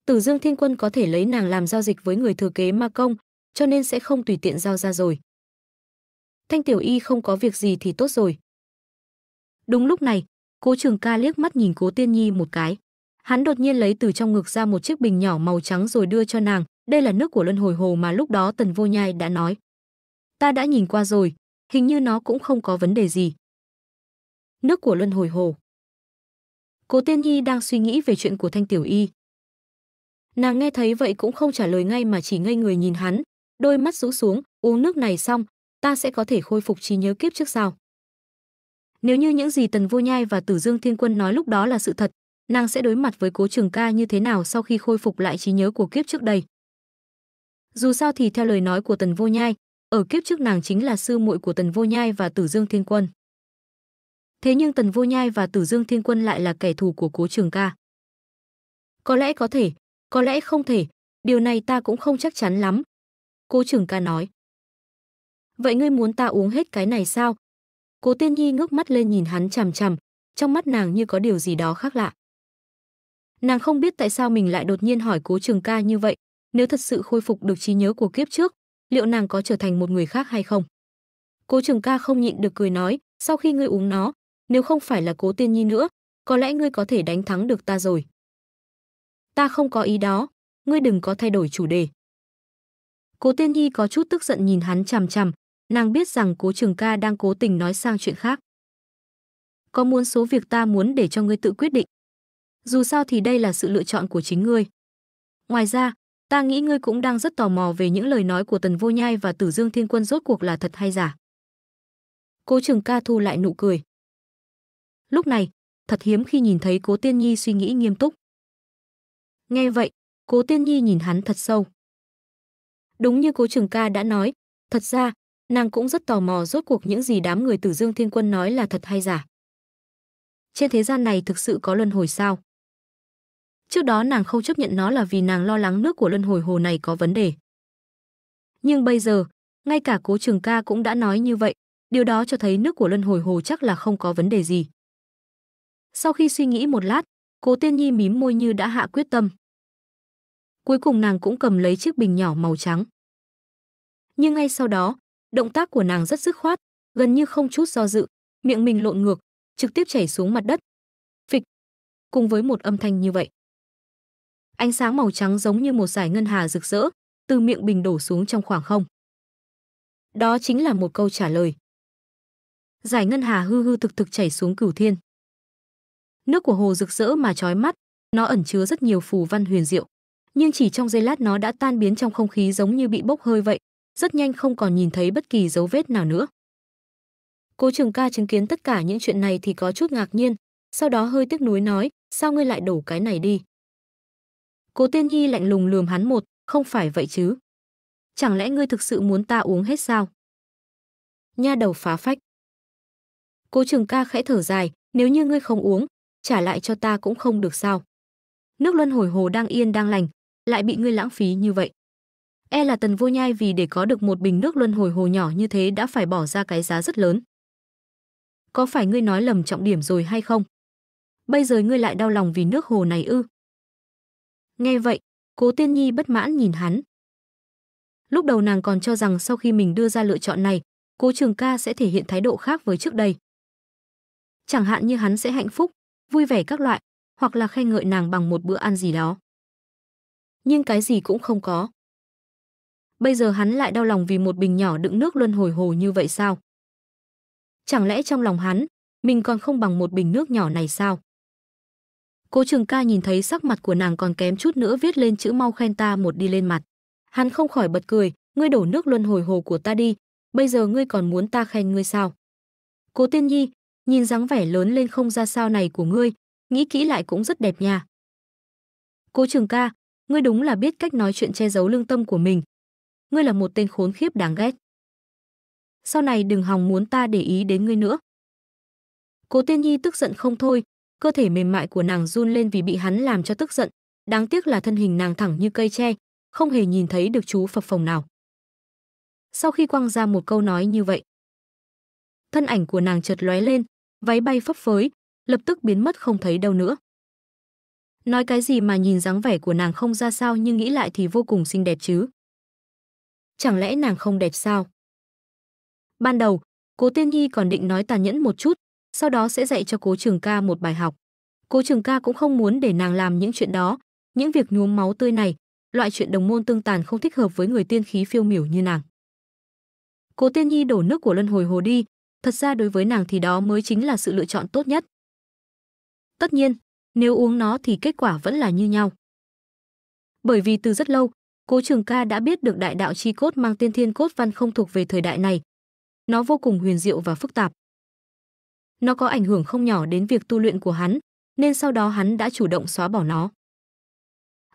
Tử Dương Thiên Quân có thể lấy nàng làm giao dịch với người thừa kế Ma Công, cho nên sẽ không tùy tiện giao ra rồi. Thanh Tiểu Y không có việc gì thì tốt rồi, Đúng lúc này, Cố Trường Ca liếc mắt nhìn Cố Tiên Nhi một cái. Hắn đột nhiên lấy từ trong ngực ra một chiếc bình nhỏ màu trắng rồi đưa cho nàng, đây là nước của Luân Hồi Hồ mà lúc đó Tần Vô Nhai đã nói. Ta đã nhìn qua rồi, hình như nó cũng không có vấn đề gì. Nước của Luân Hồi Hồ. Cố Tiên Nhi đang suy nghĩ về chuyện của Thanh Tiểu Y. Nàng nghe thấy vậy cũng không trả lời ngay mà chỉ ngây người nhìn hắn, đôi mắt rũ xuống, uống nước này xong, ta sẽ có thể khôi phục trí nhớ kiếp trước sao? Nếu như những gì Tần Vô Nhai và Tử Dương Thiên Quân nói lúc đó là sự thật, nàng sẽ đối mặt với Cố Trường Ca như thế nào sau khi khôi phục lại trí nhớ của kiếp trước đây. Dù sao thì theo lời nói của Tần Vô Nhai, ở kiếp trước nàng chính là sư muội của Tần Vô Nhai và Tử Dương Thiên Quân. Thế nhưng Tần Vô Nhai và Tử Dương Thiên Quân lại là kẻ thù của Cố Trường Ca. Có lẽ có thể, có lẽ không thể, điều này ta cũng không chắc chắn lắm. Cố Trường Ca nói. Vậy ngươi muốn ta uống hết cái này sao? Cố Tiên Nhi ngước mắt lên nhìn hắn chằm chằm, trong mắt nàng như có điều gì đó khác lạ. Nàng không biết tại sao mình lại đột nhiên hỏi Cố Trường Ca như vậy, nếu thật sự khôi phục được trí nhớ của kiếp trước, liệu nàng có trở thành một người khác hay không? Cố Trường Ca không nhịn được cười nói, sau khi ngươi uống nó, nếu không phải là Cố Tiên Nhi nữa, có lẽ ngươi có thể đánh thắng được ta rồi. Ta không có ý đó, ngươi đừng có thay đổi chủ đề. Cố Tiên Nhi có chút tức giận nhìn hắn chằm chằm, Nàng biết rằng cố trường ca đang cố tình nói sang chuyện khác. Có muốn số việc ta muốn để cho ngươi tự quyết định. Dù sao thì đây là sự lựa chọn của chính ngươi. Ngoài ra, ta nghĩ ngươi cũng đang rất tò mò về những lời nói của Tần Vô Nhai và Tử Dương Thiên Quân rốt cuộc là thật hay giả. Cố Trường Ca thu lại nụ cười. Lúc này, thật hiếm khi nhìn thấy Cố Tiên Nhi suy nghĩ nghiêm túc. Nghe vậy, Cố Tiên Nhi nhìn hắn thật sâu. Đúng như Cố Trường Ca đã nói, thật ra, nàng cũng rất tò mò rốt cuộc những gì đám người Tử Dương Thiên Quân nói là thật hay giả. Trên thế gian này thực sự có luân hồi sao? Trước đó nàng không chấp nhận nó là vì nàng lo lắng nước của luân hồi hồ này có vấn đề. Nhưng bây giờ, ngay cả Cố Trường Ca cũng đã nói như vậy, điều đó cho thấy nước của luân hồi hồ chắc là không có vấn đề gì. Sau khi suy nghĩ một lát, Cố Tiên Nhi mím môi như đã hạ quyết tâm. Cuối cùng nàng cũng cầm lấy chiếc bình nhỏ màu trắng. Nhưng ngay sau đó, Động tác của nàng rất dứt khoát, gần như không chút do dự, miệng mình lộn ngược, trực tiếp chảy xuống mặt đất. Phịch, cùng với một âm thanh như vậy. Ánh sáng màu trắng giống như một dải ngân hà rực rỡ, từ miệng bình đổ xuống trong khoảng không. Đó chính là một câu trả lời. Dải ngân hà hư hư thực thực chảy xuống cửu thiên. Nước của hồ rực rỡ mà trói mắt, nó ẩn chứa rất nhiều phù văn huyền diệu, nhưng chỉ trong giây lát nó đã tan biến trong không khí giống như bị bốc hơi vậy, rất nhanh không còn nhìn thấy bất kỳ dấu vết nào nữa. Cố Trường Ca chứng kiến tất cả những chuyện này thì có chút ngạc nhiên, sau đó hơi tiếc nuối nói, sao ngươi lại đổ cái này đi? Cố Tiên Nhi lạnh lùng lườm hắn một, không phải vậy chứ? Chẳng lẽ ngươi thực sự muốn ta uống hết sao? Nha đầu phá phách. Cố Trường Ca khẽ thở dài, nếu như ngươi không uống, trả lại cho ta cũng không được sao? Nước luân hồi hồ đang yên đang lành, lại bị ngươi lãng phí như vậy. E là tần vô nhai vì để có được một bình nước luân hồi hồ nhỏ như thế đã phải bỏ ra cái giá rất lớn. Có phải ngươi nói lầm trọng điểm rồi hay không? Bây giờ ngươi lại đau lòng vì nước hồ này ư? Nghe vậy, cố tiên nhi bất mãn nhìn hắn. Lúc đầu nàng còn cho rằng sau khi mình đưa ra lựa chọn này, cố trường ca sẽ thể hiện thái độ khác với trước đây. Chẳng hạn như hắn sẽ hạnh phúc, vui vẻ các loại, hoặc là khen ngợi nàng bằng một bữa ăn gì đó. Nhưng cái gì cũng không có bây giờ hắn lại đau lòng vì một bình nhỏ đựng nước luân hồi hồ như vậy sao? Chẳng lẽ trong lòng hắn, mình còn không bằng một bình nước nhỏ này sao? Cố Trường Ca nhìn thấy sắc mặt của nàng còn kém chút nữa viết lên chữ mau khen ta một đi lên mặt. Hắn không khỏi bật cười, ngươi đổ nước luân hồi hồ của ta đi, bây giờ ngươi còn muốn ta khen ngươi sao? Cố Tiên Nhi, nhìn dáng vẻ lớn lên không ra sao này của ngươi, nghĩ kỹ lại cũng rất đẹp nha. Cố Trường Ca, ngươi đúng là biết cách nói chuyện che giấu lương tâm của mình, ngươi là một tên khốn khiếp đáng ghét. Sau này đừng hòng muốn ta để ý đến ngươi nữa. Cố Tiên Nhi tức giận không thôi, cơ thể mềm mại của nàng run lên vì bị hắn làm cho tức giận, đáng tiếc là thân hình nàng thẳng như cây tre, không hề nhìn thấy được chú phập phồng nào. Sau khi quăng ra một câu nói như vậy, thân ảnh của nàng chợt lóe lên, váy bay phấp phới, lập tức biến mất không thấy đâu nữa. Nói cái gì mà nhìn dáng vẻ của nàng không ra sao nhưng nghĩ lại thì vô cùng xinh đẹp chứ chẳng lẽ nàng không đẹp sao? Ban đầu, Cố Tiên Nhi còn định nói tàn nhẫn một chút, sau đó sẽ dạy cho Cố Trường Ca một bài học. Cố Trường Ca cũng không muốn để nàng làm những chuyện đó, những việc nhuốm máu tươi này, loại chuyện đồng môn tương tàn không thích hợp với người tiên khí phiêu miểu như nàng. Cố Tiên Nhi đổ nước của Luân Hồi Hồ đi, thật ra đối với nàng thì đó mới chính là sự lựa chọn tốt nhất. Tất nhiên, nếu uống nó thì kết quả vẫn là như nhau. Bởi vì từ rất lâu, Cố Trường Ca đã biết được đại đạo chi cốt mang tiên thiên cốt văn không thuộc về thời đại này. Nó vô cùng huyền diệu và phức tạp. Nó có ảnh hưởng không nhỏ đến việc tu luyện của hắn, nên sau đó hắn đã chủ động xóa bỏ nó.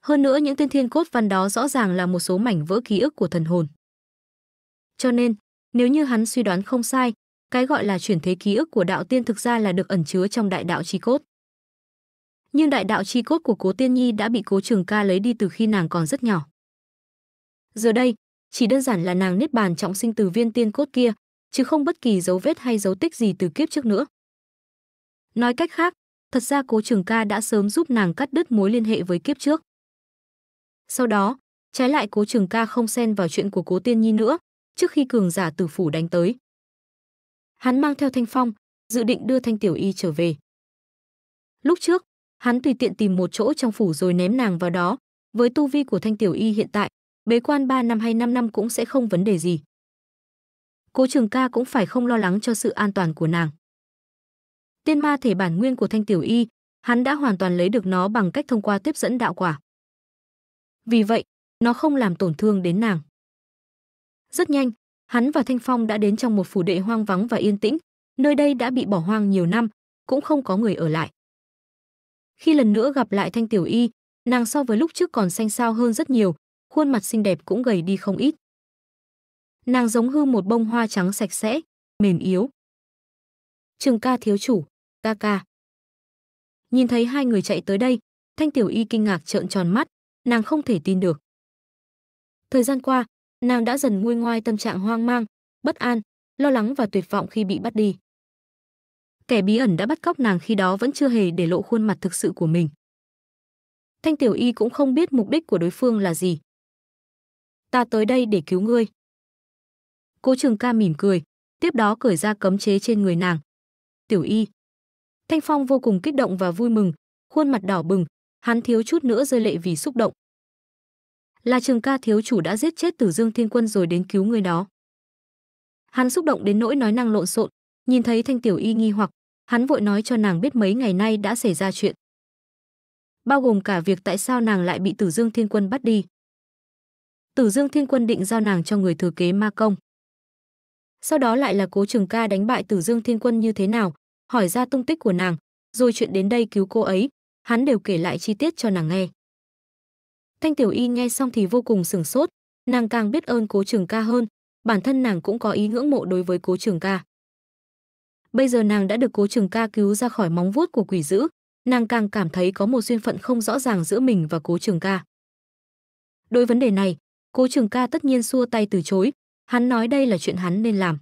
Hơn nữa những tiên thiên cốt văn đó rõ ràng là một số mảnh vỡ ký ức của thần hồn. Cho nên, nếu như hắn suy đoán không sai, cái gọi là chuyển thế ký ức của đạo tiên thực ra là được ẩn chứa trong đại đạo chi cốt. Nhưng đại đạo chi cốt của Cố Tiên Nhi đã bị Cố Trường Ca lấy đi từ khi nàng còn rất nhỏ. Giờ đây, chỉ đơn giản là nàng niết bàn trọng sinh từ viên tiên cốt kia, chứ không bất kỳ dấu vết hay dấu tích gì từ kiếp trước nữa. Nói cách khác, thật ra Cố Trường Ca đã sớm giúp nàng cắt đứt mối liên hệ với kiếp trước. Sau đó, trái lại Cố Trường Ca không xen vào chuyện của Cố Tiên Nhi nữa, trước khi cường giả tử phủ đánh tới. Hắn mang theo Thanh Phong, dự định đưa Thanh Tiểu Y trở về. Lúc trước, hắn tùy tiện tìm một chỗ trong phủ rồi ném nàng vào đó, với tu vi của Thanh Tiểu Y hiện tại, bế quan 3 năm hay 5 năm cũng sẽ không vấn đề gì. Cố Trường Ca cũng phải không lo lắng cho sự an toàn của nàng. Tiên ma thể bản nguyên của Thanh Tiểu Y, hắn đã hoàn toàn lấy được nó bằng cách thông qua tiếp dẫn đạo quả. Vì vậy, nó không làm tổn thương đến nàng. Rất nhanh, hắn và Thanh Phong đã đến trong một phủ đệ hoang vắng và yên tĩnh, nơi đây đã bị bỏ hoang nhiều năm, cũng không có người ở lại. Khi lần nữa gặp lại Thanh Tiểu Y, nàng so với lúc trước còn xanh xao hơn rất nhiều, khuôn mặt xinh đẹp cũng gầy đi không ít. Nàng giống hư một bông hoa trắng sạch sẽ, mềm yếu. Trường ca thiếu chủ, ca ca. Nhìn thấy hai người chạy tới đây, Thanh Tiểu Y kinh ngạc trợn tròn mắt, nàng không thể tin được. Thời gian qua, nàng đã dần nguôi ngoai tâm trạng hoang mang, bất an, lo lắng và tuyệt vọng khi bị bắt đi. Kẻ bí ẩn đã bắt cóc nàng khi đó vẫn chưa hề để lộ khuôn mặt thực sự của mình. Thanh Tiểu Y cũng không biết mục đích của đối phương là gì, ta tới đây để cứu ngươi. Cố trường ca mỉm cười, tiếp đó cởi ra cấm chế trên người nàng. Tiểu y. Thanh Phong vô cùng kích động và vui mừng, khuôn mặt đỏ bừng, hắn thiếu chút nữa rơi lệ vì xúc động. Là trường ca thiếu chủ đã giết chết tử dương thiên quân rồi đến cứu người đó. Hắn xúc động đến nỗi nói năng lộn xộn, nhìn thấy thanh tiểu y nghi hoặc, hắn vội nói cho nàng biết mấy ngày nay đã xảy ra chuyện. Bao gồm cả việc tại sao nàng lại bị tử dương thiên quân bắt đi. Tử Dương Thiên Quân định giao nàng cho người thừa kế Ma Công. Sau đó lại là Cố Trường Ca đánh bại Tử Dương Thiên Quân như thế nào, hỏi ra tung tích của nàng, rồi chuyện đến đây cứu cô ấy, hắn đều kể lại chi tiết cho nàng nghe. Thanh Tiểu Y nghe xong thì vô cùng sửng sốt, nàng càng biết ơn Cố Trường Ca hơn, bản thân nàng cũng có ý ngưỡng mộ đối với Cố Trường Ca. Bây giờ nàng đã được Cố Trường Ca cứu ra khỏi móng vuốt của quỷ dữ, nàng càng cảm thấy có một duyên phận không rõ ràng giữa mình và Cố Trường Ca. Đối vấn đề này, Cố Trường Ca tất nhiên xua tay từ chối, hắn nói đây là chuyện hắn nên làm.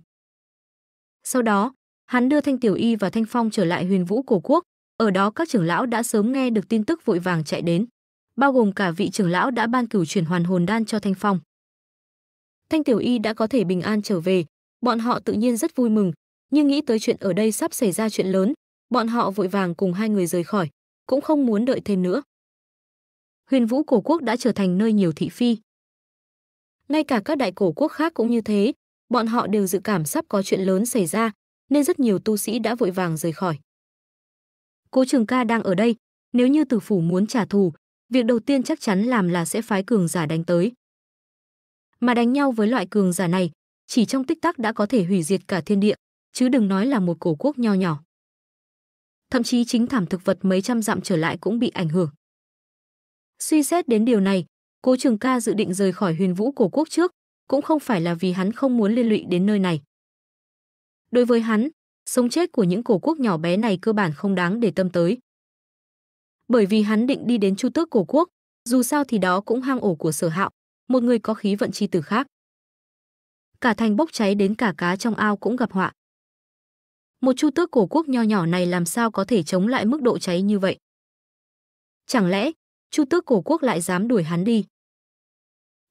Sau đó, hắn đưa Thanh Tiểu Y và Thanh Phong trở lại Huyền Vũ cổ quốc, ở đó các trưởng lão đã sớm nghe được tin tức vội vàng chạy đến, bao gồm cả vị trưởng lão đã ban cửu chuyển hoàn hồn đan cho Thanh Phong. Thanh Tiểu Y đã có thể bình an trở về, bọn họ tự nhiên rất vui mừng, nhưng nghĩ tới chuyện ở đây sắp xảy ra chuyện lớn, bọn họ vội vàng cùng hai người rời khỏi, cũng không muốn đợi thêm nữa. Huyền Vũ cổ quốc đã trở thành nơi nhiều thị phi, ngay cả các đại cổ quốc khác cũng như thế, bọn họ đều dự cảm sắp có chuyện lớn xảy ra, nên rất nhiều tu sĩ đã vội vàng rời khỏi. Cố Trường Ca đang ở đây, nếu như Tử phủ muốn trả thù, việc đầu tiên chắc chắn làm là sẽ phái cường giả đánh tới. Mà đánh nhau với loại cường giả này, chỉ trong tích tắc đã có thể hủy diệt cả thiên địa, chứ đừng nói là một cổ quốc nho nhỏ. Thậm chí chính thảm thực vật mấy trăm dặm trở lại cũng bị ảnh hưởng. Suy xét đến điều này, Cố Trường Ca dự định rời khỏi Huyền Vũ cổ quốc trước, cũng không phải là vì hắn không muốn liên lụy đến nơi này. Đối với hắn, sống chết của những cổ quốc nhỏ bé này cơ bản không đáng để tâm tới. Bởi vì hắn định đi đến Chu Tước cổ quốc, dù sao thì đó cũng hang ổ của Sở Hạo, một người có khí vận chi tử khác. Cả thành bốc cháy đến cả cá trong ao cũng gặp họa. Một Chu Tước cổ quốc nho nhỏ này làm sao có thể chống lại mức độ cháy như vậy? Chẳng lẽ Chu Tước cổ quốc lại dám đuổi hắn đi?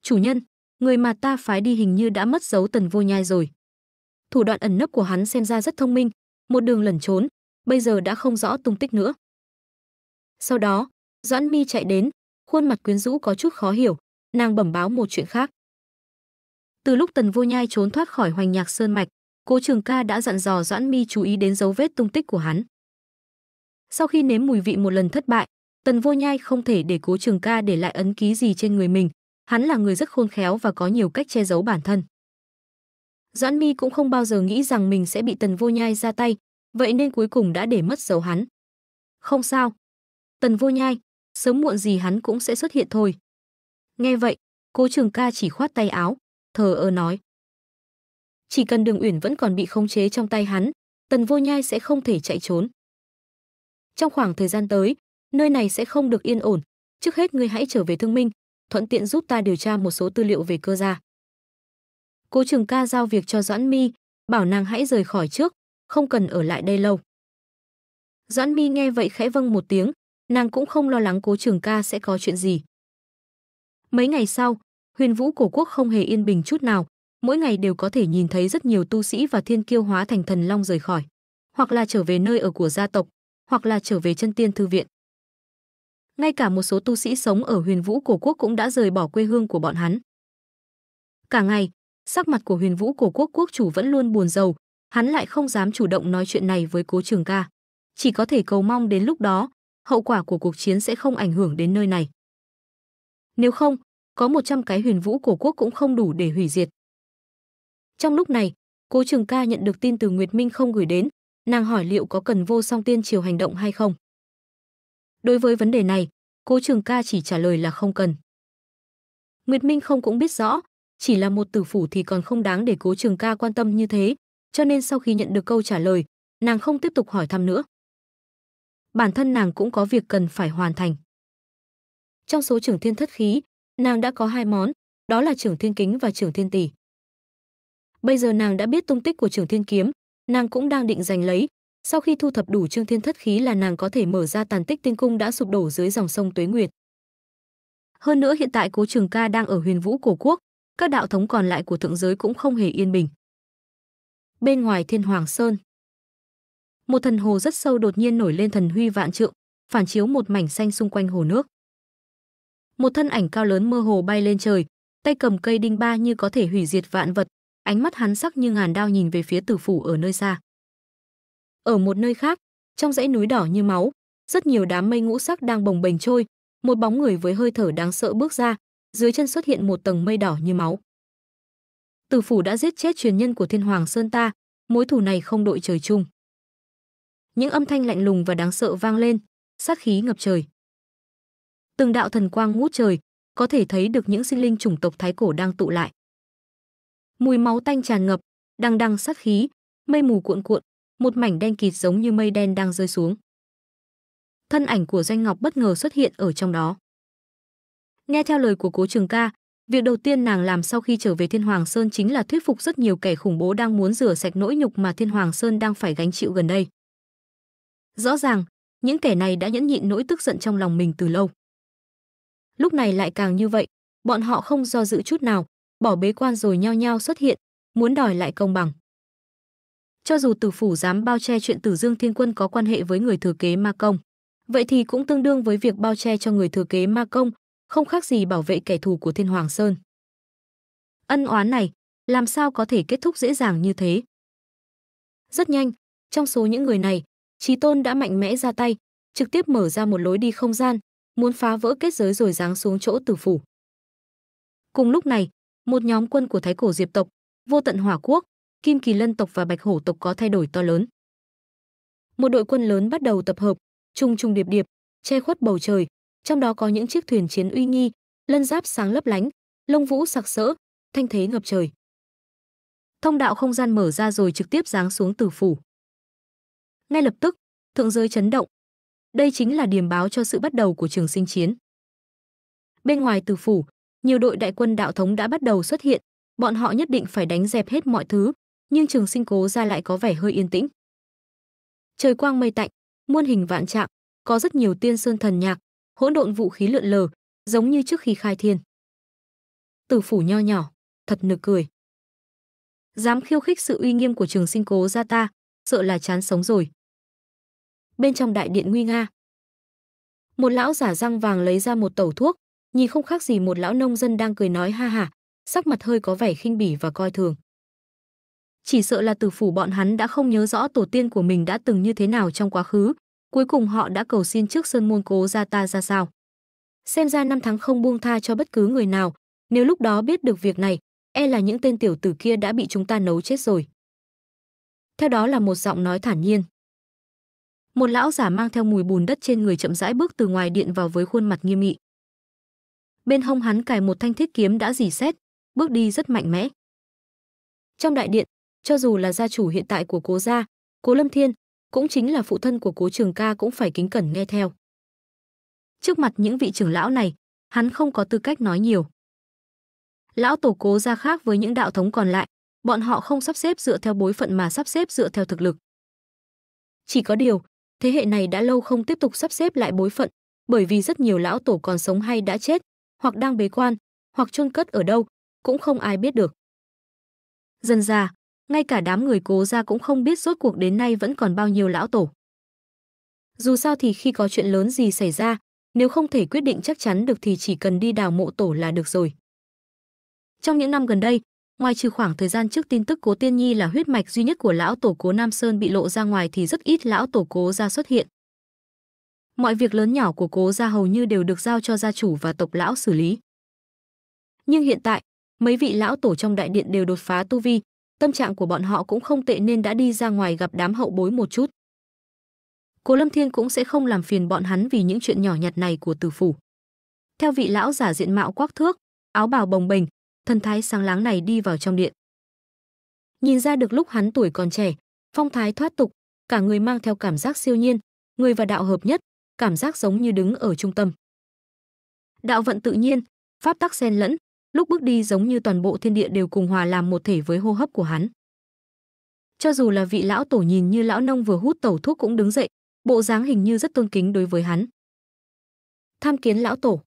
Chủ nhân, người mà ta phái đi hình như đã mất dấu tần vô nhai rồi. Thủ đoạn ẩn nấp của hắn xem ra rất thông minh, một đường lẩn trốn, bây giờ đã không rõ tung tích nữa. Sau đó, Doãn Mi chạy đến, khuôn mặt quyến rũ có chút khó hiểu, nàng bẩm báo một chuyện khác. Từ lúc Tần Vô Nhai trốn thoát khỏi Hoành Nhạc Sơn mạch, Cố Trường Ca đã dặn dò Doãn Mi chú ý đến dấu vết tung tích của hắn. Sau khi nếm mùi vị một lần thất bại, Tần Vô Nhai không thể để Cố Trường Ca để lại ấn ký gì trên người mình, hắn là người rất khôn khéo và có nhiều cách che giấu bản thân. Doãn Mi cũng không bao giờ nghĩ rằng mình sẽ bị Tần Vô Nhai ra tay, vậy nên cuối cùng đã để mất dấu hắn. Không sao. Tần Vô Nhai, sớm muộn gì hắn cũng sẽ xuất hiện thôi. Nghe vậy, Cố Trường Ca chỉ khoát tay áo, thờ ơ nói. Chỉ cần Đường Uyển vẫn còn bị khống chế trong tay hắn, Tần Vô Nhai sẽ không thể chạy trốn. Trong khoảng thời gian tới, nơi này sẽ không được yên ổn, trước hết ngươi hãy trở về Thương Minh, thuận tiện giúp ta điều tra một số tư liệu về cơ gia. Cố Trường Ca giao việc cho Doãn Mi, bảo nàng hãy rời khỏi trước, không cần ở lại đây lâu. Doãn Mi nghe vậy khẽ vâng một tiếng, nàng cũng không lo lắng Cố Trường Ca sẽ có chuyện gì. Mấy ngày sau, huyền vũ cổ quốc không hề yên bình chút nào, mỗi ngày đều có thể nhìn thấy rất nhiều tu sĩ và thiên kiêu hóa thành thần long rời khỏi, hoặc là trở về nơi ở của gia tộc, hoặc là trở về chân tiên thư viện ngay cả một số tu sĩ sống ở huyền vũ cổ quốc cũng đã rời bỏ quê hương của bọn hắn. Cả ngày, sắc mặt của huyền vũ cổ quốc quốc chủ vẫn luôn buồn rầu, hắn lại không dám chủ động nói chuyện này với cố trường ca. Chỉ có thể cầu mong đến lúc đó, hậu quả của cuộc chiến sẽ không ảnh hưởng đến nơi này. Nếu không, có 100 cái huyền vũ cổ quốc cũng không đủ để hủy diệt. Trong lúc này, cố trường ca nhận được tin từ Nguyệt Minh không gửi đến, nàng hỏi liệu có cần vô song tiên triều hành động hay không. Đối với vấn đề này, Cố Trường Ca chỉ trả lời là không cần. Nguyệt Minh không cũng biết rõ, chỉ là một tử phủ thì còn không đáng để Cố Trường Ca quan tâm như thế, cho nên sau khi nhận được câu trả lời, nàng không tiếp tục hỏi thăm nữa. Bản thân nàng cũng có việc cần phải hoàn thành. Trong số trưởng thiên thất khí, nàng đã có hai món, đó là trưởng thiên kính và trưởng thiên tỷ. Bây giờ nàng đã biết tung tích của trưởng thiên kiếm, nàng cũng đang định giành lấy, sau khi thu thập đủ trương thiên thất khí là nàng có thể mở ra tàn tích tinh cung đã sụp đổ dưới dòng sông tuế nguyệt hơn nữa hiện tại cố trường ca đang ở huyền vũ cổ quốc các đạo thống còn lại của thượng giới cũng không hề yên bình bên ngoài thiên hoàng sơn một thần hồ rất sâu đột nhiên nổi lên thần huy vạn trượng phản chiếu một mảnh xanh xung quanh hồ nước một thân ảnh cao lớn mơ hồ bay lên trời tay cầm cây đinh ba như có thể hủy diệt vạn vật ánh mắt hắn sắc như ngàn đao nhìn về phía tử phủ ở nơi xa ở một nơi khác, trong dãy núi đỏ như máu, rất nhiều đám mây ngũ sắc đang bồng bềnh trôi, một bóng người với hơi thở đáng sợ bước ra, dưới chân xuất hiện một tầng mây đỏ như máu. Tử phủ đã giết chết truyền nhân của Thiên Hoàng Sơn ta, mối thù này không đội trời chung. Những âm thanh lạnh lùng và đáng sợ vang lên, sát khí ngập trời. Từng đạo thần quang ngút trời, có thể thấy được những sinh linh chủng tộc thái cổ đang tụ lại. Mùi máu tanh tràn ngập, đằng đằng sát khí, mây mù cuộn cuộn, một mảnh đen kịt giống như mây đen đang rơi xuống. Thân ảnh của Doanh Ngọc bất ngờ xuất hiện ở trong đó. Nghe theo lời của Cố Trường Ca, việc đầu tiên nàng làm sau khi trở về Thiên Hoàng Sơn chính là thuyết phục rất nhiều kẻ khủng bố đang muốn rửa sạch nỗi nhục mà Thiên Hoàng Sơn đang phải gánh chịu gần đây. Rõ ràng, những kẻ này đã nhẫn nhịn nỗi tức giận trong lòng mình từ lâu. Lúc này lại càng như vậy, bọn họ không do dự chút nào, bỏ bế quan rồi nhao nhao xuất hiện, muốn đòi lại công bằng. Cho dù Tử phủ dám bao che chuyện Tử Dương Thiên Quân có quan hệ với người thừa kế Ma Công, vậy thì cũng tương đương với việc bao che cho người thừa kế Ma Công, không khác gì bảo vệ kẻ thù của Thiên Hoàng Sơn. Ân oán này, làm sao có thể kết thúc dễ dàng như thế? Rất nhanh, trong số những người này, Chí Tôn đã mạnh mẽ ra tay, trực tiếp mở ra một lối đi không gian, muốn phá vỡ kết giới rồi giáng xuống chỗ Tử phủ. Cùng lúc này, một nhóm quân của Thái Cổ Diệp tộc, Vô Tận Hỏa Quốc, Kim Kỳ Lân tộc và Bạch Hổ tộc có thay đổi to lớn. Một đội quân lớn bắt đầu tập hợp, trung trung điệp điệp, che khuất bầu trời, trong đó có những chiếc thuyền chiến uy nghi, lân giáp sáng lấp lánh, lông vũ sặc sỡ, thanh thế ngập trời. Thông đạo không gian mở ra rồi trực tiếp giáng xuống tử phủ. Ngay lập tức, thượng giới chấn động. Đây chính là điểm báo cho sự bắt đầu của trường sinh chiến. Bên ngoài tử phủ, nhiều đội đại quân đạo thống đã bắt đầu xuất hiện, bọn họ nhất định phải đánh dẹp hết mọi thứ, nhưng trường sinh cố ra lại có vẻ hơi yên tĩnh. Trời quang mây tạnh, muôn hình vạn trạng, có rất nhiều tiên sơn thần nhạc, hỗn độn vũ khí lượn lờ, giống như trước khi khai thiên. Tử phủ nho nhỏ, thật nực cười. Dám khiêu khích sự uy nghiêm của trường sinh cố gia ta, sợ là chán sống rồi. Bên trong đại điện nguy nga, một lão giả răng vàng lấy ra một tẩu thuốc, nhìn không khác gì một lão nông dân đang cười nói ha ha, sắc mặt hơi có vẻ khinh bỉ và coi thường chỉ sợ là tử phủ bọn hắn đã không nhớ rõ tổ tiên của mình đã từng như thế nào trong quá khứ, cuối cùng họ đã cầu xin trước sơn môn cố gia ta ra sao. Xem ra năm tháng không buông tha cho bất cứ người nào, nếu lúc đó biết được việc này, e là những tên tiểu tử kia đã bị chúng ta nấu chết rồi. Theo đó là một giọng nói thản nhiên. Một lão giả mang theo mùi bùn đất trên người chậm rãi bước từ ngoài điện vào với khuôn mặt nghiêm nghị. Bên hông hắn cài một thanh thiết kiếm đã dì xét, bước đi rất mạnh mẽ. Trong đại điện, cho dù là gia chủ hiện tại của Cố gia, Cố Lâm Thiên, cũng chính là phụ thân của Cố Trường Ca cũng phải kính cẩn nghe theo. Trước mặt những vị trưởng lão này, hắn không có tư cách nói nhiều. Lão tổ Cố gia khác với những đạo thống còn lại, bọn họ không sắp xếp dựa theo bối phận mà sắp xếp dựa theo thực lực. Chỉ có điều, thế hệ này đã lâu không tiếp tục sắp xếp lại bối phận, bởi vì rất nhiều lão tổ còn sống hay đã chết, hoặc đang bế quan, hoặc chôn cất ở đâu, cũng không ai biết được. Dần ra, ngay cả đám người cố ra cũng không biết rốt cuộc đến nay vẫn còn bao nhiêu lão tổ. Dù sao thì khi có chuyện lớn gì xảy ra, nếu không thể quyết định chắc chắn được thì chỉ cần đi đào mộ tổ là được rồi. Trong những năm gần đây, ngoài trừ khoảng thời gian trước tin tức Cố Tiên Nhi là huyết mạch duy nhất của lão tổ Cố Nam Sơn bị lộ ra ngoài thì rất ít lão tổ Cố gia xuất hiện. Mọi việc lớn nhỏ của Cố gia hầu như đều được giao cho gia chủ và tộc lão xử lý. Nhưng hiện tại, mấy vị lão tổ trong đại điện đều đột phá tu vi, tâm trạng của bọn họ cũng không tệ nên đã đi ra ngoài gặp đám hậu bối một chút. Cố Lâm Thiên cũng sẽ không làm phiền bọn hắn vì những chuyện nhỏ nhặt này của Từ phủ. Theo vị lão giả diện mạo quắc thước, áo bào bồng bềnh, thần thái sáng láng này đi vào trong điện. Nhìn ra được lúc hắn tuổi còn trẻ, phong thái thoát tục, cả người mang theo cảm giác siêu nhiên, người và đạo hợp nhất, cảm giác giống như đứng ở trung tâm. Đạo vận tự nhiên, pháp tắc xen lẫn, lúc bước đi giống như toàn bộ thiên địa đều cùng hòa làm một thể với hô hấp của hắn. Cho dù là vị lão tổ nhìn như lão nông vừa hút tẩu thuốc cũng đứng dậy, bộ dáng hình như rất tôn kính đối với hắn. Tham kiến lão tổ.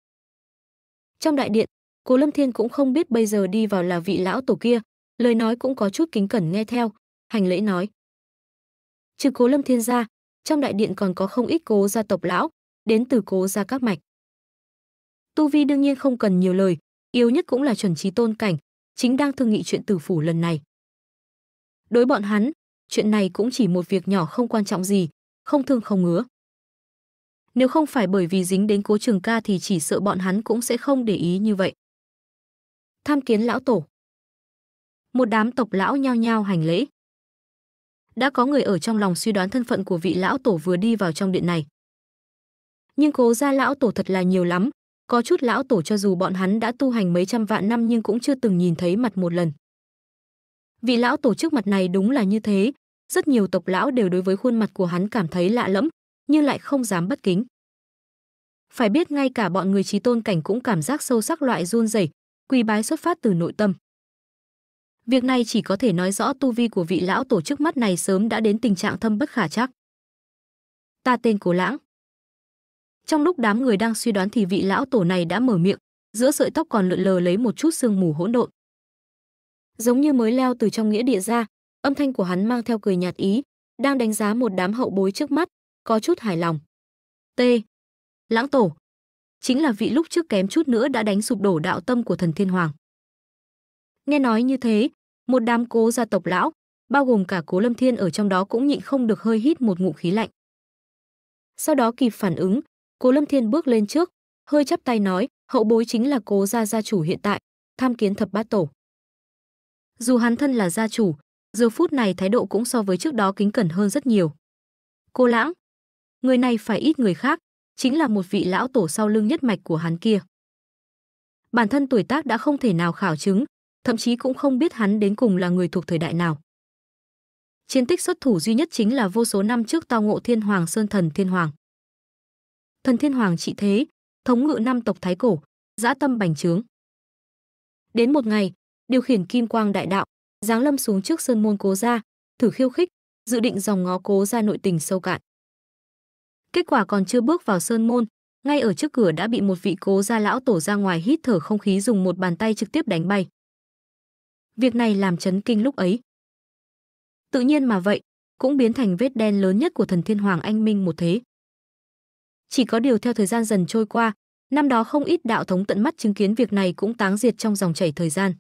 Trong đại điện, Cố Lâm Thiên cũng không biết bây giờ đi vào là vị lão tổ kia, lời nói cũng có chút kính cẩn nghe theo, hành lễ nói. Trừ Cố Lâm Thiên ra, trong đại điện còn có không ít cố gia tộc lão, đến từ cố gia các mạch. Tu vi đương nhiên không cần nhiều lời, yếu nhất cũng là chuẩn Trí Tôn cảnh, chính đang thương nghị chuyện tử phủ lần này. Đối bọn hắn, chuyện này cũng chỉ một việc nhỏ không quan trọng gì, không thương không ngứa. Nếu không phải bởi vì dính đến Cố Trường Ca thì chỉ sợ bọn hắn cũng sẽ không để ý như vậy. Tham kiến lão tổ. Một đám tộc lão nhao nhao hành lễ. Đã có người ở trong lòng suy đoán thân phận của vị lão tổ vừa đi vào trong điện này. Nhưng Cố gia lão tổ thật là nhiều lắm, có chút lão tổ cho dù bọn hắn đã tu hành mấy trăm vạn năm nhưng cũng chưa từng nhìn thấy mặt một lần. Vị lão tổ trước mặt này đúng là như thế, rất nhiều tộc lão đều đối với khuôn mặt của hắn cảm thấy lạ lẫm, nhưng lại không dám bất kính. Phải biết ngay cả bọn người trí tôn cảnh cũng cảm giác sâu sắc loại run rẩy, quỳ bái xuất phát từ nội tâm. Việc này chỉ có thể nói rõ tu vi của vị lão tổ trước mắt này sớm đã đến tình trạng thâm bất khả chắc. Ta tên Cố Lãng. Trong lúc đám người đang suy đoán thì vị lão tổ này đã mở miệng, giữa sợi tóc còn lượn lờ lấy một chút sương mù hỗn độn. Giống như mới leo từ trong nghĩa địa ra, âm thanh của hắn mang theo cười nhạt ý, đang đánh giá một đám hậu bối trước mắt, có chút hài lòng. T. Lãng tổ. Chính là vị lúc trước kém chút nữa đã đánh sụp đổ đạo tâm của thần thiên hoàng. Nghe nói như thế, một đám cố gia tộc lão, bao gồm cả cố lâm thiên ở trong đó cũng nhịn không được hơi hít một ngụm khí lạnh. Sau đó kịp phản ứng, Cố Lâm Thiên bước lên trước, hơi chắp tay nói, hậu bối chính là Cố gia gia chủ hiện tại, tham kiến thập bát tổ. Dù hắn thân là gia chủ, giờ phút này thái độ cũng so với trước đó kính cẩn hơn rất nhiều. Cô Lãng, người này phải ít người khác, chính là một vị lão tổ sau lưng nhất mạch của hắn kia. Bản thân tuổi tác đã không thể nào khảo chứng, thậm chí cũng không biết hắn đến cùng là người thuộc thời đại nào. Chiến tích xuất thủ duy nhất chính là vô số năm trước tao ngộ Thiên Hoàng Sơn Thần Thiên Hoàng thần thiên hoàng trị thế, thống ngự năm tộc thái cổ, dã tâm bành trướng. Đến một ngày, điều khiển kim quang đại đạo, giáng lâm xuống trước sơn môn cố gia, thử khiêu khích, dự định dòng ngó cố gia nội tình sâu cạn. Kết quả còn chưa bước vào sơn môn, ngay ở trước cửa đã bị một vị cố gia lão tổ ra ngoài hít thở không khí dùng một bàn tay trực tiếp đánh bay. Việc này làm chấn kinh lúc ấy. Tự nhiên mà vậy, cũng biến thành vết đen lớn nhất của thần thiên hoàng anh minh một thế chỉ có điều theo thời gian dần trôi qua, năm đó không ít đạo thống tận mắt chứng kiến việc này cũng táng diệt trong dòng chảy thời gian.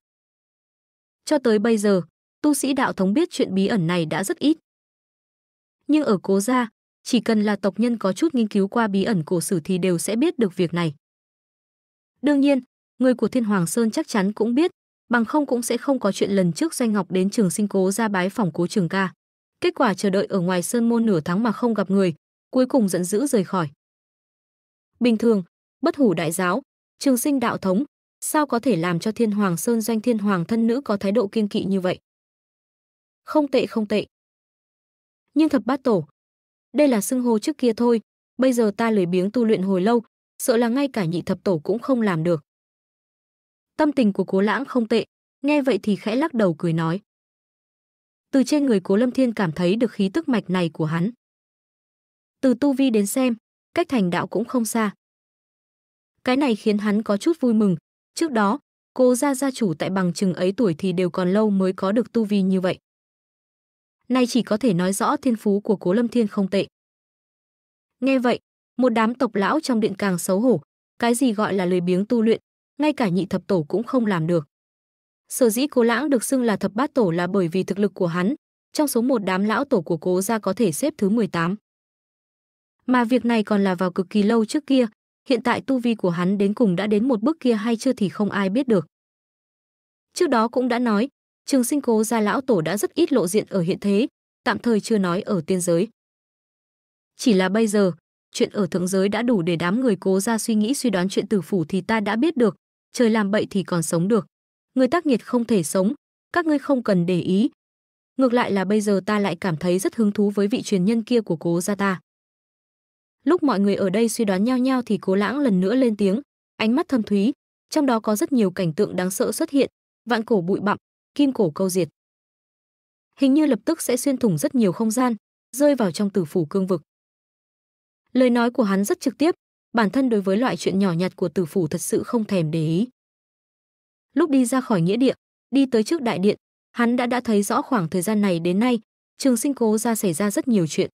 Cho tới bây giờ, tu sĩ đạo thống biết chuyện bí ẩn này đã rất ít. Nhưng ở Cố gia, chỉ cần là tộc nhân có chút nghiên cứu qua bí ẩn cổ sử thì đều sẽ biết được việc này. Đương nhiên, người của Thiên Hoàng Sơn chắc chắn cũng biết, bằng không cũng sẽ không có chuyện lần trước Doanh Ngọc đến trường sinh cố ra bái phòng cố trường ca. Kết quả chờ đợi ở ngoài sơn môn nửa tháng mà không gặp người, cuối cùng giận dữ rời khỏi. Bình thường, bất hủ đại giáo, trường sinh đạo thống, sao có thể làm cho Thiên Hoàng Sơn doanh Thiên Hoàng thân nữ có thái độ kiên kỵ như vậy? Không tệ không tệ. Nhưng thập bát tổ, đây là xưng hô trước kia thôi, bây giờ ta lười biếng tu luyện hồi lâu, sợ là ngay cả nhị thập tổ cũng không làm được. Tâm tình của Cố Lãng không tệ, nghe vậy thì khẽ lắc đầu cười nói. Từ trên người Cố Lâm Thiên cảm thấy được khí tức mạch này của hắn. Từ tu vi đến xem, cách thành đạo cũng không xa. Cái này khiến hắn có chút vui mừng, trước đó, cô gia gia chủ tại bằng chừng ấy tuổi thì đều còn lâu mới có được tu vi như vậy. này chỉ có thể nói rõ thiên phú của Cố Lâm Thiên không tệ. Nghe vậy, một đám tộc lão trong điện càng xấu hổ, cái gì gọi là lười biếng tu luyện, ngay cả nhị thập tổ cũng không làm được. Sở dĩ Cố Lãng được xưng là thập bát tổ là bởi vì thực lực của hắn, trong số một đám lão tổ của Cố gia có thể xếp thứ 18. Mà việc này còn là vào cực kỳ lâu trước kia, hiện tại tu vi của hắn đến cùng đã đến một bước kia hay chưa thì không ai biết được. Trước đó cũng đã nói, trường sinh cố gia lão tổ đã rất ít lộ diện ở hiện thế, tạm thời chưa nói ở tiên giới. Chỉ là bây giờ, chuyện ở thượng giới đã đủ để đám người cố gia suy nghĩ suy đoán chuyện tử phủ thì ta đã biết được, trời làm bậy thì còn sống được. Người tác nghiệt không thể sống, các ngươi không cần để ý. Ngược lại là bây giờ ta lại cảm thấy rất hứng thú với vị truyền nhân kia của cố gia ta. Lúc mọi người ở đây suy đoán nhau nhau thì Cố Lãng lần nữa lên tiếng, ánh mắt thâm thúy, trong đó có rất nhiều cảnh tượng đáng sợ xuất hiện, vạn cổ bụi bặm, kim cổ câu diệt. Hình như lập tức sẽ xuyên thủng rất nhiều không gian, rơi vào trong tử phủ cương vực. Lời nói của hắn rất trực tiếp, bản thân đối với loại chuyện nhỏ nhặt của tử phủ thật sự không thèm để ý. Lúc đi ra khỏi nghĩa địa, đi tới trước đại điện, hắn đã đã thấy rõ khoảng thời gian này đến nay, trường sinh cố ra xảy ra rất nhiều chuyện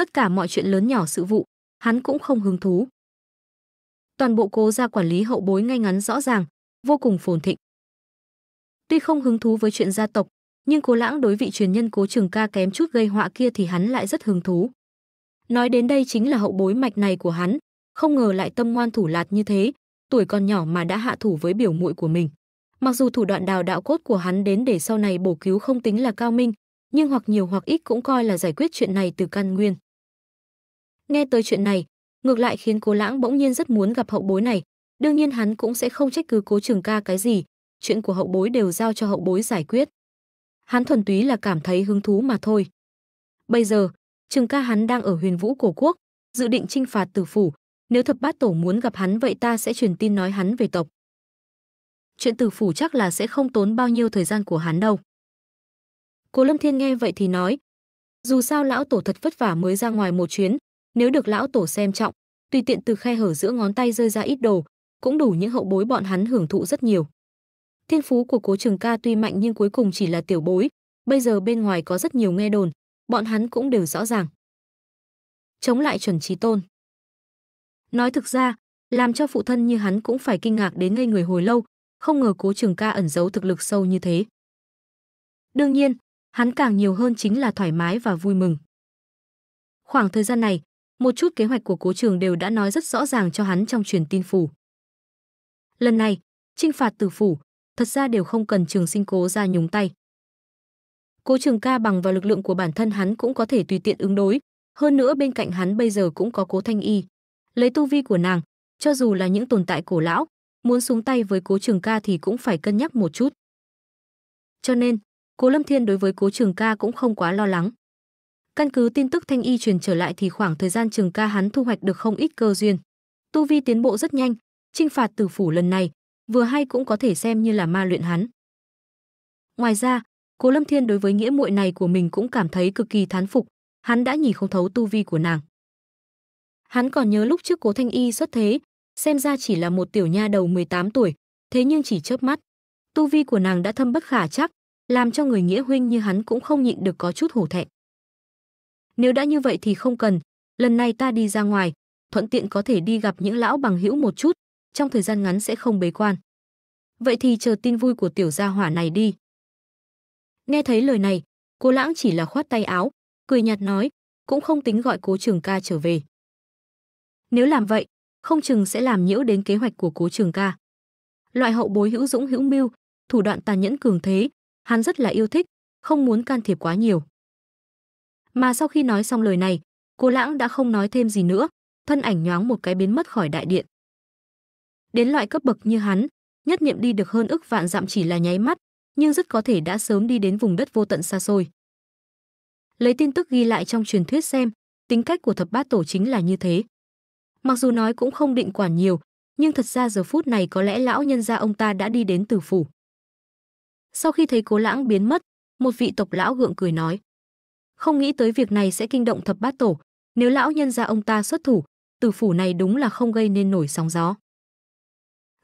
tất cả mọi chuyện lớn nhỏ sự vụ, hắn cũng không hứng thú. Toàn bộ cố gia quản lý hậu bối ngay ngắn rõ ràng, vô cùng phồn thịnh. Tuy không hứng thú với chuyện gia tộc, nhưng cố lãng đối vị truyền nhân cố trường ca kém chút gây họa kia thì hắn lại rất hứng thú. Nói đến đây chính là hậu bối mạch này của hắn, không ngờ lại tâm ngoan thủ lạt như thế, tuổi còn nhỏ mà đã hạ thủ với biểu muội của mình. Mặc dù thủ đoạn đào đạo cốt của hắn đến để sau này bổ cứu không tính là cao minh, nhưng hoặc nhiều hoặc ít cũng coi là giải quyết chuyện này từ căn nguyên. Nghe tới chuyện này, ngược lại khiến Cố Lãng bỗng nhiên rất muốn gặp hậu bối này, đương nhiên hắn cũng sẽ không trách cứ Cố Trường Ca cái gì, chuyện của hậu bối đều giao cho hậu bối giải quyết. Hắn thuần túy là cảm thấy hứng thú mà thôi. Bây giờ, Trường Ca hắn đang ở Huyền Vũ cổ quốc, dự định chinh phạt Tử phủ, nếu thập bát tổ muốn gặp hắn vậy ta sẽ truyền tin nói hắn về tộc. Chuyện Tử phủ chắc là sẽ không tốn bao nhiêu thời gian của hắn đâu. Cố Lâm Thiên nghe vậy thì nói, dù sao lão tổ thật vất vả mới ra ngoài một chuyến, nếu được lão tổ xem trọng, tùy tiện từ khe hở giữa ngón tay rơi ra ít đồ, cũng đủ những hậu bối bọn hắn hưởng thụ rất nhiều. Thiên phú của Cố Trường Ca tuy mạnh nhưng cuối cùng chỉ là tiểu bối, bây giờ bên ngoài có rất nhiều nghe đồn, bọn hắn cũng đều rõ ràng. Chống lại chuẩn trí tôn. Nói thực ra, làm cho phụ thân như hắn cũng phải kinh ngạc đến ngây người hồi lâu, không ngờ Cố Trường Ca ẩn giấu thực lực sâu như thế. Đương nhiên, hắn càng nhiều hơn chính là thoải mái và vui mừng. Khoảng thời gian này, một chút kế hoạch của cố trường đều đã nói rất rõ ràng cho hắn trong truyền tin phủ. Lần này, trinh phạt tử phủ, thật ra đều không cần trường sinh cố ra nhúng tay. Cố trường ca bằng vào lực lượng của bản thân hắn cũng có thể tùy tiện ứng đối, hơn nữa bên cạnh hắn bây giờ cũng có cố thanh y. Lấy tu vi của nàng, cho dù là những tồn tại cổ lão, muốn xuống tay với cố trường ca thì cũng phải cân nhắc một chút. Cho nên, cố Lâm Thiên đối với cố trường ca cũng không quá lo lắng. Căn cứ tin tức Thanh Y truyền trở lại thì khoảng thời gian Trường Ca hắn thu hoạch được không ít cơ duyên. Tu vi tiến bộ rất nhanh, trinh phạt tử phủ lần này, vừa hay cũng có thể xem như là ma luyện hắn. Ngoài ra, Cố Lâm Thiên đối với nghĩa muội này của mình cũng cảm thấy cực kỳ thán phục, hắn đã nhìn không thấu tu vi của nàng. Hắn còn nhớ lúc trước Cố Thanh Y xuất thế, xem ra chỉ là một tiểu nha đầu 18 tuổi, thế nhưng chỉ chớp mắt, tu vi của nàng đã thâm bất khả chắc, làm cho người nghĩa huynh như hắn cũng không nhịn được có chút hổ thẹn. Nếu đã như vậy thì không cần, lần này ta đi ra ngoài, thuận tiện có thể đi gặp những lão bằng hữu một chút, trong thời gian ngắn sẽ không bế quan. Vậy thì chờ tin vui của tiểu gia hỏa này đi. Nghe thấy lời này, cô lãng chỉ là khoát tay áo, cười nhạt nói, cũng không tính gọi cố trường ca trở về. Nếu làm vậy, không chừng sẽ làm nhiễu đến kế hoạch của cố trường ca. Loại hậu bối hữu dũng hữu mưu, thủ đoạn tàn nhẫn cường thế, hắn rất là yêu thích, không muốn can thiệp quá nhiều. Mà sau khi nói xong lời này, cô Lãng đã không nói thêm gì nữa, thân ảnh nhoáng một cái biến mất khỏi đại điện. Đến loại cấp bậc như hắn, nhất niệm đi được hơn ức vạn dặm chỉ là nháy mắt, nhưng rất có thể đã sớm đi đến vùng đất vô tận xa xôi. Lấy tin tức ghi lại trong truyền thuyết xem, tính cách của thập bát tổ chính là như thế. Mặc dù nói cũng không định quản nhiều, nhưng thật ra giờ phút này có lẽ lão nhân gia ông ta đã đi đến tử phủ. Sau khi thấy cố lãng biến mất, một vị tộc lão gượng cười nói không nghĩ tới việc này sẽ kinh động thập bát tổ, nếu lão nhân gia ông ta xuất thủ, tử phủ này đúng là không gây nên nổi sóng gió.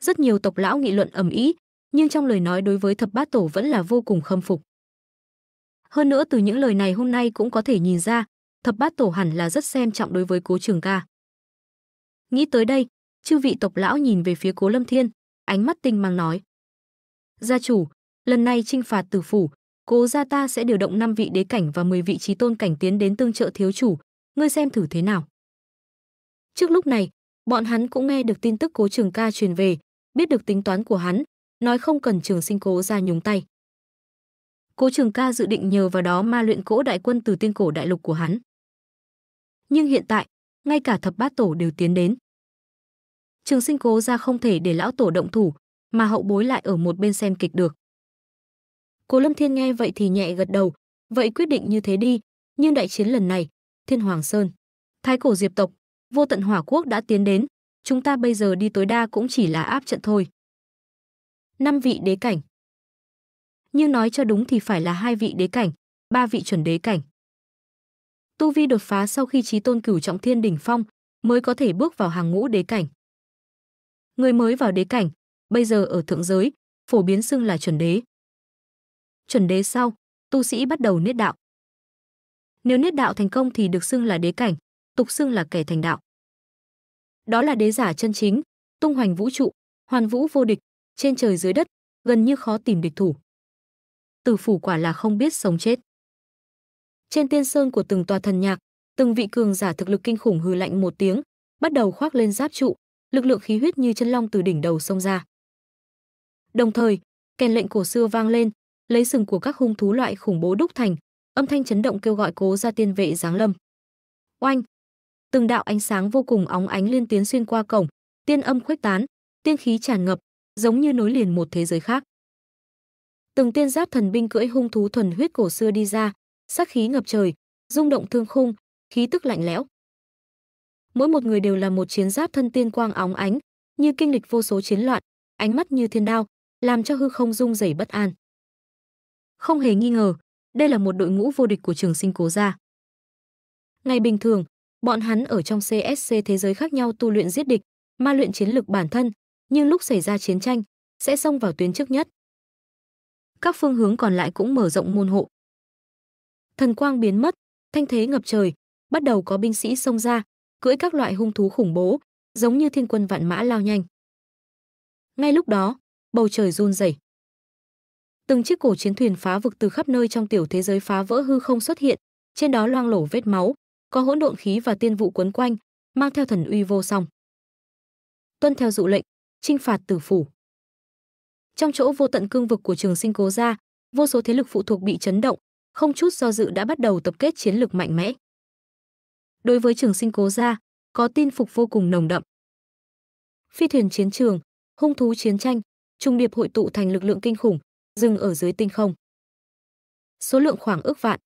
Rất nhiều tộc lão nghị luận ầm ĩ, nhưng trong lời nói đối với thập bát tổ vẫn là vô cùng khâm phục. Hơn nữa từ những lời này hôm nay cũng có thể nhìn ra, thập bát tổ hẳn là rất xem trọng đối với Cố Trường Ca. Nghĩ tới đây, chư vị tộc lão nhìn về phía Cố Lâm Thiên, ánh mắt tinh mang nói: "Gia chủ, lần này trinh phạt tử phủ, cố gia ta sẽ điều động 5 vị đế cảnh và 10 vị trí tôn cảnh tiến đến tương trợ thiếu chủ, ngươi xem thử thế nào. Trước lúc này, bọn hắn cũng nghe được tin tức cố trường ca truyền về, biết được tính toán của hắn, nói không cần trường sinh cố ra nhúng tay. Cố trường ca dự định nhờ vào đó ma luyện cỗ đại quân từ tiên cổ đại lục của hắn. Nhưng hiện tại, ngay cả thập bát tổ đều tiến đến. Trường sinh cố ra không thể để lão tổ động thủ, mà hậu bối lại ở một bên xem kịch được. Cố Lâm Thiên nghe vậy thì nhẹ gật đầu, vậy quyết định như thế đi, nhưng đại chiến lần này, Thiên Hoàng Sơn, Thái cổ Diệp tộc, Vô Tận Hỏa Quốc đã tiến đến, chúng ta bây giờ đi tối đa cũng chỉ là áp trận thôi. Năm vị đế cảnh. Nhưng nói cho đúng thì phải là hai vị đế cảnh, ba vị chuẩn đế cảnh. Tu vi đột phá sau khi trí tôn cửu trọng thiên đỉnh phong mới có thể bước vào hàng ngũ đế cảnh. Người mới vào đế cảnh, bây giờ ở thượng giới, phổ biến xưng là chuẩn đế chuẩn đế sau, tu sĩ bắt đầu niết đạo. Nếu niết đạo thành công thì được xưng là đế cảnh, tục xưng là kẻ thành đạo. Đó là đế giả chân chính, tung hoành vũ trụ, hoàn vũ vô địch, trên trời dưới đất, gần như khó tìm địch thủ. từ phủ quả là không biết sống chết. Trên tiên sơn của từng tòa thần nhạc, từng vị cường giả thực lực kinh khủng hừ lạnh một tiếng, bắt đầu khoác lên giáp trụ, lực lượng khí huyết như chân long từ đỉnh đầu xông ra. Đồng thời, kèn lệnh cổ xưa vang lên, lấy sừng của các hung thú loại khủng bố đúc thành, âm thanh chấn động kêu gọi Cố gia tiên vệ giáng lâm. Oanh! Từng đạo ánh sáng vô cùng óng ánh liên tuyến xuyên qua cổng, tiên âm khuếch tán, tiên khí tràn ngập, giống như nối liền một thế giới khác. Từng tiên giáp thần binh cưỡi hung thú thuần huyết cổ xưa đi ra, sát khí ngập trời, rung động thương khung, khí tức lạnh lẽo. Mỗi một người đều là một chiến giáp thân tiên quang óng ánh, như kinh lịch vô số chiến loạn, ánh mắt như thiên đao, làm cho hư không rung rẩy bất an. Không hề nghi ngờ, đây là một đội ngũ vô địch của trường sinh cố gia. Ngày bình thường, bọn hắn ở trong CSC thế giới khác nhau tu luyện giết địch, ma luyện chiến lực bản thân, nhưng lúc xảy ra chiến tranh, sẽ xông vào tuyến trước nhất. Các phương hướng còn lại cũng mở rộng môn hộ. Thần quang biến mất, thanh thế ngập trời, bắt đầu có binh sĩ xông ra, cưỡi các loại hung thú khủng bố, giống như thiên quân vạn mã lao nhanh. Ngay lúc đó, bầu trời run rẩy từng chiếc cổ chiến thuyền phá vực từ khắp nơi trong tiểu thế giới phá vỡ hư không xuất hiện, trên đó loang lổ vết máu, có hỗn độn khí và tiên vụ quấn quanh, mang theo thần uy vô song. Tuân theo dụ lệnh, trinh phạt tử phủ. Trong chỗ vô tận cương vực của Trường Sinh Cố gia, vô số thế lực phụ thuộc bị chấn động, không chút do dự đã bắt đầu tập kết chiến lực mạnh mẽ. Đối với Trường Sinh Cố gia, có tin phục vô cùng nồng đậm. Phi thuyền chiến trường, hung thú chiến tranh, trung điệp hội tụ thành lực lượng kinh khủng, dừng ở dưới tinh không. Số lượng khoảng ước vạn.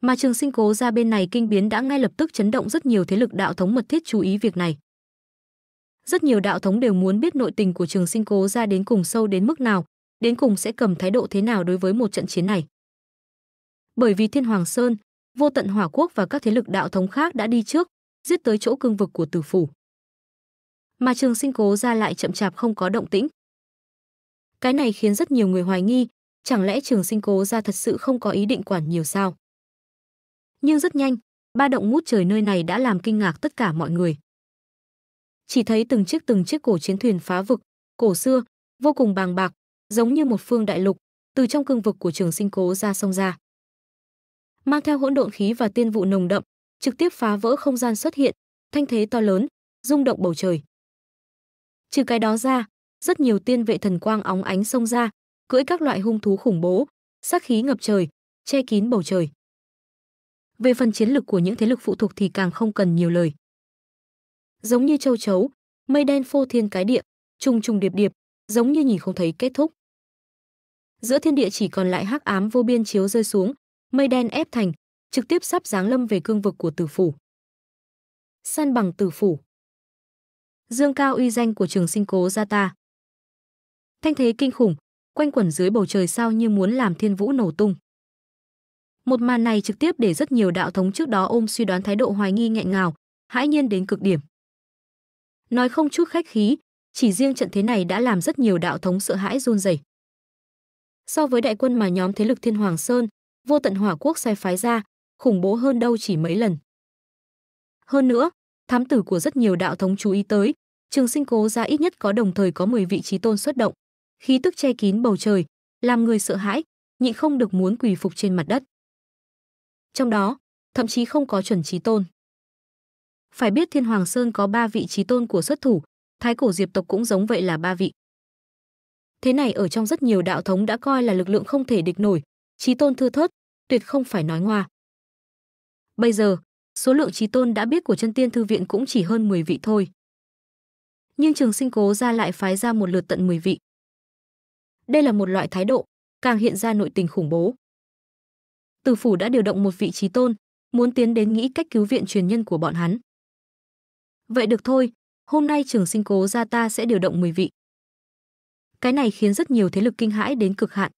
Mà Trường Sinh Cố ra bên này kinh biến đã ngay lập tức chấn động rất nhiều thế lực đạo thống mật thiết chú ý việc này. Rất nhiều đạo thống đều muốn biết nội tình của Trường Sinh Cố ra đến cùng sâu đến mức nào, đến cùng sẽ cầm thái độ thế nào đối với một trận chiến này. Bởi vì Thiên Hoàng Sơn, Vô Tận Hỏa Quốc và các thế lực đạo thống khác đã đi trước, giết tới chỗ cương vực của Tử phủ. Mà Trường Sinh Cố ra lại chậm chạp không có động tĩnh. Cái này khiến rất nhiều người hoài nghi, chẳng lẽ Trường Sinh Cố ra thật sự không có ý định quản nhiều sao? Nhưng rất nhanh, ba động ngút trời nơi này đã làm kinh ngạc tất cả mọi người. Chỉ thấy từng chiếc từng chiếc cổ chiến thuyền phá vực, cổ xưa, vô cùng bàng bạc, giống như một phương đại lục, từ trong cương vực của Trường Sinh Cố ra sông ra. Mang theo hỗn độn khí và tiên vụ nồng đậm, trực tiếp phá vỡ không gian xuất hiện, thanh thế to lớn, rung động bầu trời. Trừ cái đó ra, rất nhiều tiên vệ thần quang óng ánh xông ra, cưỡi các loại hung thú khủng bố, sát khí ngập trời, che kín bầu trời. Về phần chiến lực của những thế lực phụ thuộc thì càng không cần nhiều lời. Giống như châu chấu, mây đen phô thiên cái địa, trùng trùng điệp điệp, giống như nhìn không thấy kết thúc. Giữa thiên địa chỉ còn lại hắc ám vô biên chiếu rơi xuống, mây đen ép thành, trực tiếp sắp giáng lâm về cương vực của Tử phủ. San bằng Tử phủ. Dương cao uy danh của Trường Sinh Cố gia ta thanh thế kinh khủng, quanh quẩn dưới bầu trời sao như muốn làm thiên vũ nổ tung. Một màn này trực tiếp để rất nhiều đạo thống trước đó ôm suy đoán thái độ hoài nghi nghẹn ngào, hãi nhiên đến cực điểm. Nói không chút khách khí, chỉ riêng trận thế này đã làm rất nhiều đạo thống sợ hãi run rẩy. So với đại quân mà nhóm thế lực Thiên Hoàng Sơn, Vô Tận Hỏa Quốc sai phái ra, khủng bố hơn đâu chỉ mấy lần. Hơn nữa, thám tử của rất nhiều đạo thống chú ý tới, Trường Sinh Cố gia ít nhất có đồng thời có 10 vị trí tôn xuất động khí tức che kín bầu trời, làm người sợ hãi, nhịn không được muốn quỳ phục trên mặt đất. Trong đó, thậm chí không có chuẩn trí tôn. Phải biết Thiên Hoàng Sơn có ba vị trí tôn của xuất thủ, thái cổ diệp tộc cũng giống vậy là ba vị. Thế này ở trong rất nhiều đạo thống đã coi là lực lượng không thể địch nổi, trí tôn thưa thớt, tuyệt không phải nói ngoa. Bây giờ, số lượng trí tôn đã biết của chân tiên thư viện cũng chỉ hơn 10 vị thôi. Nhưng trường sinh cố ra lại phái ra một lượt tận 10 vị. Đây là một loại thái độ, càng hiện ra nội tình khủng bố. Từ phủ đã điều động một vị trí tôn, muốn tiến đến nghĩ cách cứu viện truyền nhân của bọn hắn. Vậy được thôi, hôm nay trường sinh cố gia ta sẽ điều động 10 vị. Cái này khiến rất nhiều thế lực kinh hãi đến cực hạn.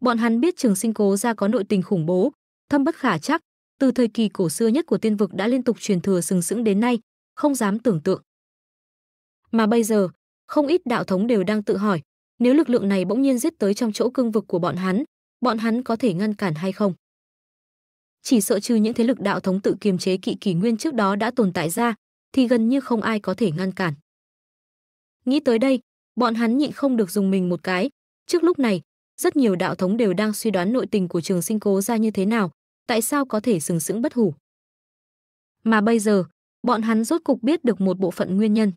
Bọn hắn biết trường sinh cố gia có nội tình khủng bố, thâm bất khả chắc, từ thời kỳ cổ xưa nhất của tiên vực đã liên tục truyền thừa sừng sững đến nay, không dám tưởng tượng. Mà bây giờ, không ít đạo thống đều đang tự hỏi, nếu lực lượng này bỗng nhiên giết tới trong chỗ cương vực của bọn hắn, bọn hắn có thể ngăn cản hay không? Chỉ sợ trừ những thế lực đạo thống tự kiềm chế kỵ kỳ nguyên trước đó đã tồn tại ra, thì gần như không ai có thể ngăn cản. Nghĩ tới đây, bọn hắn nhịn không được dùng mình một cái. Trước lúc này, rất nhiều đạo thống đều đang suy đoán nội tình của trường sinh cố ra như thế nào, tại sao có thể sừng sững bất hủ. Mà bây giờ, bọn hắn rốt cục biết được một bộ phận nguyên nhân.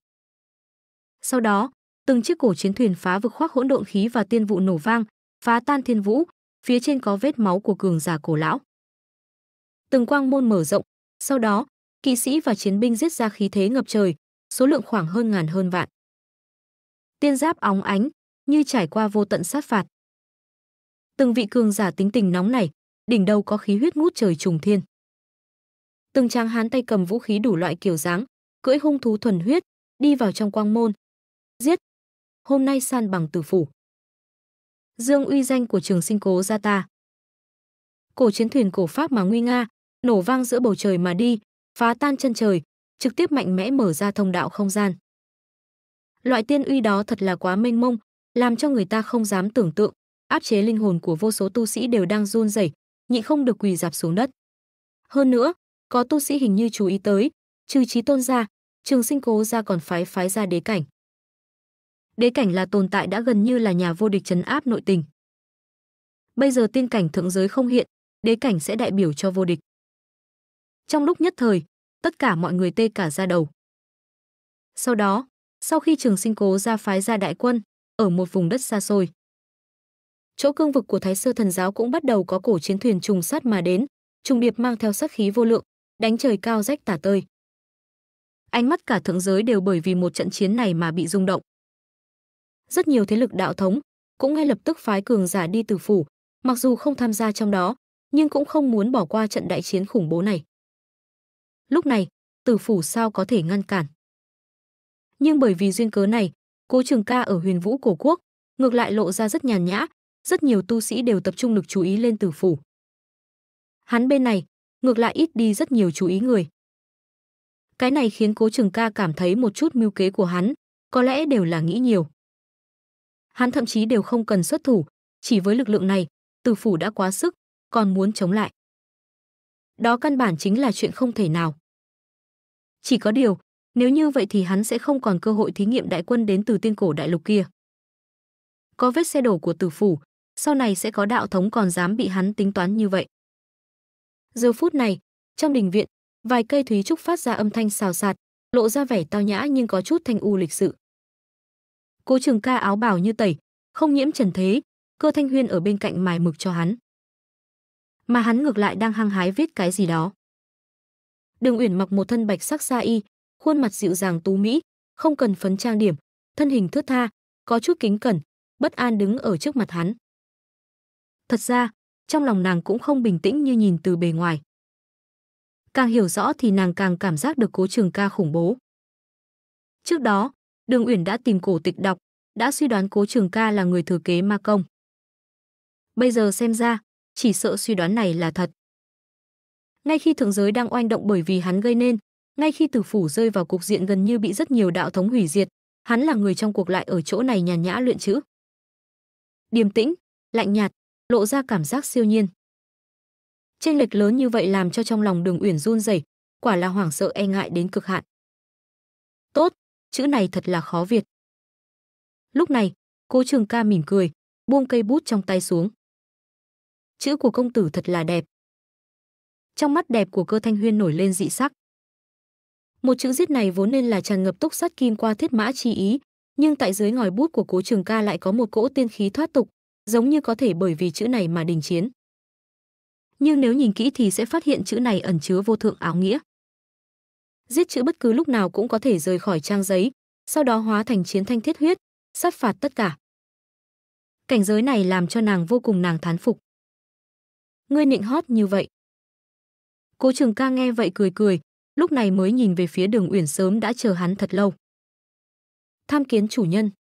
Sau đó, từng chiếc cổ chiến thuyền phá vực khoác hỗn độn khí và tiên vụ nổ vang, phá tan thiên vũ, phía trên có vết máu của cường giả cổ lão. Từng quang môn mở rộng, sau đó, kỵ sĩ và chiến binh giết ra khí thế ngập trời, số lượng khoảng hơn ngàn hơn vạn. Tiên giáp óng ánh, như trải qua vô tận sát phạt. Từng vị cường giả tính tình nóng này, đỉnh đầu có khí huyết ngút trời trùng thiên. Từng tráng hán tay cầm vũ khí đủ loại kiểu dáng, cưỡi hung thú thuần huyết, đi vào trong quang môn. Giết, hôm nay san bằng tử phủ. Dương uy danh của trường sinh cố gia ta. Cổ chiến thuyền cổ Pháp mà nguy nga, nổ vang giữa bầu trời mà đi, phá tan chân trời, trực tiếp mạnh mẽ mở ra thông đạo không gian. Loại tiên uy đó thật là quá mênh mông, làm cho người ta không dám tưởng tượng, áp chế linh hồn của vô số tu sĩ đều đang run rẩy, nhịn không được quỳ dạp xuống đất. Hơn nữa, có tu sĩ hình như chú ý tới, trừ trí tôn gia, trường sinh cố gia còn phái phái ra đế cảnh đế cảnh là tồn tại đã gần như là nhà vô địch chấn áp nội tình. Bây giờ tiên cảnh thượng giới không hiện, đế cảnh sẽ đại biểu cho vô địch. Trong lúc nhất thời, tất cả mọi người tê cả ra đầu. Sau đó, sau khi trường sinh cố ra phái ra đại quân, ở một vùng đất xa xôi. Chỗ cương vực của Thái Sơ Thần Giáo cũng bắt đầu có cổ chiến thuyền trùng sát mà đến, trùng điệp mang theo sát khí vô lượng, đánh trời cao rách tả tơi. Ánh mắt cả thượng giới đều bởi vì một trận chiến này mà bị rung động rất nhiều thế lực đạo thống cũng ngay lập tức phái cường giả đi từ phủ, mặc dù không tham gia trong đó, nhưng cũng không muốn bỏ qua trận đại chiến khủng bố này. Lúc này, từ phủ sao có thể ngăn cản. Nhưng bởi vì duyên cớ này, Cố Trường Ca ở Huyền Vũ cổ quốc, ngược lại lộ ra rất nhàn nhã, rất nhiều tu sĩ đều tập trung lực chú ý lên từ phủ. Hắn bên này, ngược lại ít đi rất nhiều chú ý người. Cái này khiến Cố Trường Ca cảm thấy một chút mưu kế của hắn, có lẽ đều là nghĩ nhiều hắn thậm chí đều không cần xuất thủ, chỉ với lực lượng này, Từ phủ đã quá sức, còn muốn chống lại. Đó căn bản chính là chuyện không thể nào. Chỉ có điều, nếu như vậy thì hắn sẽ không còn cơ hội thí nghiệm đại quân đến từ tiên cổ đại lục kia. Có vết xe đổ của Từ phủ, sau này sẽ có đạo thống còn dám bị hắn tính toán như vậy. Giờ phút này, trong đình viện, vài cây thúy trúc phát ra âm thanh xào xạc, lộ ra vẻ tao nhã nhưng có chút thanh u lịch sự. Cố Trường Ca áo bào như tẩy, không nhiễm trần thế, Cơ Thanh Huyên ở bên cạnh mài mực cho hắn. Mà hắn ngược lại đang hăng hái viết cái gì đó. Đường Uyển mặc một thân bạch sắc sa y, khuôn mặt dịu dàng tú mỹ, không cần phấn trang điểm, thân hình thướt tha, có chút kính cẩn, bất an đứng ở trước mặt hắn. Thật ra, trong lòng nàng cũng không bình tĩnh như nhìn từ bề ngoài. Càng hiểu rõ thì nàng càng cảm giác được Cố Trường Ca khủng bố. Trước đó, Đường Uyển đã tìm cổ tịch đọc, đã suy đoán Cố Trường Ca là người thừa kế ma công. Bây giờ xem ra, chỉ sợ suy đoán này là thật. Ngay khi thượng giới đang oanh động bởi vì hắn gây nên, ngay khi Tử phủ rơi vào cục diện gần như bị rất nhiều đạo thống hủy diệt, hắn là người trong cuộc lại ở chỗ này nhàn nhã luyện chữ. Điềm tĩnh, lạnh nhạt, lộ ra cảm giác siêu nhiên. Chênh lệch lớn như vậy làm cho trong lòng Đường Uyển run rẩy, quả là hoảng sợ e ngại đến cực hạn. Tốt, chữ này thật là khó việt. Lúc này, cố trường ca mỉm cười, buông cây bút trong tay xuống. Chữ của công tử thật là đẹp. Trong mắt đẹp của cơ thanh huyên nổi lên dị sắc. Một chữ giết này vốn nên là tràn ngập túc sát kim qua thiết mã chi ý, nhưng tại dưới ngòi bút của cố trường ca lại có một cỗ tiên khí thoát tục, giống như có thể bởi vì chữ này mà đình chiến. Nhưng nếu nhìn kỹ thì sẽ phát hiện chữ này ẩn chứa vô thượng áo nghĩa giết chữ bất cứ lúc nào cũng có thể rời khỏi trang giấy, sau đó hóa thành chiến thanh thiết huyết, sát phạt tất cả. Cảnh giới này làm cho nàng vô cùng nàng thán phục. Ngươi nịnh hót như vậy. Cố Trường Ca nghe vậy cười cười, lúc này mới nhìn về phía Đường Uyển sớm đã chờ hắn thật lâu. Tham kiến chủ nhân.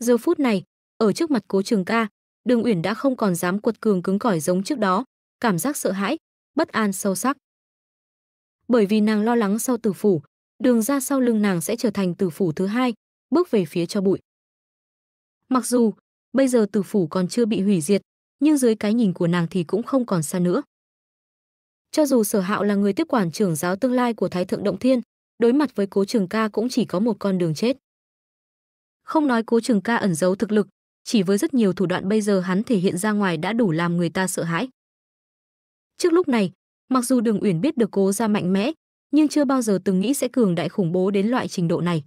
Giờ phút này, ở trước mặt Cố Trường Ca, Đường Uyển đã không còn dám cuột cường cứng cỏi giống trước đó, cảm giác sợ hãi, bất an sâu sắc bởi vì nàng lo lắng sau tử phủ, đường ra sau lưng nàng sẽ trở thành tử phủ thứ hai, bước về phía cho bụi. Mặc dù bây giờ tử phủ còn chưa bị hủy diệt, nhưng dưới cái nhìn của nàng thì cũng không còn xa nữa. Cho dù Sở Hạo là người tiếp quản trưởng giáo tương lai của Thái Thượng Động Thiên, đối mặt với Cố Trường Ca cũng chỉ có một con đường chết. Không nói Cố Trường Ca ẩn giấu thực lực, chỉ với rất nhiều thủ đoạn bây giờ hắn thể hiện ra ngoài đã đủ làm người ta sợ hãi. Trước lúc này, Mặc dù Đường Uyển biết được Cố gia mạnh mẽ, nhưng chưa bao giờ từng nghĩ sẽ cường đại khủng bố đến loại trình độ này.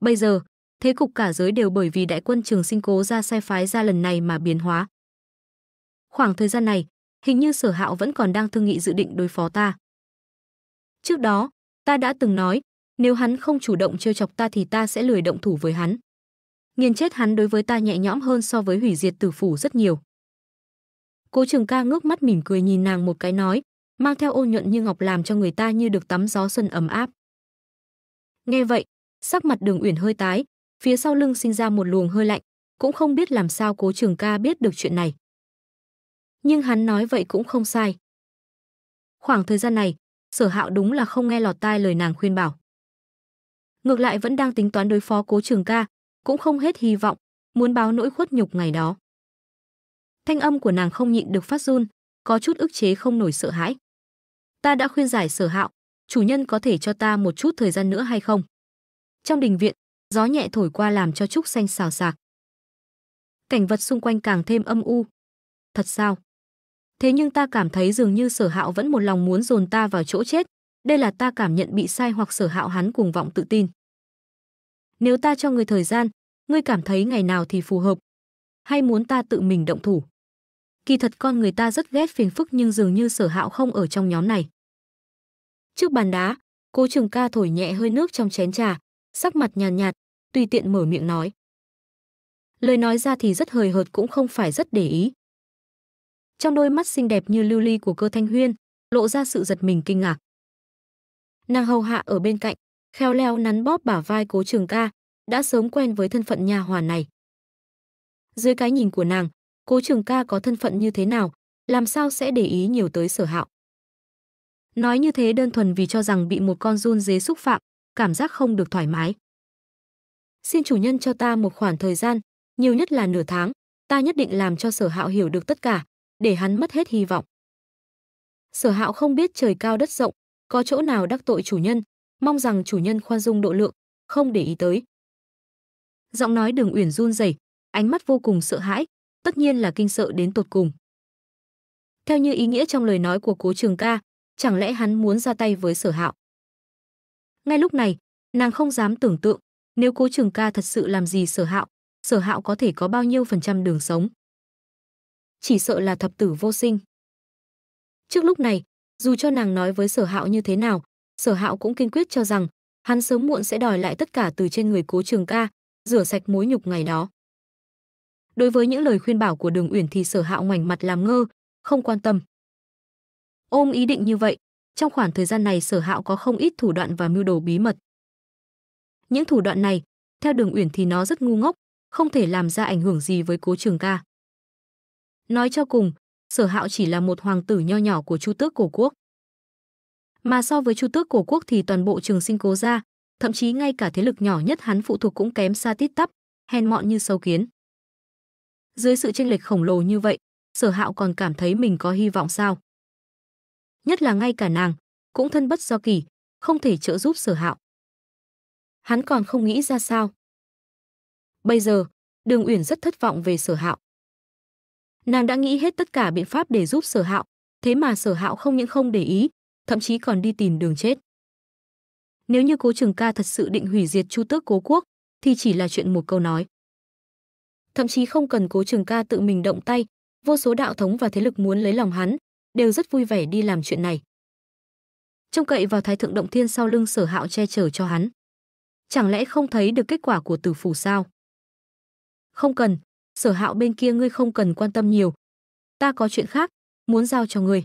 Bây giờ, thế cục cả giới đều bởi vì đại quân Trường Sinh Cố gia sai phái ra lần này mà biến hóa. Khoảng thời gian này, hình như Sở Hạo vẫn còn đang thương nghị dự định đối phó ta. Trước đó, ta đã từng nói, nếu hắn không chủ động trêu chọc ta thì ta sẽ lười động thủ với hắn. Nghiền chết hắn đối với ta nhẹ nhõm hơn so với hủy diệt tử phủ rất nhiều. Cố Trường Ca ngước mắt mỉm cười nhìn nàng một cái nói, mang theo ôn nhuận như ngọc làm cho người ta như được tắm gió xuân ấm áp. Nghe vậy, sắc mặt Đường Uyển hơi tái, phía sau lưng sinh ra một luồng hơi lạnh, cũng không biết làm sao Cố Trường Ca biết được chuyện này. Nhưng hắn nói vậy cũng không sai. Khoảng thời gian này, Sở Hạo đúng là không nghe lọt tai lời nàng khuyên bảo. Ngược lại vẫn đang tính toán đối phó Cố Trường Ca, cũng không hết hy vọng, muốn báo nỗi khuất nhục ngày đó. Thanh âm của nàng không nhịn được phát run, có chút ức chế không nổi sợ hãi. Ta đã khuyên giải sở hạo, chủ nhân có thể cho ta một chút thời gian nữa hay không? Trong đình viện, gió nhẹ thổi qua làm cho trúc xanh xào xạc. Cảnh vật xung quanh càng thêm âm u. Thật sao? Thế nhưng ta cảm thấy dường như sở hạo vẫn một lòng muốn dồn ta vào chỗ chết. Đây là ta cảm nhận bị sai hoặc sở hạo hắn cuồng vọng tự tin. Nếu ta cho người thời gian, ngươi cảm thấy ngày nào thì phù hợp? Hay muốn ta tự mình động thủ? kỳ thật con người ta rất ghét phiền phức nhưng dường như sở hạo không ở trong nhóm này. Trước bàn đá, cố trường ca thổi nhẹ hơi nước trong chén trà, sắc mặt nhàn nhạt, nhạt, tùy tiện mở miệng nói. Lời nói ra thì rất hời hợt cũng không phải rất để ý. Trong đôi mắt xinh đẹp như lưu ly của cơ thanh huyên, lộ ra sự giật mình kinh ngạc. Nàng hầu hạ ở bên cạnh, khéo leo nắn bóp bả vai cố trường ca, đã sớm quen với thân phận nhà hoàn này. Dưới cái nhìn của nàng, cố trường ca có thân phận như thế nào làm sao sẽ để ý nhiều tới sở hạo nói như thế đơn thuần vì cho rằng bị một con run dế xúc phạm cảm giác không được thoải mái xin chủ nhân cho ta một khoảng thời gian nhiều nhất là nửa tháng ta nhất định làm cho sở hạo hiểu được tất cả để hắn mất hết hy vọng sở hạo không biết trời cao đất rộng có chỗ nào đắc tội chủ nhân mong rằng chủ nhân khoan dung độ lượng không để ý tới giọng nói đường uyển run rẩy ánh mắt vô cùng sợ hãi tất nhiên là kinh sợ đến tột cùng. Theo như ý nghĩa trong lời nói của Cố Trường Ca, chẳng lẽ hắn muốn ra tay với Sở Hạo? Ngay lúc này, nàng không dám tưởng tượng, nếu Cố Trường Ca thật sự làm gì Sở Hạo, Sở Hạo có thể có bao nhiêu phần trăm đường sống. Chỉ sợ là thập tử vô sinh. Trước lúc này, dù cho nàng nói với Sở Hạo như thế nào, Sở Hạo cũng kiên quyết cho rằng hắn sớm muộn sẽ đòi lại tất cả từ trên người Cố Trường Ca, rửa sạch mối nhục ngày đó đối với những lời khuyên bảo của đường uyển thì sở hạo ngoảnh mặt làm ngơ không quan tâm ôm ý định như vậy trong khoảng thời gian này sở hạo có không ít thủ đoạn và mưu đồ bí mật những thủ đoạn này theo đường uyển thì nó rất ngu ngốc không thể làm ra ảnh hưởng gì với cố trường ca nói cho cùng sở hạo chỉ là một hoàng tử nho nhỏ của chu tước cổ quốc mà so với chu tước cổ quốc thì toàn bộ trường sinh cố gia thậm chí ngay cả thế lực nhỏ nhất hắn phụ thuộc cũng kém xa tít tắp hèn mọn như sâu kiến dưới sự chênh lệch khổng lồ như vậy, Sở Hạo còn cảm thấy mình có hy vọng sao? Nhất là ngay cả nàng, cũng thân bất do kỳ, không thể trợ giúp Sở Hạo. Hắn còn không nghĩ ra sao. Bây giờ, Đường Uyển rất thất vọng về Sở Hạo. Nàng đã nghĩ hết tất cả biện pháp để giúp Sở Hạo, thế mà Sở Hạo không những không để ý, thậm chí còn đi tìm đường chết. Nếu như Cố Trường Ca thật sự định hủy diệt Chu Tước Cố Quốc, thì chỉ là chuyện một câu nói thậm chí không cần Cố Trường Ca tự mình động tay, vô số đạo thống và thế lực muốn lấy lòng hắn, đều rất vui vẻ đi làm chuyện này. Trông cậy vào Thái Thượng Động Thiên sau lưng Sở Hạo che chở cho hắn. Chẳng lẽ không thấy được kết quả của Tử Phủ sao? Không cần, Sở Hạo bên kia ngươi không cần quan tâm nhiều. Ta có chuyện khác, muốn giao cho ngươi.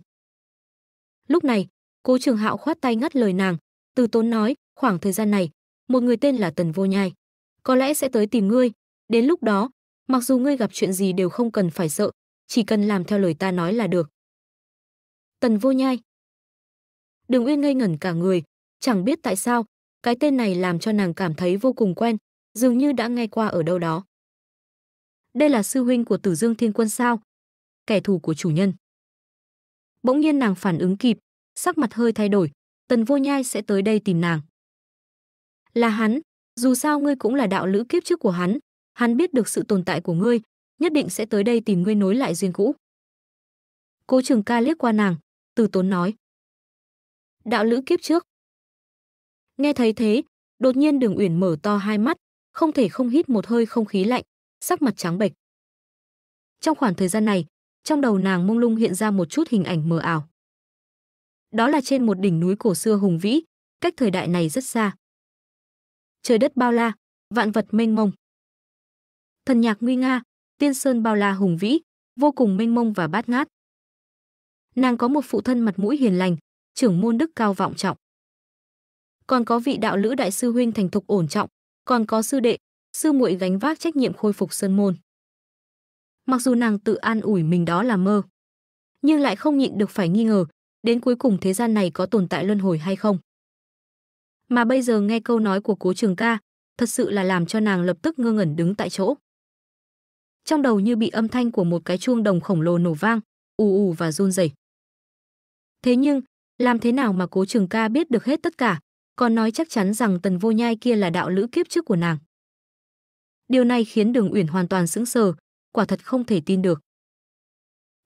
Lúc này, Cố Trường Hạo khoát tay ngắt lời nàng, từ tốn nói, khoảng thời gian này, một người tên là Tần Vô Nhai, có lẽ sẽ tới tìm ngươi, đến lúc đó, Mặc dù ngươi gặp chuyện gì đều không cần phải sợ, chỉ cần làm theo lời ta nói là được. Tần vô nhai. Đường Uyên ngây ngẩn cả người, chẳng biết tại sao, cái tên này làm cho nàng cảm thấy vô cùng quen, dường như đã nghe qua ở đâu đó. Đây là sư huynh của Tử Dương Thiên Quân sao? Kẻ thù của chủ nhân. Bỗng nhiên nàng phản ứng kịp, sắc mặt hơi thay đổi, Tần Vô Nhai sẽ tới đây tìm nàng. Là hắn, dù sao ngươi cũng là đạo lữ kiếp trước của hắn, hắn biết được sự tồn tại của ngươi, nhất định sẽ tới đây tìm ngươi nối lại duyên cũ. Cố Trường Ca liếc qua nàng, từ tốn nói. Đạo lữ kiếp trước. Nghe thấy thế, đột nhiên Đường Uyển mở to hai mắt, không thể không hít một hơi không khí lạnh, sắc mặt trắng bệch. Trong khoảng thời gian này, trong đầu nàng mông lung hiện ra một chút hình ảnh mờ ảo. Đó là trên một đỉnh núi cổ xưa hùng vĩ, cách thời đại này rất xa. Trời đất bao la, vạn vật mênh mông thần nhạc nguy nga, tiên sơn bao la hùng vĩ, vô cùng mênh mông và bát ngát. Nàng có một phụ thân mặt mũi hiền lành, trưởng môn đức cao vọng trọng. Còn có vị đạo lữ đại sư huynh thành thục ổn trọng, còn có sư đệ, sư muội gánh vác trách nhiệm khôi phục sơn môn. Mặc dù nàng tự an ủi mình đó là mơ, nhưng lại không nhịn được phải nghi ngờ, đến cuối cùng thế gian này có tồn tại luân hồi hay không. Mà bây giờ nghe câu nói của Cố Trường Ca, thật sự là làm cho nàng lập tức ngơ ngẩn đứng tại chỗ trong đầu như bị âm thanh của một cái chuông đồng khổng lồ nổ vang, ù ù và run rẩy. Thế nhưng, làm thế nào mà Cố Trường Ca biết được hết tất cả, còn nói chắc chắn rằng Tần Vô Nhai kia là đạo lữ kiếp trước của nàng. Điều này khiến Đường Uyển hoàn toàn sững sờ, quả thật không thể tin được.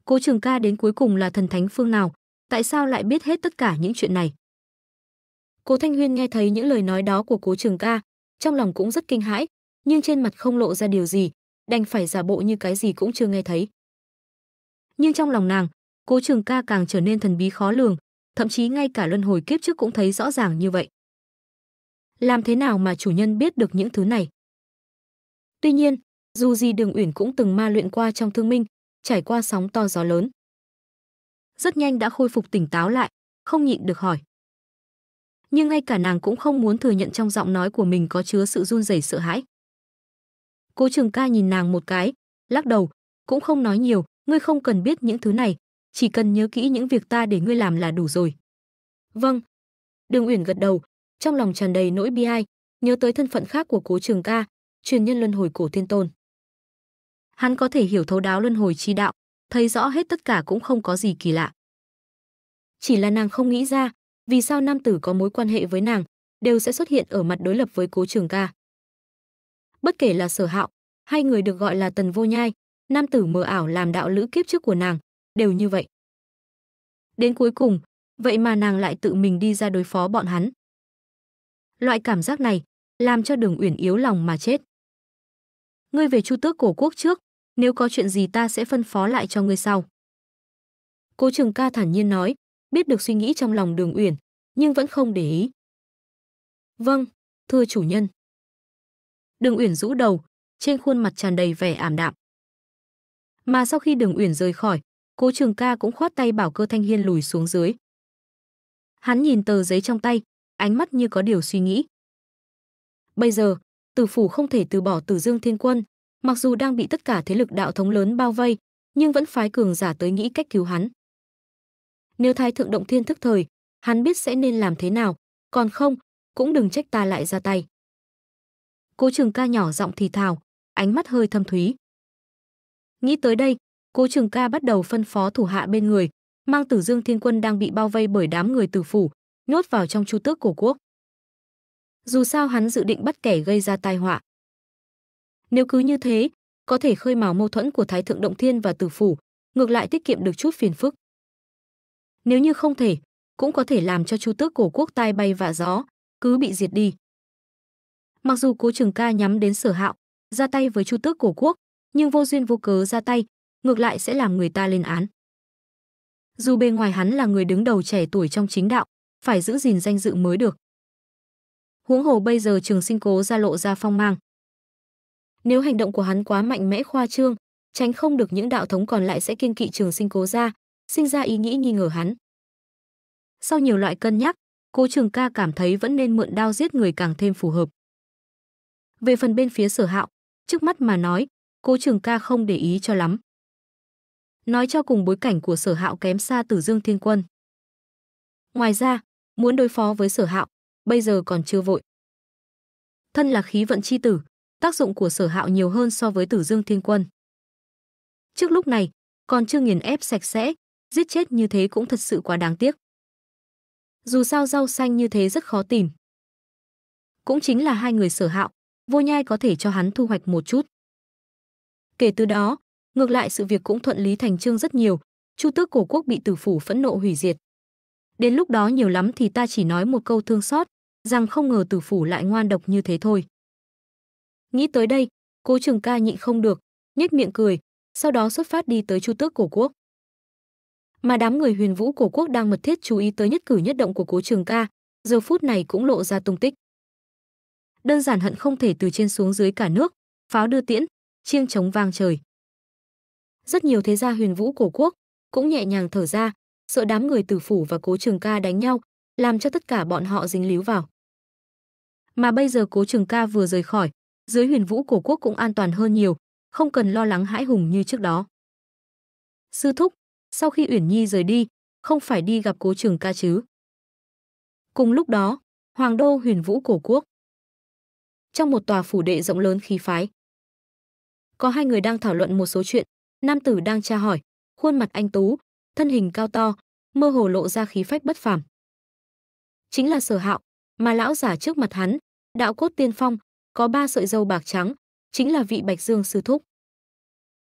Cố Trường Ca đến cuối cùng là thần thánh phương nào, tại sao lại biết hết tất cả những chuyện này? Cố Thanh Huyên nghe thấy những lời nói đó của Cố Trường Ca, trong lòng cũng rất kinh hãi, nhưng trên mặt không lộ ra điều gì, đành phải giả bộ như cái gì cũng chưa nghe thấy. Nhưng trong lòng nàng, Cố Trường Ca càng trở nên thần bí khó lường, thậm chí ngay cả luân hồi kiếp trước cũng thấy rõ ràng như vậy. Làm thế nào mà chủ nhân biết được những thứ này? Tuy nhiên, dù gì Đường Uyển cũng từng ma luyện qua trong thương minh, trải qua sóng to gió lớn. Rất nhanh đã khôi phục tỉnh táo lại, không nhịn được hỏi. Nhưng ngay cả nàng cũng không muốn thừa nhận trong giọng nói của mình có chứa sự run rẩy sợ hãi. Cố Trường Ca nhìn nàng một cái, lắc đầu, cũng không nói nhiều, ngươi không cần biết những thứ này, chỉ cần nhớ kỹ những việc ta để ngươi làm là đủ rồi. Vâng. Đường Uyển gật đầu, trong lòng tràn đầy nỗi bi ai, nhớ tới thân phận khác của Cố Trường Ca, truyền nhân luân hồi cổ thiên tôn. Hắn có thể hiểu thấu đáo luân hồi chi đạo, thấy rõ hết tất cả cũng không có gì kỳ lạ. Chỉ là nàng không nghĩ ra, vì sao nam tử có mối quan hệ với nàng đều sẽ xuất hiện ở mặt đối lập với Cố Trường Ca bất kể là sở hạo hay người được gọi là tần vô nhai nam tử mờ ảo làm đạo lữ kiếp trước của nàng đều như vậy đến cuối cùng vậy mà nàng lại tự mình đi ra đối phó bọn hắn loại cảm giác này làm cho đường uyển yếu lòng mà chết ngươi về chu tước cổ quốc trước nếu có chuyện gì ta sẽ phân phó lại cho ngươi sau cố trường ca thản nhiên nói biết được suy nghĩ trong lòng đường uyển nhưng vẫn không để ý vâng thưa chủ nhân Đường Uyển rũ đầu, trên khuôn mặt tràn đầy vẻ ảm đạm. Mà sau khi Đường Uyển rời khỏi, Cố Trường Ca cũng khoát tay bảo Cơ Thanh Hiên lùi xuống dưới. Hắn nhìn tờ giấy trong tay, ánh mắt như có điều suy nghĩ. Bây giờ, Tử phủ không thể từ bỏ Tử Dương Thiên Quân, mặc dù đang bị tất cả thế lực đạo thống lớn bao vây, nhưng vẫn phái cường giả tới nghĩ cách cứu hắn. Nếu Thái Thượng Động Thiên thức thời, hắn biết sẽ nên làm thế nào, còn không, cũng đừng trách ta lại ra tay. Cố Trường Ca nhỏ giọng thì thào, ánh mắt hơi thâm thúy. Nghĩ tới đây, Cố Trường Ca bắt đầu phân phó thủ hạ bên người, mang Tử Dương Thiên Quân đang bị bao vây bởi đám người tử phủ, nhốt vào trong chu tước cổ quốc. Dù sao hắn dự định bắt kẻ gây ra tai họa. Nếu cứ như thế, có thể khơi mào mâu thuẫn của Thái Thượng Động Thiên và Tử Phủ, ngược lại tiết kiệm được chút phiền phức. Nếu như không thể, cũng có thể làm cho chu tước cổ quốc tai bay vạ gió, cứ bị diệt đi. Mặc dù Cố Trường Ca nhắm đến Sở Hạo, ra tay với Chu Tước Cổ Quốc, nhưng vô duyên vô cớ ra tay, ngược lại sẽ làm người ta lên án. Dù bề ngoài hắn là người đứng đầu trẻ tuổi trong chính đạo, phải giữ gìn danh dự mới được. Huống hồ bây giờ Trường Sinh Cố ra lộ ra phong mang. Nếu hành động của hắn quá mạnh mẽ khoa trương, tránh không được những đạo thống còn lại sẽ kiên kỵ Trường Sinh Cố ra, sinh ra ý nghĩ nghi ngờ hắn. Sau nhiều loại cân nhắc, Cố Trường Ca cảm thấy vẫn nên mượn đao giết người càng thêm phù hợp. Về phần bên phía sở hạo, trước mắt mà nói, cố trường ca không để ý cho lắm. Nói cho cùng bối cảnh của sở hạo kém xa tử dương thiên quân. Ngoài ra, muốn đối phó với sở hạo, bây giờ còn chưa vội. Thân là khí vận chi tử, tác dụng của sở hạo nhiều hơn so với tử dương thiên quân. Trước lúc này, còn chưa nghiền ép sạch sẽ, giết chết như thế cũng thật sự quá đáng tiếc. Dù sao rau xanh như thế rất khó tìm. Cũng chính là hai người sở hạo, vô nhai có thể cho hắn thu hoạch một chút. Kể từ đó, ngược lại sự việc cũng thuận lý thành trương rất nhiều, Chu tước cổ quốc bị tử phủ phẫn nộ hủy diệt. Đến lúc đó nhiều lắm thì ta chỉ nói một câu thương xót, rằng không ngờ tử phủ lại ngoan độc như thế thôi. Nghĩ tới đây, cố trường ca nhịn không được, nhếch miệng cười, sau đó xuất phát đi tới Chu tước cổ quốc. Mà đám người huyền vũ cổ quốc đang mật thiết chú ý tới nhất cử nhất động của cố trường ca, giờ phút này cũng lộ ra tung tích đơn giản hận không thể từ trên xuống dưới cả nước, pháo đưa tiễn, chiêng trống vang trời. Rất nhiều thế gia huyền vũ cổ quốc cũng nhẹ nhàng thở ra, sợ đám người Tử phủ và Cố Trường Ca đánh nhau, làm cho tất cả bọn họ dính líu vào. Mà bây giờ Cố Trường Ca vừa rời khỏi, dưới huyền vũ cổ quốc cũng an toàn hơn nhiều, không cần lo lắng hãi hùng như trước đó. Sư thúc, sau khi Uyển Nhi rời đi, không phải đi gặp Cố Trường Ca chứ? Cùng lúc đó, Hoàng đô Huyền Vũ cổ quốc trong một tòa phủ đệ rộng lớn khí phái. Có hai người đang thảo luận một số chuyện, nam tử đang tra hỏi, khuôn mặt anh tú, thân hình cao to, mơ hồ lộ ra khí phách bất phàm. Chính là Sở Hạo, mà lão giả trước mặt hắn, đạo cốt tiên phong, có ba sợi râu bạc trắng, chính là vị Bạch Dương sư thúc.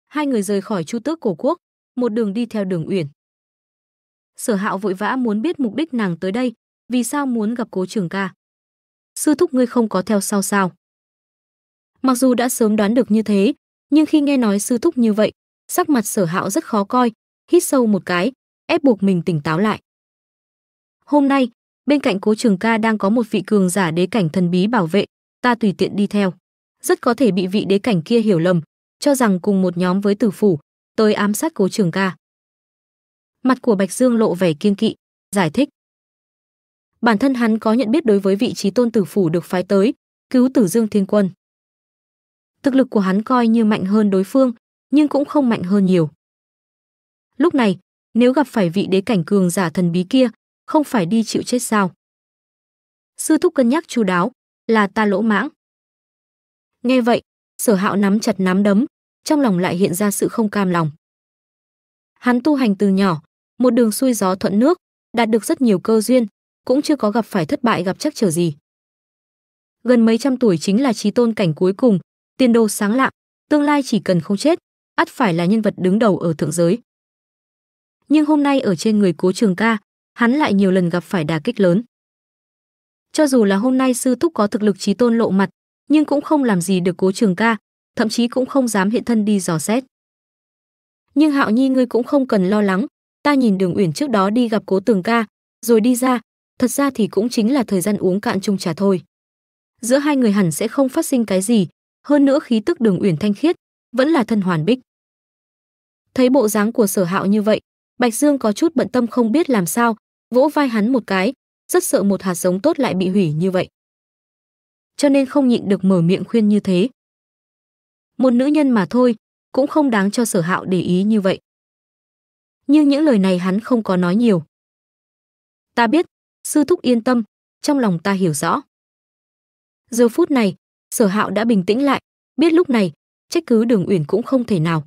Hai người rời khỏi Chu Tước cổ quốc, một đường đi theo đường Uyển. Sở Hạo vội vã muốn biết mục đích nàng tới đây, vì sao muốn gặp Cố Trường Ca sư thúc ngươi không có theo sao sao? Mặc dù đã sớm đoán được như thế, nhưng khi nghe nói sư thúc như vậy, sắc mặt sở hạo rất khó coi, hít sâu một cái, ép buộc mình tỉnh táo lại. Hôm nay, bên cạnh cố trường ca đang có một vị cường giả đế cảnh thần bí bảo vệ, ta tùy tiện đi theo. Rất có thể bị vị đế cảnh kia hiểu lầm, cho rằng cùng một nhóm với tử phủ, tới ám sát cố trường ca. Mặt của Bạch Dương lộ vẻ kiên kỵ, giải thích bản thân hắn có nhận biết đối với vị trí tôn tử phủ được phái tới, cứu Tử Dương Thiên Quân. Thực lực của hắn coi như mạnh hơn đối phương, nhưng cũng không mạnh hơn nhiều. Lúc này, nếu gặp phải vị đế cảnh cường giả thần bí kia, không phải đi chịu chết sao? Sư thúc cân nhắc chu đáo, là ta lỗ mãng. Nghe vậy, Sở Hạo nắm chặt nắm đấm, trong lòng lại hiện ra sự không cam lòng. Hắn tu hành từ nhỏ, một đường xuôi gió thuận nước, đạt được rất nhiều cơ duyên, cũng chưa có gặp phải thất bại gặp chắc trở gì. Gần mấy trăm tuổi chính là trí tôn cảnh cuối cùng, tiền đồ sáng lạng, tương lai chỉ cần không chết, ắt phải là nhân vật đứng đầu ở thượng giới. Nhưng hôm nay ở trên người Cố Trường Ca, hắn lại nhiều lần gặp phải đà kích lớn. Cho dù là hôm nay sư thúc có thực lực trí tôn lộ mặt, nhưng cũng không làm gì được Cố Trường Ca, thậm chí cũng không dám hiện thân đi dò xét. Nhưng Hạo Nhi ngươi cũng không cần lo lắng, ta nhìn Đường Uyển trước đó đi gặp Cố Tường Ca, rồi đi ra, thật ra thì cũng chính là thời gian uống cạn chung trà thôi giữa hai người hẳn sẽ không phát sinh cái gì hơn nữa khí tức đường uyển thanh khiết vẫn là thân hoàn bích thấy bộ dáng của sở hạo như vậy bạch dương có chút bận tâm không biết làm sao vỗ vai hắn một cái rất sợ một hạt giống tốt lại bị hủy như vậy cho nên không nhịn được mở miệng khuyên như thế một nữ nhân mà thôi cũng không đáng cho sở hạo để ý như vậy nhưng những lời này hắn không có nói nhiều ta biết sư thúc yên tâm trong lòng ta hiểu rõ giờ phút này sở hạo đã bình tĩnh lại biết lúc này trách cứ đường uyển cũng không thể nào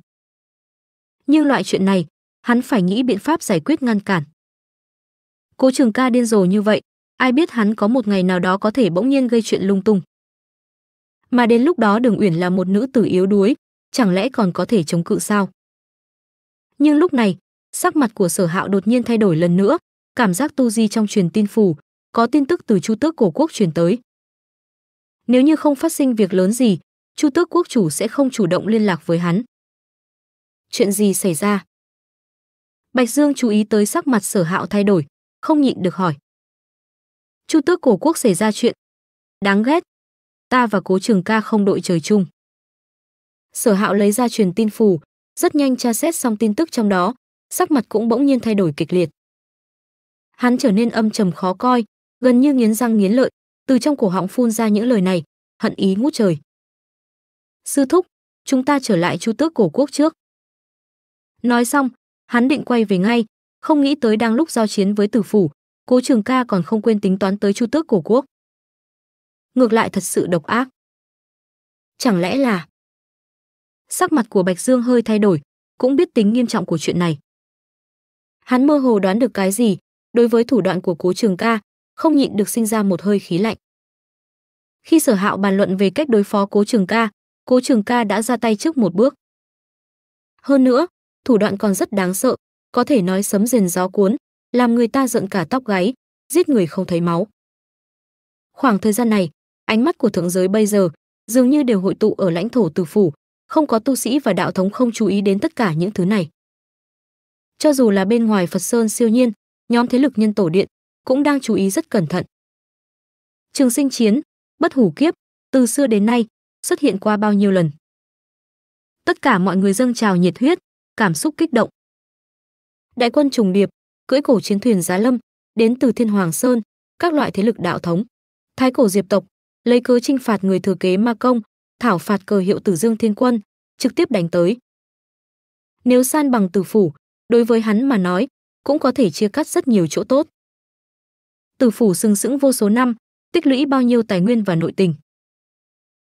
nhưng loại chuyện này hắn phải nghĩ biện pháp giải quyết ngăn cản cố trường ca điên rồ như vậy ai biết hắn có một ngày nào đó có thể bỗng nhiên gây chuyện lung tung mà đến lúc đó đường uyển là một nữ tử yếu đuối chẳng lẽ còn có thể chống cự sao nhưng lúc này sắc mặt của sở hạo đột nhiên thay đổi lần nữa cảm giác tu di trong truyền tin phủ, có tin tức từ Chu Tước cổ quốc truyền tới. Nếu như không phát sinh việc lớn gì, Chu Tước quốc chủ sẽ không chủ động liên lạc với hắn. Chuyện gì xảy ra? Bạch Dương chú ý tới sắc mặt Sở Hạo thay đổi, không nhịn được hỏi. Chu Tước cổ quốc xảy ra chuyện đáng ghét. Ta và Cố Trường Ca không đội trời chung. Sở Hạo lấy ra truyền tin phủ, rất nhanh tra xét xong tin tức trong đó, sắc mặt cũng bỗng nhiên thay đổi kịch liệt hắn trở nên âm trầm khó coi, gần như nghiến răng nghiến lợi, từ trong cổ họng phun ra những lời này, hận ý ngút trời. Sư thúc, chúng ta trở lại Chu Tước cổ quốc trước. Nói xong, hắn định quay về ngay, không nghĩ tới đang lúc giao chiến với Tử phủ, Cố Trường Ca còn không quên tính toán tới Chu Tước cổ quốc. Ngược lại thật sự độc ác. Chẳng lẽ là Sắc mặt của Bạch Dương hơi thay đổi, cũng biết tính nghiêm trọng của chuyện này. Hắn mơ hồ đoán được cái gì, đối với thủ đoạn của Cố Trường Ca, không nhịn được sinh ra một hơi khí lạnh. Khi Sở Hạo bàn luận về cách đối phó Cố Trường Ca, Cố Trường Ca đã ra tay trước một bước. Hơn nữa, thủ đoạn còn rất đáng sợ, có thể nói sấm rền gió cuốn, làm người ta giận cả tóc gáy, giết người không thấy máu. Khoảng thời gian này, ánh mắt của thượng giới bây giờ dường như đều hội tụ ở lãnh thổ Từ phủ, không có tu sĩ và đạo thống không chú ý đến tất cả những thứ này. Cho dù là bên ngoài Phật Sơn siêu nhiên, nhóm thế lực nhân tổ điện cũng đang chú ý rất cẩn thận. Trường sinh chiến, bất hủ kiếp, từ xưa đến nay xuất hiện qua bao nhiêu lần. Tất cả mọi người dâng trào nhiệt huyết, cảm xúc kích động. Đại quân trùng điệp, cưỡi cổ chiến thuyền Giá Lâm, đến từ Thiên Hoàng Sơn, các loại thế lực đạo thống, thái cổ diệp tộc, lấy cớ chinh phạt người thừa kế Ma Công, thảo phạt cờ hiệu Tử Dương Thiên Quân, trực tiếp đánh tới. Nếu san bằng Tử phủ, đối với hắn mà nói, cũng có thể chia cắt rất nhiều chỗ tốt. Từ phủ sừng sững vô số năm, tích lũy bao nhiêu tài nguyên và nội tình.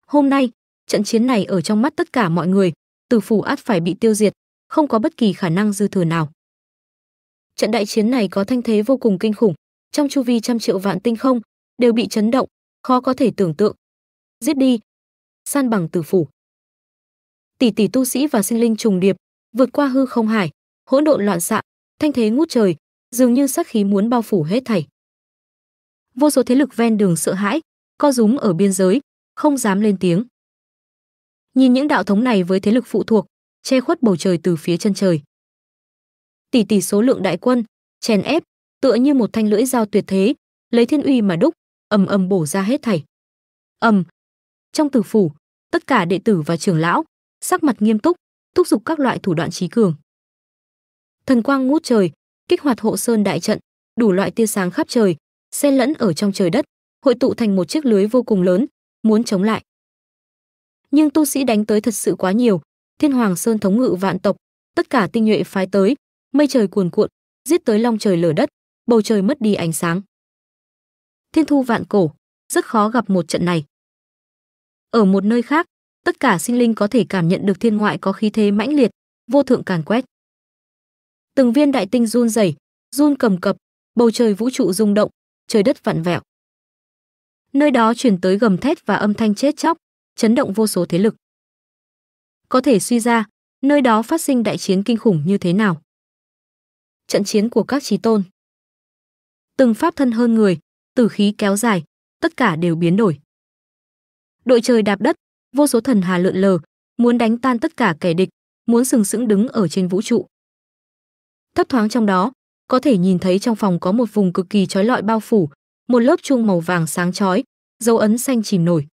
Hôm nay, trận chiến này ở trong mắt tất cả mọi người, từ phủ át phải bị tiêu diệt, không có bất kỳ khả năng dư thừa nào. Trận đại chiến này có thanh thế vô cùng kinh khủng, trong chu vi trăm triệu vạn tinh không đều bị chấn động, khó có thể tưởng tượng. Giết đi, san bằng tử phủ. Tỷ tỷ tu sĩ và sinh linh trùng điệp, vượt qua hư không hải, hỗn độn loạn xạ, thanh thế ngút trời, dường như sát khí muốn bao phủ hết thảy. Vô số thế lực ven đường sợ hãi, co rúm ở biên giới, không dám lên tiếng. Nhìn những đạo thống này với thế lực phụ thuộc, che khuất bầu trời từ phía chân trời. Tỷ tỷ số lượng đại quân, chèn ép, tựa như một thanh lưỡi dao tuyệt thế, lấy thiên uy mà đúc, ầm ầm bổ ra hết thảy. Ầm. Trong tử phủ, tất cả đệ tử và trưởng lão, sắc mặt nghiêm túc, thúc giục các loại thủ đoạn trí cường thần quang ngút trời, kích hoạt hộ sơn đại trận, đủ loại tia sáng khắp trời, xen lẫn ở trong trời đất, hội tụ thành một chiếc lưới vô cùng lớn, muốn chống lại. Nhưng tu sĩ đánh tới thật sự quá nhiều, Thiên Hoàng Sơn thống ngự vạn tộc, tất cả tinh nhuệ phái tới, mây trời cuồn cuộn, giết tới long trời lở đất, bầu trời mất đi ánh sáng. Thiên thu vạn cổ, rất khó gặp một trận này. Ở một nơi khác, tất cả sinh linh có thể cảm nhận được thiên ngoại có khí thế mãnh liệt, vô thượng càn quét từng viên đại tinh run rẩy, run cầm cập, bầu trời vũ trụ rung động, trời đất vặn vẹo. Nơi đó truyền tới gầm thét và âm thanh chết chóc, chấn động vô số thế lực. Có thể suy ra, nơi đó phát sinh đại chiến kinh khủng như thế nào. Trận chiến của các chí tôn. Từng pháp thân hơn người, tử khí kéo dài, tất cả đều biến đổi. Đội trời đạp đất, vô số thần hà lượn lờ, muốn đánh tan tất cả kẻ địch, muốn sừng sững đứng ở trên vũ trụ thấp thoáng trong đó có thể nhìn thấy trong phòng có một vùng cực kỳ trói lọi bao phủ một lớp chung màu vàng sáng chói dấu ấn xanh chìm nổi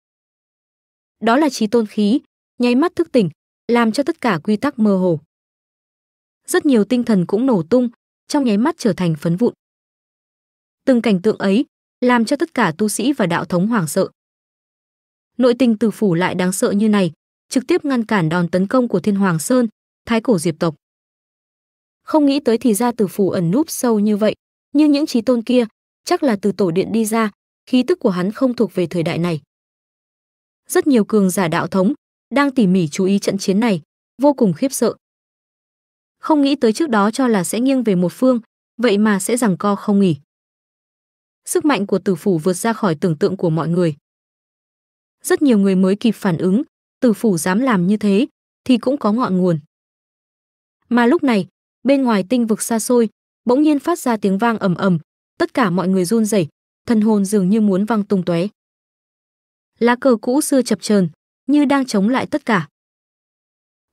đó là trí tôn khí nháy mắt thức tỉnh làm cho tất cả quy tắc mơ hồ rất nhiều tinh thần cũng nổ tung trong nháy mắt trở thành phấn vụn từng cảnh tượng ấy làm cho tất cả tu sĩ và đạo thống hoảng sợ nội tình từ phủ lại đáng sợ như này trực tiếp ngăn cản đòn tấn công của thiên hoàng sơn thái cổ diệp tộc không nghĩ tới thì ra tử phủ ẩn núp sâu như vậy như những trí tôn kia chắc là từ tổ điện đi ra khí tức của hắn không thuộc về thời đại này rất nhiều cường giả đạo thống đang tỉ mỉ chú ý trận chiến này vô cùng khiếp sợ không nghĩ tới trước đó cho là sẽ nghiêng về một phương vậy mà sẽ rằng co không nghỉ sức mạnh của tử phủ vượt ra khỏi tưởng tượng của mọi người rất nhiều người mới kịp phản ứng tử phủ dám làm như thế thì cũng có ngọn nguồn mà lúc này bên ngoài tinh vực xa xôi bỗng nhiên phát ra tiếng vang ầm ầm tất cả mọi người run rẩy thần hồn dường như muốn văng tung tóe lá cờ cũ xưa chập chờn như đang chống lại tất cả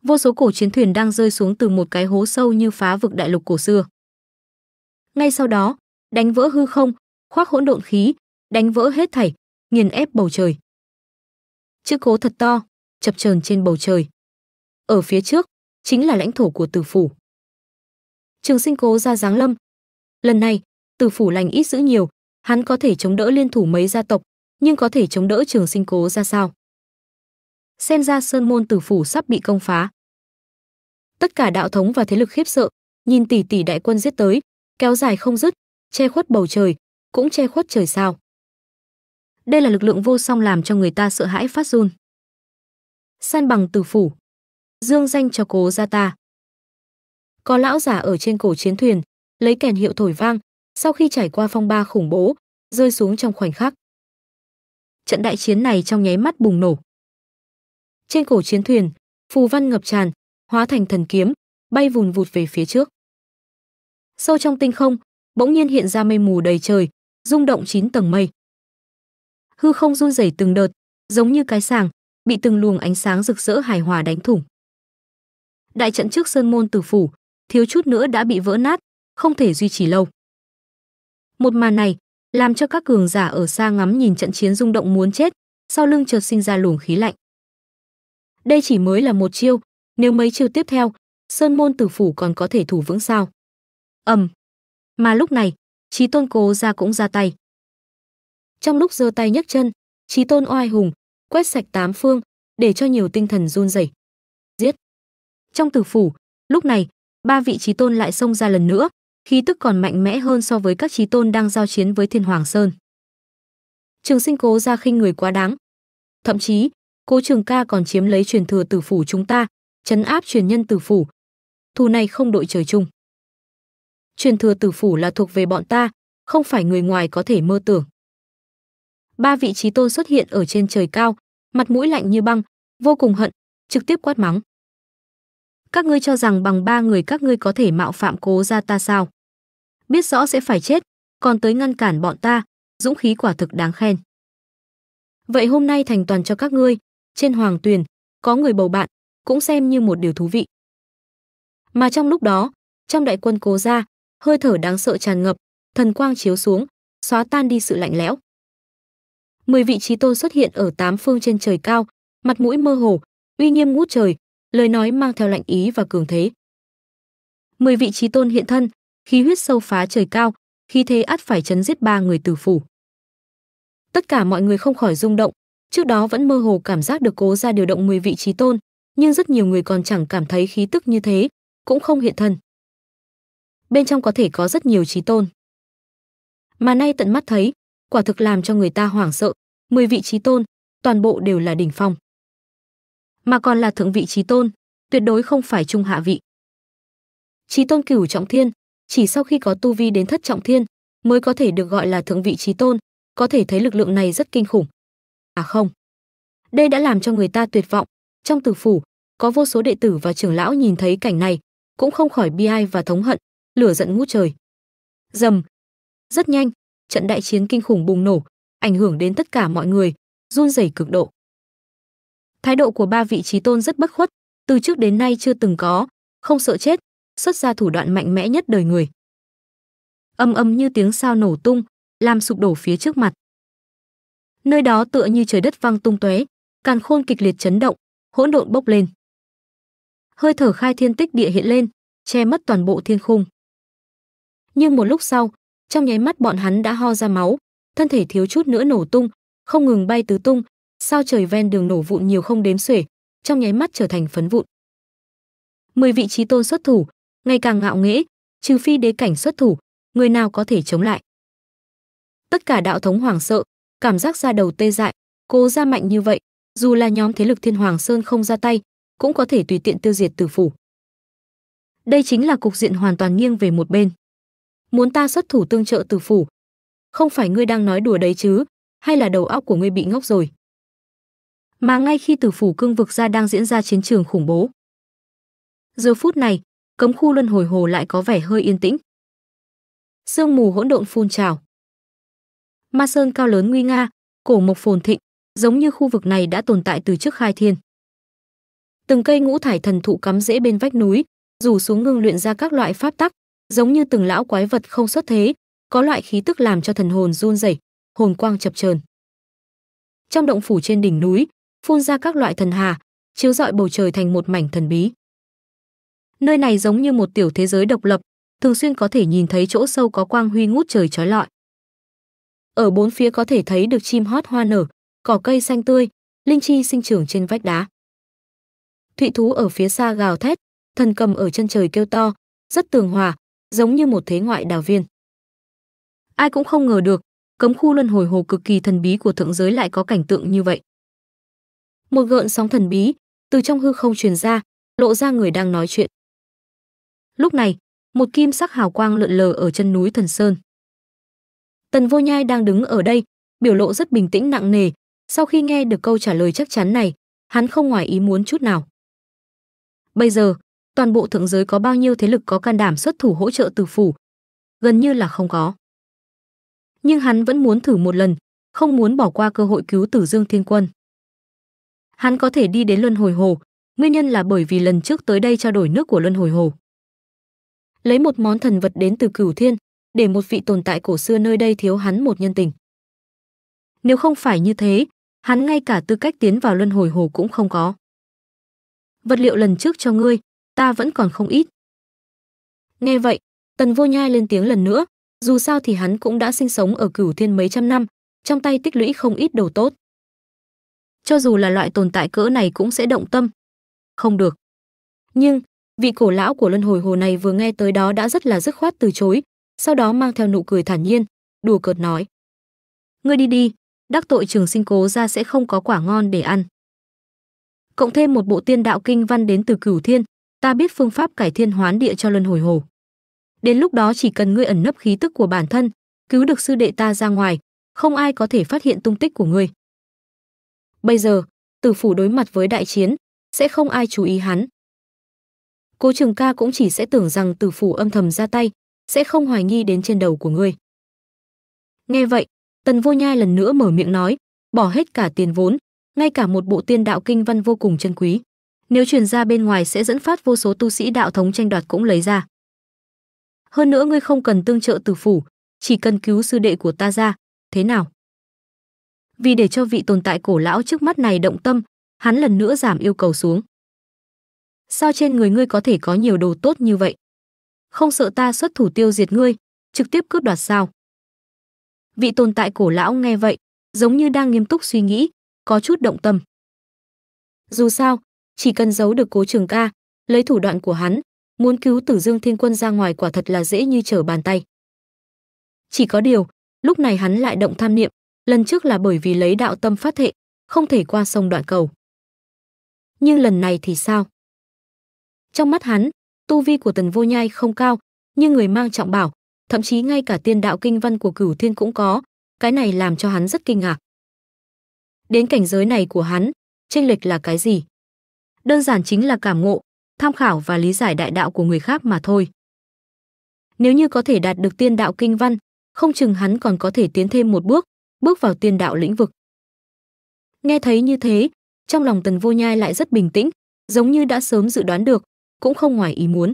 vô số cổ chiến thuyền đang rơi xuống từ một cái hố sâu như phá vực đại lục cổ xưa ngay sau đó đánh vỡ hư không khoác hỗn độn khí đánh vỡ hết thảy nghiền ép bầu trời chữ cố thật to chập chờn trên bầu trời ở phía trước chính là lãnh thổ của tử phủ trường sinh cố ra dáng lâm lần này từ phủ lành ít dữ nhiều hắn có thể chống đỡ liên thủ mấy gia tộc nhưng có thể chống đỡ trường sinh cố ra sao xem ra sơn môn tử phủ sắp bị công phá tất cả đạo thống và thế lực khiếp sợ nhìn tỷ tỷ đại quân giết tới kéo dài không dứt che khuất bầu trời cũng che khuất trời sao đây là lực lượng vô song làm cho người ta sợ hãi phát run san bằng tử phủ dương danh cho cố gia ta có lão giả ở trên cổ chiến thuyền, lấy kèn hiệu thổi vang, sau khi trải qua phong ba khủng bố, rơi xuống trong khoảnh khắc. Trận đại chiến này trong nháy mắt bùng nổ. Trên cổ chiến thuyền, phù văn ngập tràn, hóa thành thần kiếm, bay vùn vụt về phía trước. Sâu trong tinh không, bỗng nhiên hiện ra mây mù đầy trời, rung động chín tầng mây. Hư không run rẩy từng đợt, giống như cái sàng, bị từng luồng ánh sáng rực rỡ hài hòa đánh thủng. Đại trận trước sơn môn tử phủ, thiếu chút nữa đã bị vỡ nát, không thể duy trì lâu. Một màn này làm cho các cường giả ở xa ngắm nhìn trận chiến rung động muốn chết, sau lưng chợt sinh ra luồng khí lạnh. Đây chỉ mới là một chiêu, nếu mấy chiêu tiếp theo, Sơn môn tử phủ còn có thể thủ vững sao? Ầm. Mà lúc này, Chí Tôn Cố gia cũng ra tay. Trong lúc giơ tay nhấc chân, Chí Tôn oai hùng, quét sạch tám phương, để cho nhiều tinh thần run rẩy. Giết. Trong tử phủ, lúc này, ba vị chí tôn lại xông ra lần nữa, khí tức còn mạnh mẽ hơn so với các chí tôn đang giao chiến với Thiên Hoàng Sơn. Trường Sinh Cố ra khinh người quá đáng. Thậm chí, Cố Trường Ca còn chiếm lấy truyền thừa tử phủ chúng ta, chấn áp truyền nhân tử phủ. Thù này không đội trời chung. Truyền thừa tử phủ là thuộc về bọn ta, không phải người ngoài có thể mơ tưởng. Ba vị trí tôn xuất hiện ở trên trời cao, mặt mũi lạnh như băng, vô cùng hận, trực tiếp quát mắng các ngươi cho rằng bằng ba người các ngươi có thể mạo phạm cố ra ta sao biết rõ sẽ phải chết còn tới ngăn cản bọn ta dũng khí quả thực đáng khen vậy hôm nay thành toàn cho các ngươi trên hoàng tuyền có người bầu bạn cũng xem như một điều thú vị mà trong lúc đó trong đại quân cố ra hơi thở đáng sợ tràn ngập thần quang chiếu xuống xóa tan đi sự lạnh lẽo mười vị trí tôn xuất hiện ở tám phương trên trời cao mặt mũi mơ hồ uy nghiêm ngút trời lời nói mang theo lạnh ý và cường thế. Mười vị trí tôn hiện thân, khí huyết sâu phá trời cao, khí thế ắt phải chấn giết ba người tử phủ. Tất cả mọi người không khỏi rung động, trước đó vẫn mơ hồ cảm giác được cố ra điều động mười vị trí tôn, nhưng rất nhiều người còn chẳng cảm thấy khí tức như thế, cũng không hiện thân. Bên trong có thể có rất nhiều trí tôn. Mà nay tận mắt thấy, quả thực làm cho người ta hoảng sợ, mười vị trí tôn, toàn bộ đều là đỉnh phong mà còn là thượng vị trí tôn, tuyệt đối không phải trung hạ vị. Trí tôn cửu trọng thiên, chỉ sau khi có tu vi đến thất trọng thiên mới có thể được gọi là thượng vị trí tôn, có thể thấy lực lượng này rất kinh khủng. À không, đây đã làm cho người ta tuyệt vọng. Trong tử phủ, có vô số đệ tử và trưởng lão nhìn thấy cảnh này, cũng không khỏi bi ai và thống hận, lửa giận ngút trời. Dầm, rất nhanh, trận đại chiến kinh khủng bùng nổ, ảnh hưởng đến tất cả mọi người, run rẩy cực độ. Thái độ của ba vị trí tôn rất bất khuất, từ trước đến nay chưa từng có, không sợ chết, xuất ra thủ đoạn mạnh mẽ nhất đời người. Âm âm như tiếng sao nổ tung, làm sụp đổ phía trước mặt. Nơi đó tựa như trời đất văng tung tóe, càn khôn kịch liệt chấn động, hỗn độn bốc lên. Hơi thở khai thiên tích địa hiện lên, che mất toàn bộ thiên khung. Nhưng một lúc sau, trong nháy mắt bọn hắn đã ho ra máu, thân thể thiếu chút nữa nổ tung, không ngừng bay tứ tung, sao trời ven đường nổ vụn nhiều không đếm xuể, trong nháy mắt trở thành phấn vụn. 10 vị trí tôn xuất thủ, ngày càng ngạo nghễ, trừ phi đế cảnh xuất thủ, người nào có thể chống lại. Tất cả đạo thống hoàng sợ, cảm giác ra đầu tê dại, cố ra mạnh như vậy, dù là nhóm thế lực Thiên Hoàng Sơn không ra tay, cũng có thể tùy tiện tiêu diệt tử phủ. Đây chính là cục diện hoàn toàn nghiêng về một bên. Muốn ta xuất thủ tương trợ tử phủ, không phải ngươi đang nói đùa đấy chứ, hay là đầu óc của ngươi bị ngốc rồi? mà ngay khi tử phủ cương vực ra đang diễn ra chiến trường khủng bố. Giờ phút này, cấm khu luân hồi hồ lại có vẻ hơi yên tĩnh. Sương mù hỗn độn phun trào. Ma sơn cao lớn nguy nga, cổ mộc phồn thịnh, giống như khu vực này đã tồn tại từ trước khai thiên. Từng cây ngũ thải thần thụ cắm rễ bên vách núi, rủ xuống ngưng luyện ra các loại pháp tắc, giống như từng lão quái vật không xuất thế, có loại khí tức làm cho thần hồn run rẩy, hồn quang chập chờn. Trong động phủ trên đỉnh núi, phun ra các loại thần hà, chiếu rọi bầu trời thành một mảnh thần bí. Nơi này giống như một tiểu thế giới độc lập, thường xuyên có thể nhìn thấy chỗ sâu có quang huy ngút trời trói lọi. Ở bốn phía có thể thấy được chim hót hoa nở, cỏ cây xanh tươi, linh chi sinh trưởng trên vách đá. Thụy thú ở phía xa gào thét, thần cầm ở chân trời kêu to, rất tường hòa, giống như một thế ngoại đào viên. Ai cũng không ngờ được, cấm khu luân hồi hồ cực kỳ thần bí của thượng giới lại có cảnh tượng như vậy một gợn sóng thần bí từ trong hư không truyền ra, lộ ra người đang nói chuyện. Lúc này, một kim sắc hào quang lượn lờ ở chân núi Thần Sơn. Tần Vô Nhai đang đứng ở đây, biểu lộ rất bình tĩnh nặng nề, sau khi nghe được câu trả lời chắc chắn này, hắn không ngoài ý muốn chút nào. Bây giờ, toàn bộ thượng giới có bao nhiêu thế lực có can đảm xuất thủ hỗ trợ từ phủ? Gần như là không có. Nhưng hắn vẫn muốn thử một lần, không muốn bỏ qua cơ hội cứu Tử Dương Thiên Quân hắn có thể đi đến luân hồi hồ, nguyên nhân là bởi vì lần trước tới đây trao đổi nước của luân hồi hồ. Lấy một món thần vật đến từ Cửu Thiên, để một vị tồn tại cổ xưa nơi đây thiếu hắn một nhân tình. Nếu không phải như thế, hắn ngay cả tư cách tiến vào luân hồi hồ cũng không có. Vật liệu lần trước cho ngươi, ta vẫn còn không ít. Nghe vậy, Tần Vô Nhai lên tiếng lần nữa, dù sao thì hắn cũng đã sinh sống ở Cửu Thiên mấy trăm năm, trong tay tích lũy không ít đồ tốt cho dù là loại tồn tại cỡ này cũng sẽ động tâm. Không được. Nhưng, vị cổ lão của luân hồi hồ này vừa nghe tới đó đã rất là dứt khoát từ chối, sau đó mang theo nụ cười thản nhiên, đùa cợt nói. Ngươi đi đi, đắc tội trường sinh cố ra sẽ không có quả ngon để ăn. Cộng thêm một bộ tiên đạo kinh văn đến từ cửu thiên, ta biết phương pháp cải thiên hoán địa cho luân hồi hồ. Đến lúc đó chỉ cần ngươi ẩn nấp khí tức của bản thân, cứu được sư đệ ta ra ngoài, không ai có thể phát hiện tung tích của ngươi. Bây giờ, Tử phủ đối mặt với đại chiến, sẽ không ai chú ý hắn. Cố Trường Ca cũng chỉ sẽ tưởng rằng Tử phủ âm thầm ra tay, sẽ không hoài nghi đến trên đầu của ngươi. Nghe vậy, Tần Vô Nhai lần nữa mở miệng nói, bỏ hết cả tiền vốn, ngay cả một bộ tiên đạo kinh văn vô cùng chân quý, nếu truyền ra bên ngoài sẽ dẫn phát vô số tu sĩ đạo thống tranh đoạt cũng lấy ra. Hơn nữa ngươi không cần tương trợ Tử phủ, chỉ cần cứu sư đệ của ta ra, thế nào? vì để cho vị tồn tại cổ lão trước mắt này động tâm, hắn lần nữa giảm yêu cầu xuống. Sao trên người ngươi có thể có nhiều đồ tốt như vậy? Không sợ ta xuất thủ tiêu diệt ngươi, trực tiếp cướp đoạt sao? Vị tồn tại cổ lão nghe vậy, giống như đang nghiêm túc suy nghĩ, có chút động tâm. Dù sao, chỉ cần giấu được cố trường ca, lấy thủ đoạn của hắn, muốn cứu tử dương thiên quân ra ngoài quả thật là dễ như trở bàn tay. Chỉ có điều, lúc này hắn lại động tham niệm, lần trước là bởi vì lấy đạo tâm phát thệ, không thể qua sông đoạn cầu. Nhưng lần này thì sao? Trong mắt hắn, tu vi của Tần Vô Nhai không cao, nhưng người mang trọng bảo, thậm chí ngay cả tiên đạo kinh văn của Cửu Thiên cũng có, cái này làm cho hắn rất kinh ngạc. Đến cảnh giới này của hắn, tranh lệch là cái gì? Đơn giản chính là cảm ngộ, tham khảo và lý giải đại đạo của người khác mà thôi. Nếu như có thể đạt được tiên đạo kinh văn, không chừng hắn còn có thể tiến thêm một bước, bước vào tiên đạo lĩnh vực. Nghe thấy như thế, trong lòng Tần Vô Nhai lại rất bình tĩnh, giống như đã sớm dự đoán được, cũng không ngoài ý muốn.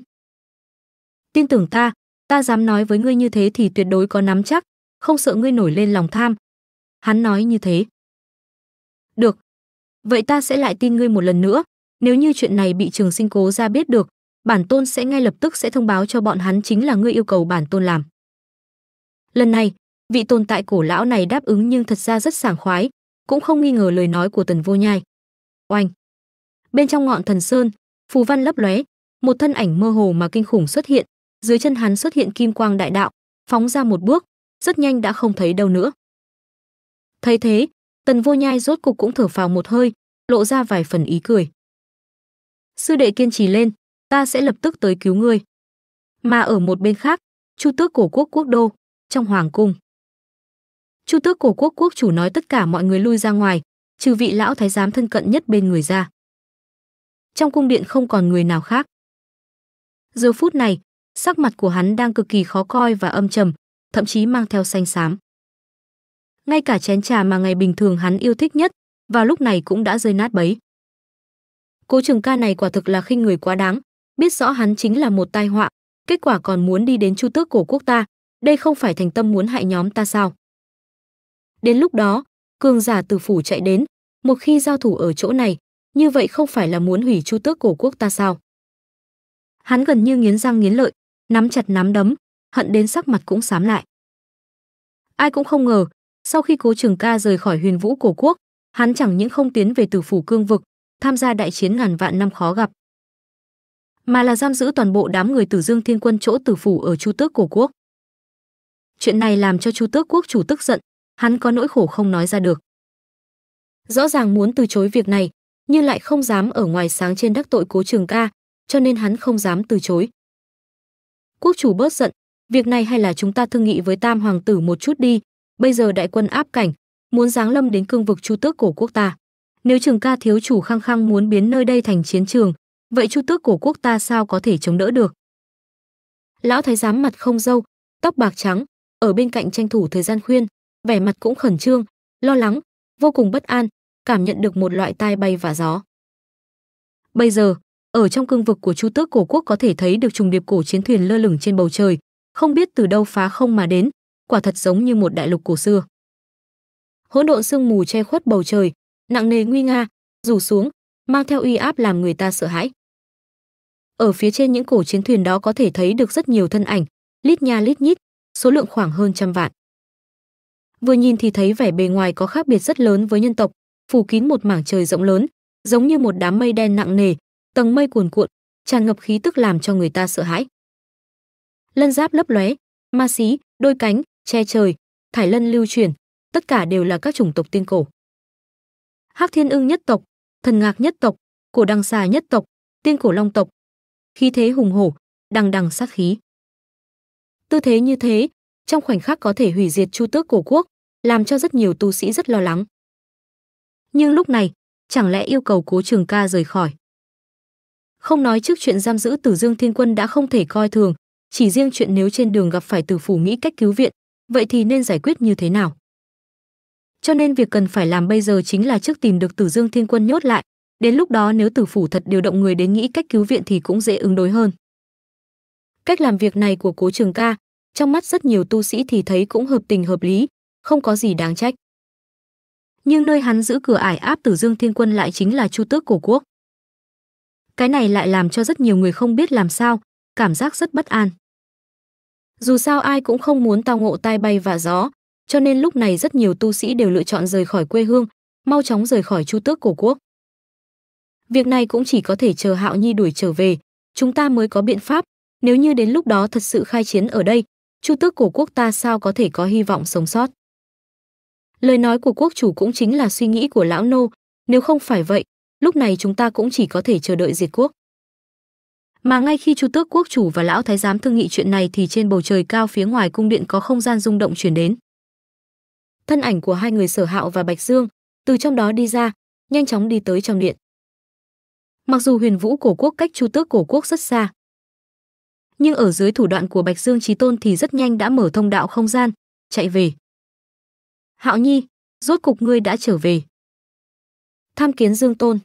Tin tưởng ta, ta dám nói với ngươi như thế thì tuyệt đối có nắm chắc, không sợ ngươi nổi lên lòng tham. Hắn nói như thế. Được, vậy ta sẽ lại tin ngươi một lần nữa, nếu như chuyện này bị trường sinh cố ra biết được, bản tôn sẽ ngay lập tức sẽ thông báo cho bọn hắn chính là ngươi yêu cầu bản tôn làm. Lần này, vị tồn tại cổ lão này đáp ứng nhưng thật ra rất sảng khoái cũng không nghi ngờ lời nói của tần vô nhai oanh bên trong ngọn thần sơn phù văn lấp lóe một thân ảnh mơ hồ mà kinh khủng xuất hiện dưới chân hắn xuất hiện kim quang đại đạo phóng ra một bước rất nhanh đã không thấy đâu nữa thấy thế tần vô nhai rốt cục cũng thở phào một hơi lộ ra vài phần ý cười sư đệ kiên trì lên ta sẽ lập tức tới cứu ngươi mà ở một bên khác chu tước cổ quốc quốc đô trong hoàng cung chu tước cổ quốc quốc chủ nói tất cả mọi người lui ra ngoài trừ vị lão thái giám thân cận nhất bên người ra trong cung điện không còn người nào khác giờ phút này sắc mặt của hắn đang cực kỳ khó coi và âm trầm thậm chí mang theo xanh xám ngay cả chén trà mà ngày bình thường hắn yêu thích nhất vào lúc này cũng đã rơi nát bấy cố trường ca này quả thực là khinh người quá đáng biết rõ hắn chính là một tai họa kết quả còn muốn đi đến chu tước cổ quốc ta đây không phải thành tâm muốn hại nhóm ta sao Đến lúc đó, cường giả từ phủ chạy đến, một khi giao thủ ở chỗ này, như vậy không phải là muốn hủy chu tước cổ quốc ta sao? Hắn gần như nghiến răng nghiến lợi, nắm chặt nắm đấm, hận đến sắc mặt cũng xám lại. Ai cũng không ngờ, sau khi Cố Trường Ca rời khỏi Huyền Vũ cổ quốc, hắn chẳng những không tiến về từ phủ cương vực, tham gia đại chiến ngàn vạn năm khó gặp, mà là giam giữ toàn bộ đám người Tử Dương Thiên Quân chỗ Tử phủ ở Chu Tước cổ quốc. Chuyện này làm cho Chu Tước quốc chủ tức giận, hắn có nỗi khổ không nói ra được. Rõ ràng muốn từ chối việc này, nhưng lại không dám ở ngoài sáng trên đắc tội Cố Trường Ca, cho nên hắn không dám từ chối. Quốc chủ bớt giận, việc này hay là chúng ta thương nghị với Tam hoàng tử một chút đi, bây giờ đại quân áp cảnh, muốn giáng lâm đến cương vực Chu Tước cổ quốc ta. Nếu Trường Ca thiếu chủ khăng khăng muốn biến nơi đây thành chiến trường, vậy Chu Tước cổ quốc ta sao có thể chống đỡ được? Lão thái giám mặt không dâu, tóc bạc trắng, ở bên cạnh tranh thủ thời gian khuyên, vẻ mặt cũng khẩn trương, lo lắng, vô cùng bất an, cảm nhận được một loại tai bay và gió. Bây giờ, ở trong cương vực của Chu Tước cổ quốc có thể thấy được trùng điệp cổ chiến thuyền lơ lửng trên bầu trời, không biết từ đâu phá không mà đến, quả thật giống như một đại lục cổ xưa. Hỗn độn sương mù che khuất bầu trời, nặng nề nguy nga, rủ xuống, mang theo uy áp làm người ta sợ hãi. Ở phía trên những cổ chiến thuyền đó có thể thấy được rất nhiều thân ảnh, lít nha lít nhít, số lượng khoảng hơn trăm vạn vừa nhìn thì thấy vẻ bề ngoài có khác biệt rất lớn với nhân tộc, phủ kín một mảng trời rộng lớn, giống như một đám mây đen nặng nề, tầng mây cuồn cuộn, tràn ngập khí tức làm cho người ta sợ hãi. Lân giáp lấp lóe, ma xí, đôi cánh, che trời, thải lân lưu truyền tất cả đều là các chủng tộc tiên cổ. Hắc Thiên Ưng nhất tộc, Thần Ngạc nhất tộc, Cổ Đăng Xà nhất tộc, Tiên Cổ Long tộc. Khí thế hùng hổ, đằng đằng sát khí. Tư thế như thế, trong khoảnh khắc có thể hủy diệt chu tước cổ quốc, làm cho rất nhiều tu sĩ rất lo lắng. Nhưng lúc này, chẳng lẽ yêu cầu Cố Trường Ca rời khỏi? Không nói trước chuyện giam giữ Tử Dương Thiên Quân đã không thể coi thường, chỉ riêng chuyện nếu trên đường gặp phải Tử phủ nghĩ cách cứu viện, vậy thì nên giải quyết như thế nào? Cho nên việc cần phải làm bây giờ chính là trước tìm được Tử Dương Thiên Quân nhốt lại, đến lúc đó nếu Tử phủ thật điều động người đến nghĩ cách cứu viện thì cũng dễ ứng đối hơn. Cách làm việc này của Cố Trường Ca trong mắt rất nhiều tu sĩ thì thấy cũng hợp tình hợp lý, không có gì đáng trách. Nhưng nơi hắn giữ cửa ải áp Tử Dương Thiên Quân lại chính là Chu Tước cổ quốc. Cái này lại làm cho rất nhiều người không biết làm sao, cảm giác rất bất an. Dù sao ai cũng không muốn tao ngộ tai bay và gió, cho nên lúc này rất nhiều tu sĩ đều lựa chọn rời khỏi quê hương, mau chóng rời khỏi Chu Tước cổ quốc. Việc này cũng chỉ có thể chờ Hạo Nhi đuổi trở về, chúng ta mới có biện pháp, nếu như đến lúc đó thật sự khai chiến ở đây, Chu tước của quốc ta sao có thể có hy vọng sống sót. Lời nói của quốc chủ cũng chính là suy nghĩ của lão nô, nếu không phải vậy, lúc này chúng ta cũng chỉ có thể chờ đợi diệt quốc. Mà ngay khi Chu Tước quốc chủ và lão thái giám thương nghị chuyện này thì trên bầu trời cao phía ngoài cung điện có không gian rung động chuyển đến. Thân ảnh của hai người Sở Hạo và Bạch Dương từ trong đó đi ra, nhanh chóng đi tới trong điện. Mặc dù Huyền Vũ cổ quốc cách Chu Tước cổ quốc rất xa, nhưng ở dưới thủ đoạn của Bạch Dương Chí Tôn thì rất nhanh đã mở thông đạo không gian, chạy về. Hạo Nhi, rốt cục ngươi đã trở về. Tham kiến Dương Tôn.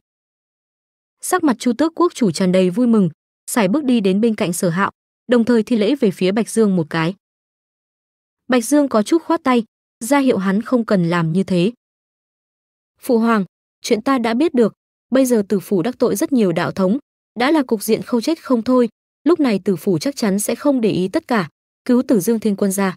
Sắc mặt Chu Tước quốc chủ tràn đầy vui mừng, xài bước đi đến bên cạnh Sở Hạo, đồng thời thi lễ về phía Bạch Dương một cái. Bạch Dương có chút khoát tay, ra hiệu hắn không cần làm như thế. Phụ hoàng, chuyện ta đã biết được, bây giờ tử phủ đắc tội rất nhiều đạo thống, đã là cục diện không chết không thôi, lúc này tử phủ chắc chắn sẽ không để ý tất cả, cứu Tử Dương Thiên Quân ra.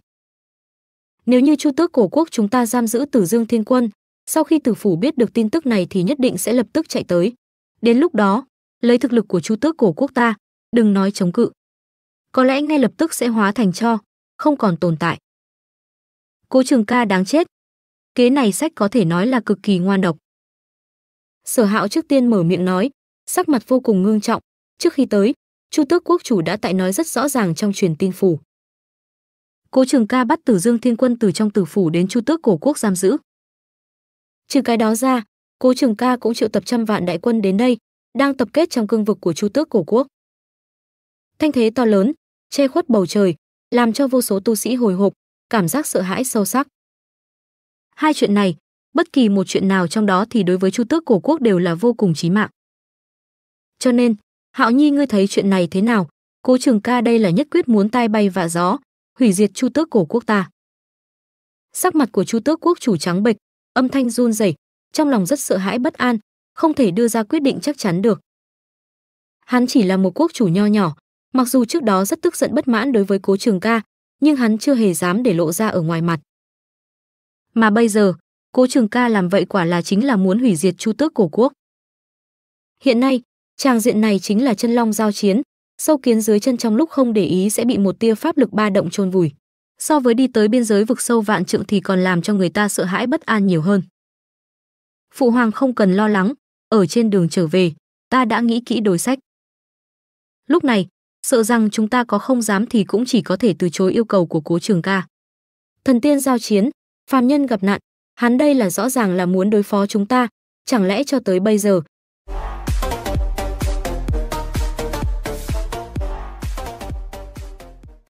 Nếu như Chu Tước cổ quốc chúng ta giam giữ Tử Dương Thiên Quân, sau khi tử phủ biết được tin tức này thì nhất định sẽ lập tức chạy tới. Đến lúc đó, lấy thực lực của Chu Tước cổ quốc ta, đừng nói chống cự. Có lẽ ngay lập tức sẽ hóa thành cho, không còn tồn tại. Cố Trường Ca đáng chết. Kế này sách có thể nói là cực kỳ ngoan độc. Sở Hạo trước tiên mở miệng nói, sắc mặt vô cùng ngương trọng, trước khi tới, Chu Tước quốc chủ đã tại nói rất rõ ràng trong truyền tin phủ. Cố Trường Ca bắt Tử Dương Thiên Quân từ trong Tử phủ đến Chu Tước cổ quốc giam giữ. Trừ cái đó ra, Cố Trường Ca cũng triệu tập trăm vạn đại quân đến đây, đang tập kết trong cương vực của Chu Tước cổ quốc. Thanh thế to lớn, che khuất bầu trời, làm cho vô số tu sĩ hồi hộp, cảm giác sợ hãi sâu sắc. Hai chuyện này, bất kỳ một chuyện nào trong đó thì đối với Chu Tước cổ quốc đều là vô cùng chí mạng. Cho nên, Hạo Nhi ngươi thấy chuyện này thế nào? Cố Trường Ca đây là nhất quyết muốn tai bay vạ gió, hủy diệt Chu Tước cổ quốc ta. Sắc mặt của Chu Tước quốc chủ trắng bệch, âm thanh run rẩy, trong lòng rất sợ hãi bất an, không thể đưa ra quyết định chắc chắn được. Hắn chỉ là một quốc chủ nho nhỏ, mặc dù trước đó rất tức giận bất mãn đối với Cố Trường Ca, nhưng hắn chưa hề dám để lộ ra ở ngoài mặt. Mà bây giờ, Cố Trường Ca làm vậy quả là chính là muốn hủy diệt Chu Tước cổ quốc. Hiện nay, Tràng diện này chính là chân long giao chiến, sâu kiến dưới chân trong lúc không để ý sẽ bị một tia pháp lực ba động chôn vùi. So với đi tới biên giới vực sâu vạn trượng thì còn làm cho người ta sợ hãi bất an nhiều hơn. Phụ hoàng không cần lo lắng, ở trên đường trở về, ta đã nghĩ kỹ đối sách. Lúc này, sợ rằng chúng ta có không dám thì cũng chỉ có thể từ chối yêu cầu của Cố Trường Ca. Thần tiên giao chiến, phàm nhân gặp nạn, hắn đây là rõ ràng là muốn đối phó chúng ta, chẳng lẽ cho tới bây giờ,